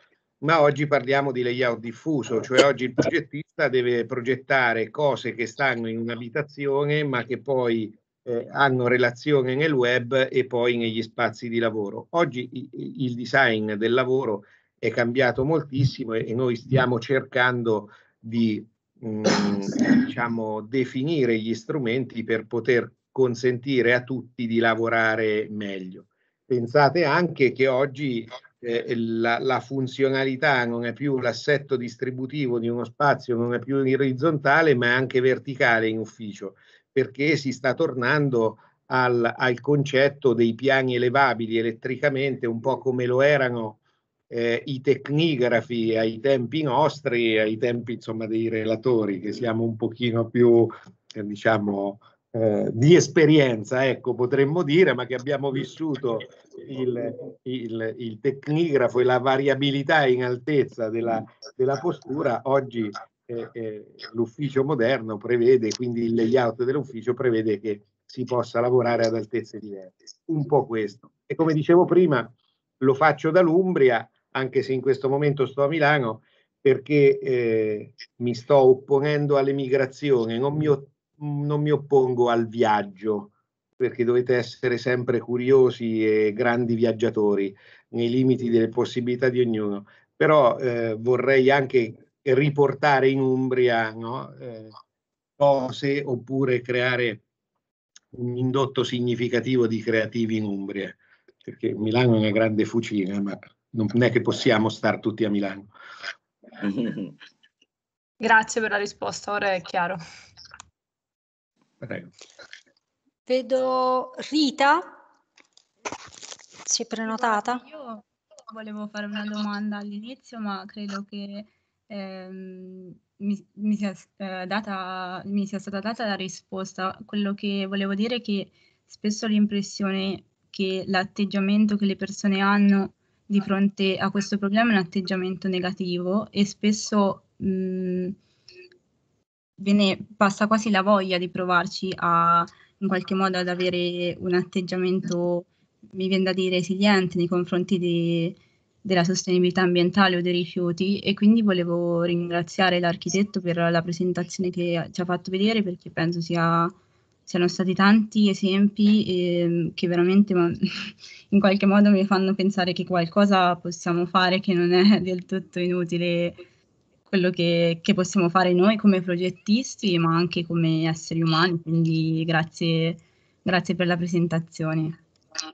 ma oggi parliamo di layout diffuso, cioè oggi il progettista deve progettare cose che stanno in un'abitazione ma che poi eh, hanno relazione nel web e poi negli spazi di lavoro. Oggi il design del lavoro è cambiato moltissimo e, e noi stiamo cercando di mh, mm, diciamo, definire gli strumenti per poter consentire a tutti di lavorare meglio. Pensate anche che oggi eh, la, la, funzionalità non è più l'assetto distributivo di uno spazio, non è più orizzontale, ma è anche verticale in ufficio, perché si sta tornando al, al concetto dei piani elevabili elettricamente, un po' come lo erano eh, i tecnigrafi ai tempi nostri, ai tempi insomma dei relatori, che siamo un pochino più, eh, diciamo, eh, di esperienza, ecco, potremmo dire, ma che abbiamo vissuto il, il, il tecnigrafo e la variabilità in altezza della, della postura, oggi eh, eh, l'ufficio moderno prevede, quindi il layout dell'ufficio prevede che si possa lavorare ad altezze diverse. Un po' questo. E come dicevo prima, lo faccio dall'Umbria, anche se in questo momento sto a Milano, perché eh, mi sto opponendo all'emigrazione, non mi, non mi oppongo al viaggio, perché dovete essere sempre curiosi e grandi viaggiatori nei limiti delle possibilità di ognuno. Però eh, vorrei anche riportare in Umbria no? eh, cose oppure creare un indotto significativo di creativi in Umbria, perché Milano è una grande fucina, ma non è che possiamo stare tutti a Milano. Grazie per la risposta, ora è chiaro. Prego. Vedo Rita, si è prenotata. Io volevo fare una domanda all'inizio, ma credo che ehm, mi, mi, sia, eh, data, mi, sia, stata data la risposta. Quello che volevo dire è che spesso ho l'impressione che l'atteggiamento che le persone hanno di fronte a questo problema un atteggiamento negativo e spesso mh, mm, viene, passa quasi la voglia di provarci a, in qualche modo ad avere un atteggiamento, mi viene da dire, resiliente nei confronti di, della sostenibilità ambientale o dei rifiuti e quindi volevo ringraziare l'architetto per la presentazione che ci ha fatto vedere perché penso sia c'erano stati tanti esempi eh, che veramente in qualche modo mi fanno pensare che qualcosa possiamo fare che non è del tutto inutile quello che, che possiamo fare noi come progettisti ma anche come esseri umani, quindi grazie, grazie per la presentazione.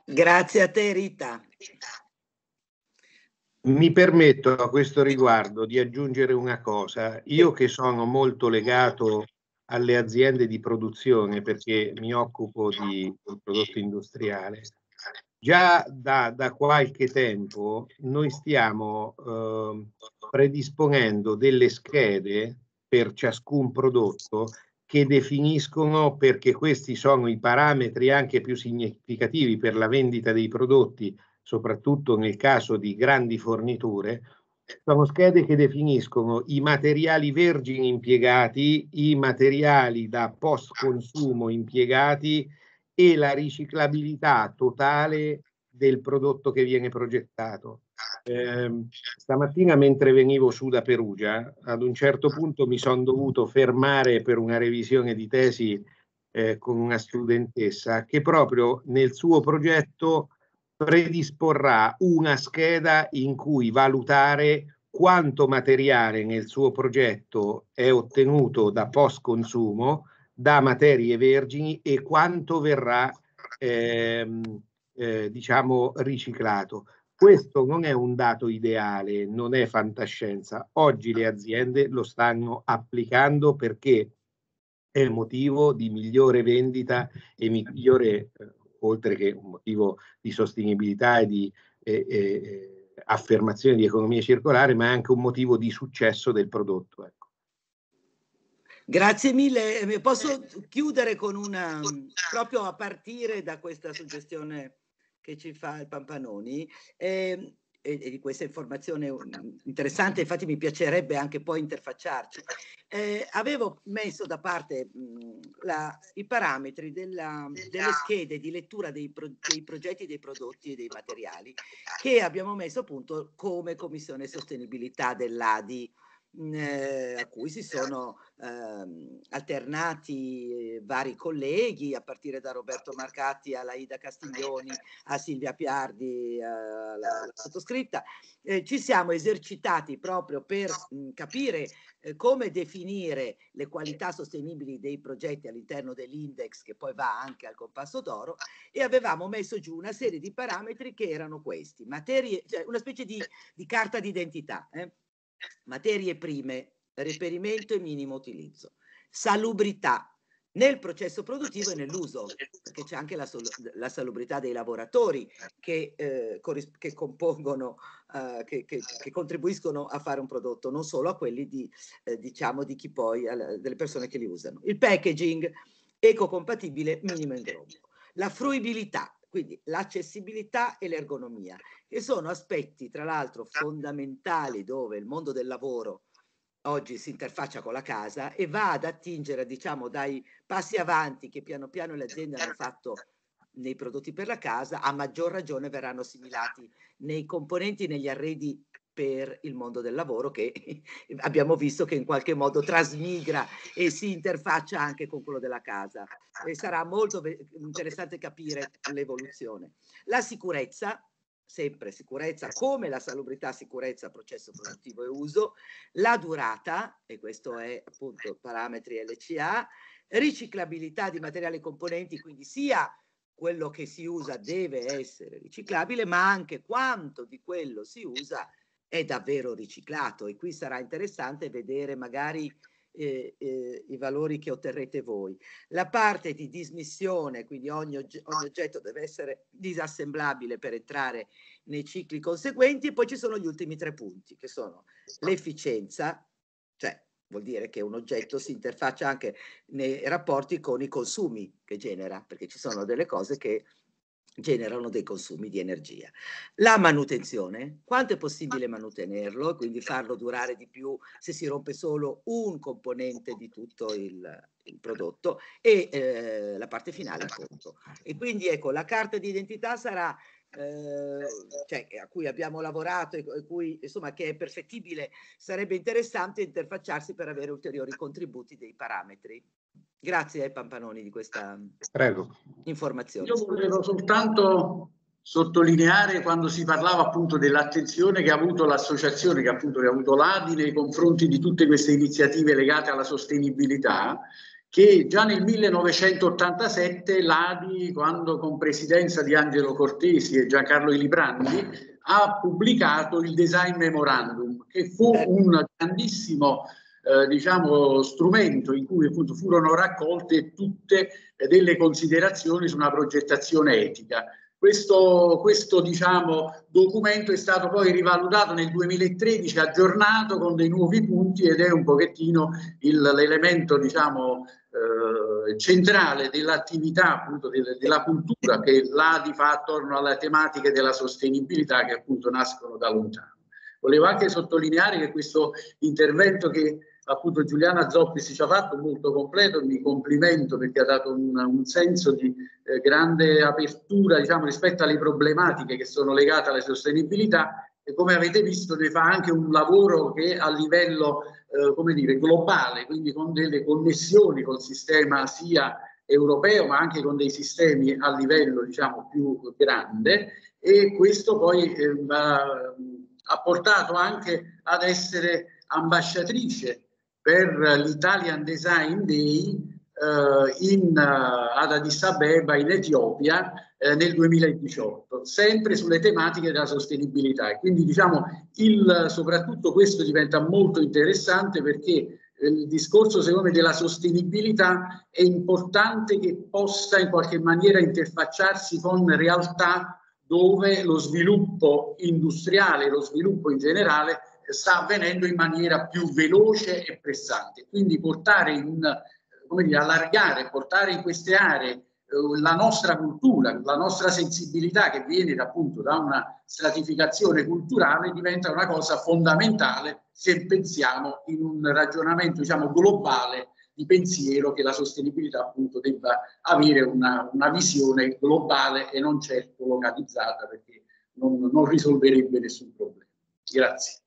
Grazie a te Rita. Mi permetto a questo riguardo di aggiungere una cosa. Io che sono molto legato alle aziende di produzione, perché mi occupo di prodotto industriale, già da, da qualche tempo noi stiamo eh, predisponendo delle schede per ciascun prodotto che definiscono, perché questi sono i parametri anche più significativi per la vendita dei prodotti, soprattutto nel caso di grandi forniture, sono schede che definiscono i materiali vergini impiegati, i materiali da post consumo impiegati e la riciclabilità totale del prodotto che viene progettato. Eh, stamattina mentre venivo su da Perugia, ad un certo punto mi sono dovuto fermare per una revisione di tesi eh, con una studentessa che proprio nel suo progetto predisporrà una scheda in cui valutare quanto materiale nel suo progetto è ottenuto da post consumo, da materie vergini e quanto verrà ehm, eh, diciamo riciclato. Questo non è un dato ideale, non è fantascienza. Oggi le aziende lo stanno applicando perché è motivo di migliore vendita e migliore eh, oltre che un motivo di sostenibilità e di eh, eh, affermazione di economia circolare, ma è anche un motivo di successo del prodotto. Ecco. Grazie mille. Eh, posso chiudere con mm, una, proprio a partire da questa suggestione che ci fa il Pampanoni, eh, e, e, di questa informazione mm, interessante, infatti mi piacerebbe anche poi interfacciarci. Eh, avevo messo da parte mh, mm, la, i parametri della, delle schede di lettura dei, pro, dei, progetti, dei prodotti e dei materiali che abbiamo messo appunto come Commissione Sostenibilità dell'ADI Mhmm, eh, a cui si sono ehm, eh, alternati vari colleghi, a partire da Roberto Marcatti alla Ida Castiglioni, a Silvia Piardi, eh, alla sottoscritta. Eh, ci siamo esercitati proprio per mh, mhmm, capire eh, come definire le qualità sostenibili dei progetti all'interno dell'index che poi va anche al compasso d'oro e avevamo messo giù una serie di parametri che erano questi, materie, cioè una specie di, di carta d'identità. Eh? materie prime, reperimento e minimo utilizzo, salubrità nel processo produttivo e nell'uso, perché c'è anche la, la, salubrità dei lavoratori che, eh, che compongono, eh, che, che, che, contribuiscono a fare un prodotto, non solo a quelli di, eh, diciamo, di chi poi, alla, delle persone che li usano. Il packaging ecocompatibile minimo indrombo. La fruibilità, quindi l'accessibilità e l'ergonomia, che sono aspetti tra l'altro fondamentali dove il mondo del lavoro oggi si interfaccia con la casa e va ad attingere, diciamo, dai passi avanti che piano piano le aziende hanno fatto nei prodotti per la casa, a maggior ragione verranno assimilati nei componenti, negli arredi per il mondo del lavoro che abbiamo visto che in qualche modo trasmigra e si interfaccia anche con quello della casa e sarà molto interessante capire l'evoluzione. La sicurezza, sempre sicurezza, come la salubrità, sicurezza, processo produttivo e uso, la durata, e questo è appunto parametri LCA, riciclabilità di materiali e componenti, quindi sia quello che si usa deve essere riciclabile, ma anche quanto di quello si usa è davvero riciclato e qui sarà interessante vedere magari eh, eh, i valori che otterrete voi. La parte di dismissione, quindi ogni, ogni, oggetto deve essere disassemblabile per entrare nei cicli conseguenti e poi ci sono gli ultimi tre punti che sono l'efficienza, cioè vuol dire che un oggetto si interfaccia anche nei rapporti con i consumi che genera, perché ci sono delle cose che generano dei consumi di energia. La manutenzione, quanto è possibile mantenerlo, quindi farlo durare di più se si rompe solo un componente di tutto il, il prodotto e eh, la parte finale appunto. E quindi ecco, la carta di identità sarà eh, cioè, a cui abbiamo lavorato e cui, insomma, che è perfettibile, sarebbe interessante interfacciarsi per avere ulteriori contributi dei parametri Grazie ai Pampanoni di questa Prego. informazione. Io volevo soltanto sottolineare quando si parlava appunto dell'attenzione che ha avuto l'associazione, che appunto che ha avuto l'ADI nei confronti di tutte queste iniziative legate alla sostenibilità, che già nel 1987 l'ADI, quando con presidenza di Angelo Cortesi e Giancarlo Ilibrandi, ha pubblicato il Design Memorandum, che fu un grandissimo eh, diciamo, strumento in cui appunto, furono raccolte tutte delle considerazioni su una progettazione etica. Questo, questo diciamo, documento è stato poi rivalutato nel 2013, aggiornato con dei nuovi punti ed è un pochettino il, l'elemento diciamo, eh, centrale dell'attività, appunto, de, della cultura che là di fa attorno alle tematiche della sostenibilità che appunto nascono da lontano. Volevo anche sottolineare che questo intervento che appunto Giuliana Zoppi si ci ha fatto molto completo, mi complimento perché ha dato un, un senso di eh, grande apertura diciamo, rispetto alle problematiche che sono legate alla sostenibilità e come avete visto ne fa anche un lavoro che a livello eh, come dire, globale, quindi con delle connessioni col sistema sia europeo ma anche con dei sistemi a livello diciamo, più grande e questo poi eh, ha portato anche ad essere ambasciatrice per l'Italian Design Day eh, in, eh, ad Addis Abeba in Etiopia eh, nel 2018, sempre sulle tematiche della sostenibilità. E quindi diciamo il, soprattutto questo diventa molto interessante perché eh, il discorso secondo me della sostenibilità è importante che possa in qualche maniera interfacciarsi con realtà dove lo sviluppo industriale, lo sviluppo in generale sta avvenendo in maniera più veloce e pressante. Quindi portare in, come dire, allargare, portare in queste aree eh, la nostra cultura, la nostra sensibilità che viene da, appunto da una stratificazione culturale diventa una cosa fondamentale se pensiamo in un ragionamento diciamo, globale di pensiero che la sostenibilità appunto debba avere una, una visione globale e non certo localizzata perché non, non risolverebbe nessun problema. Grazie.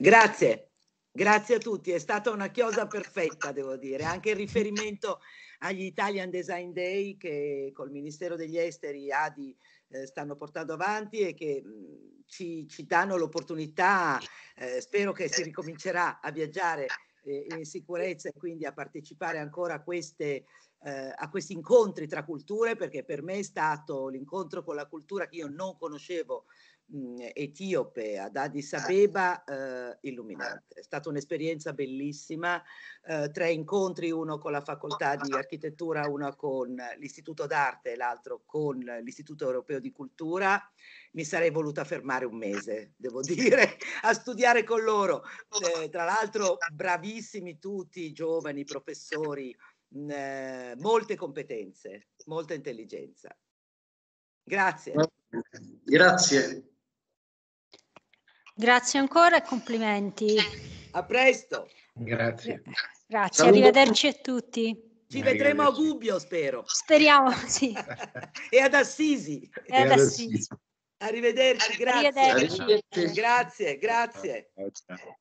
Grazie, grazie a tutti, è stata una chiosa perfetta, devo dire, anche il riferimento agli Italian Design Day che col Ministero degli Esteri Adi eh, stanno portando avanti e che mh, mm, ci, ci, danno l'opportunità, eh, spero che si ricomincerà a viaggiare eh, in sicurezza e quindi a partecipare ancora a, queste, eh, a questi incontri tra culture perché per me è stato l'incontro con la cultura che io non conoscevo mh, mhmm, etiope ad Addis ah. Abeba eh, illuminante. È stata un'esperienza bellissima, eh, tre incontri, uno con la facoltà di architettura, uno con l'istituto d'arte e l'altro con l'istituto europeo di cultura. Mi sarei voluta fermare un mese, devo dire, a studiare con loro. Eh, tra l'altro bravissimi tutti, giovani professori, mh, mhmm, molte competenze, molta intelligenza. Grazie. Grazie. Grazie ancora e complimenti. A presto. Grazie. Eh, grazie, Saluto. arrivederci a tutti. Ci vedremo a Gubbio, spero. Speriamo, sì. e ad Assisi. E ad Assisi. Arrivederci, grazie. Arrivederci. Grazie, grazie. Ciao, ciao.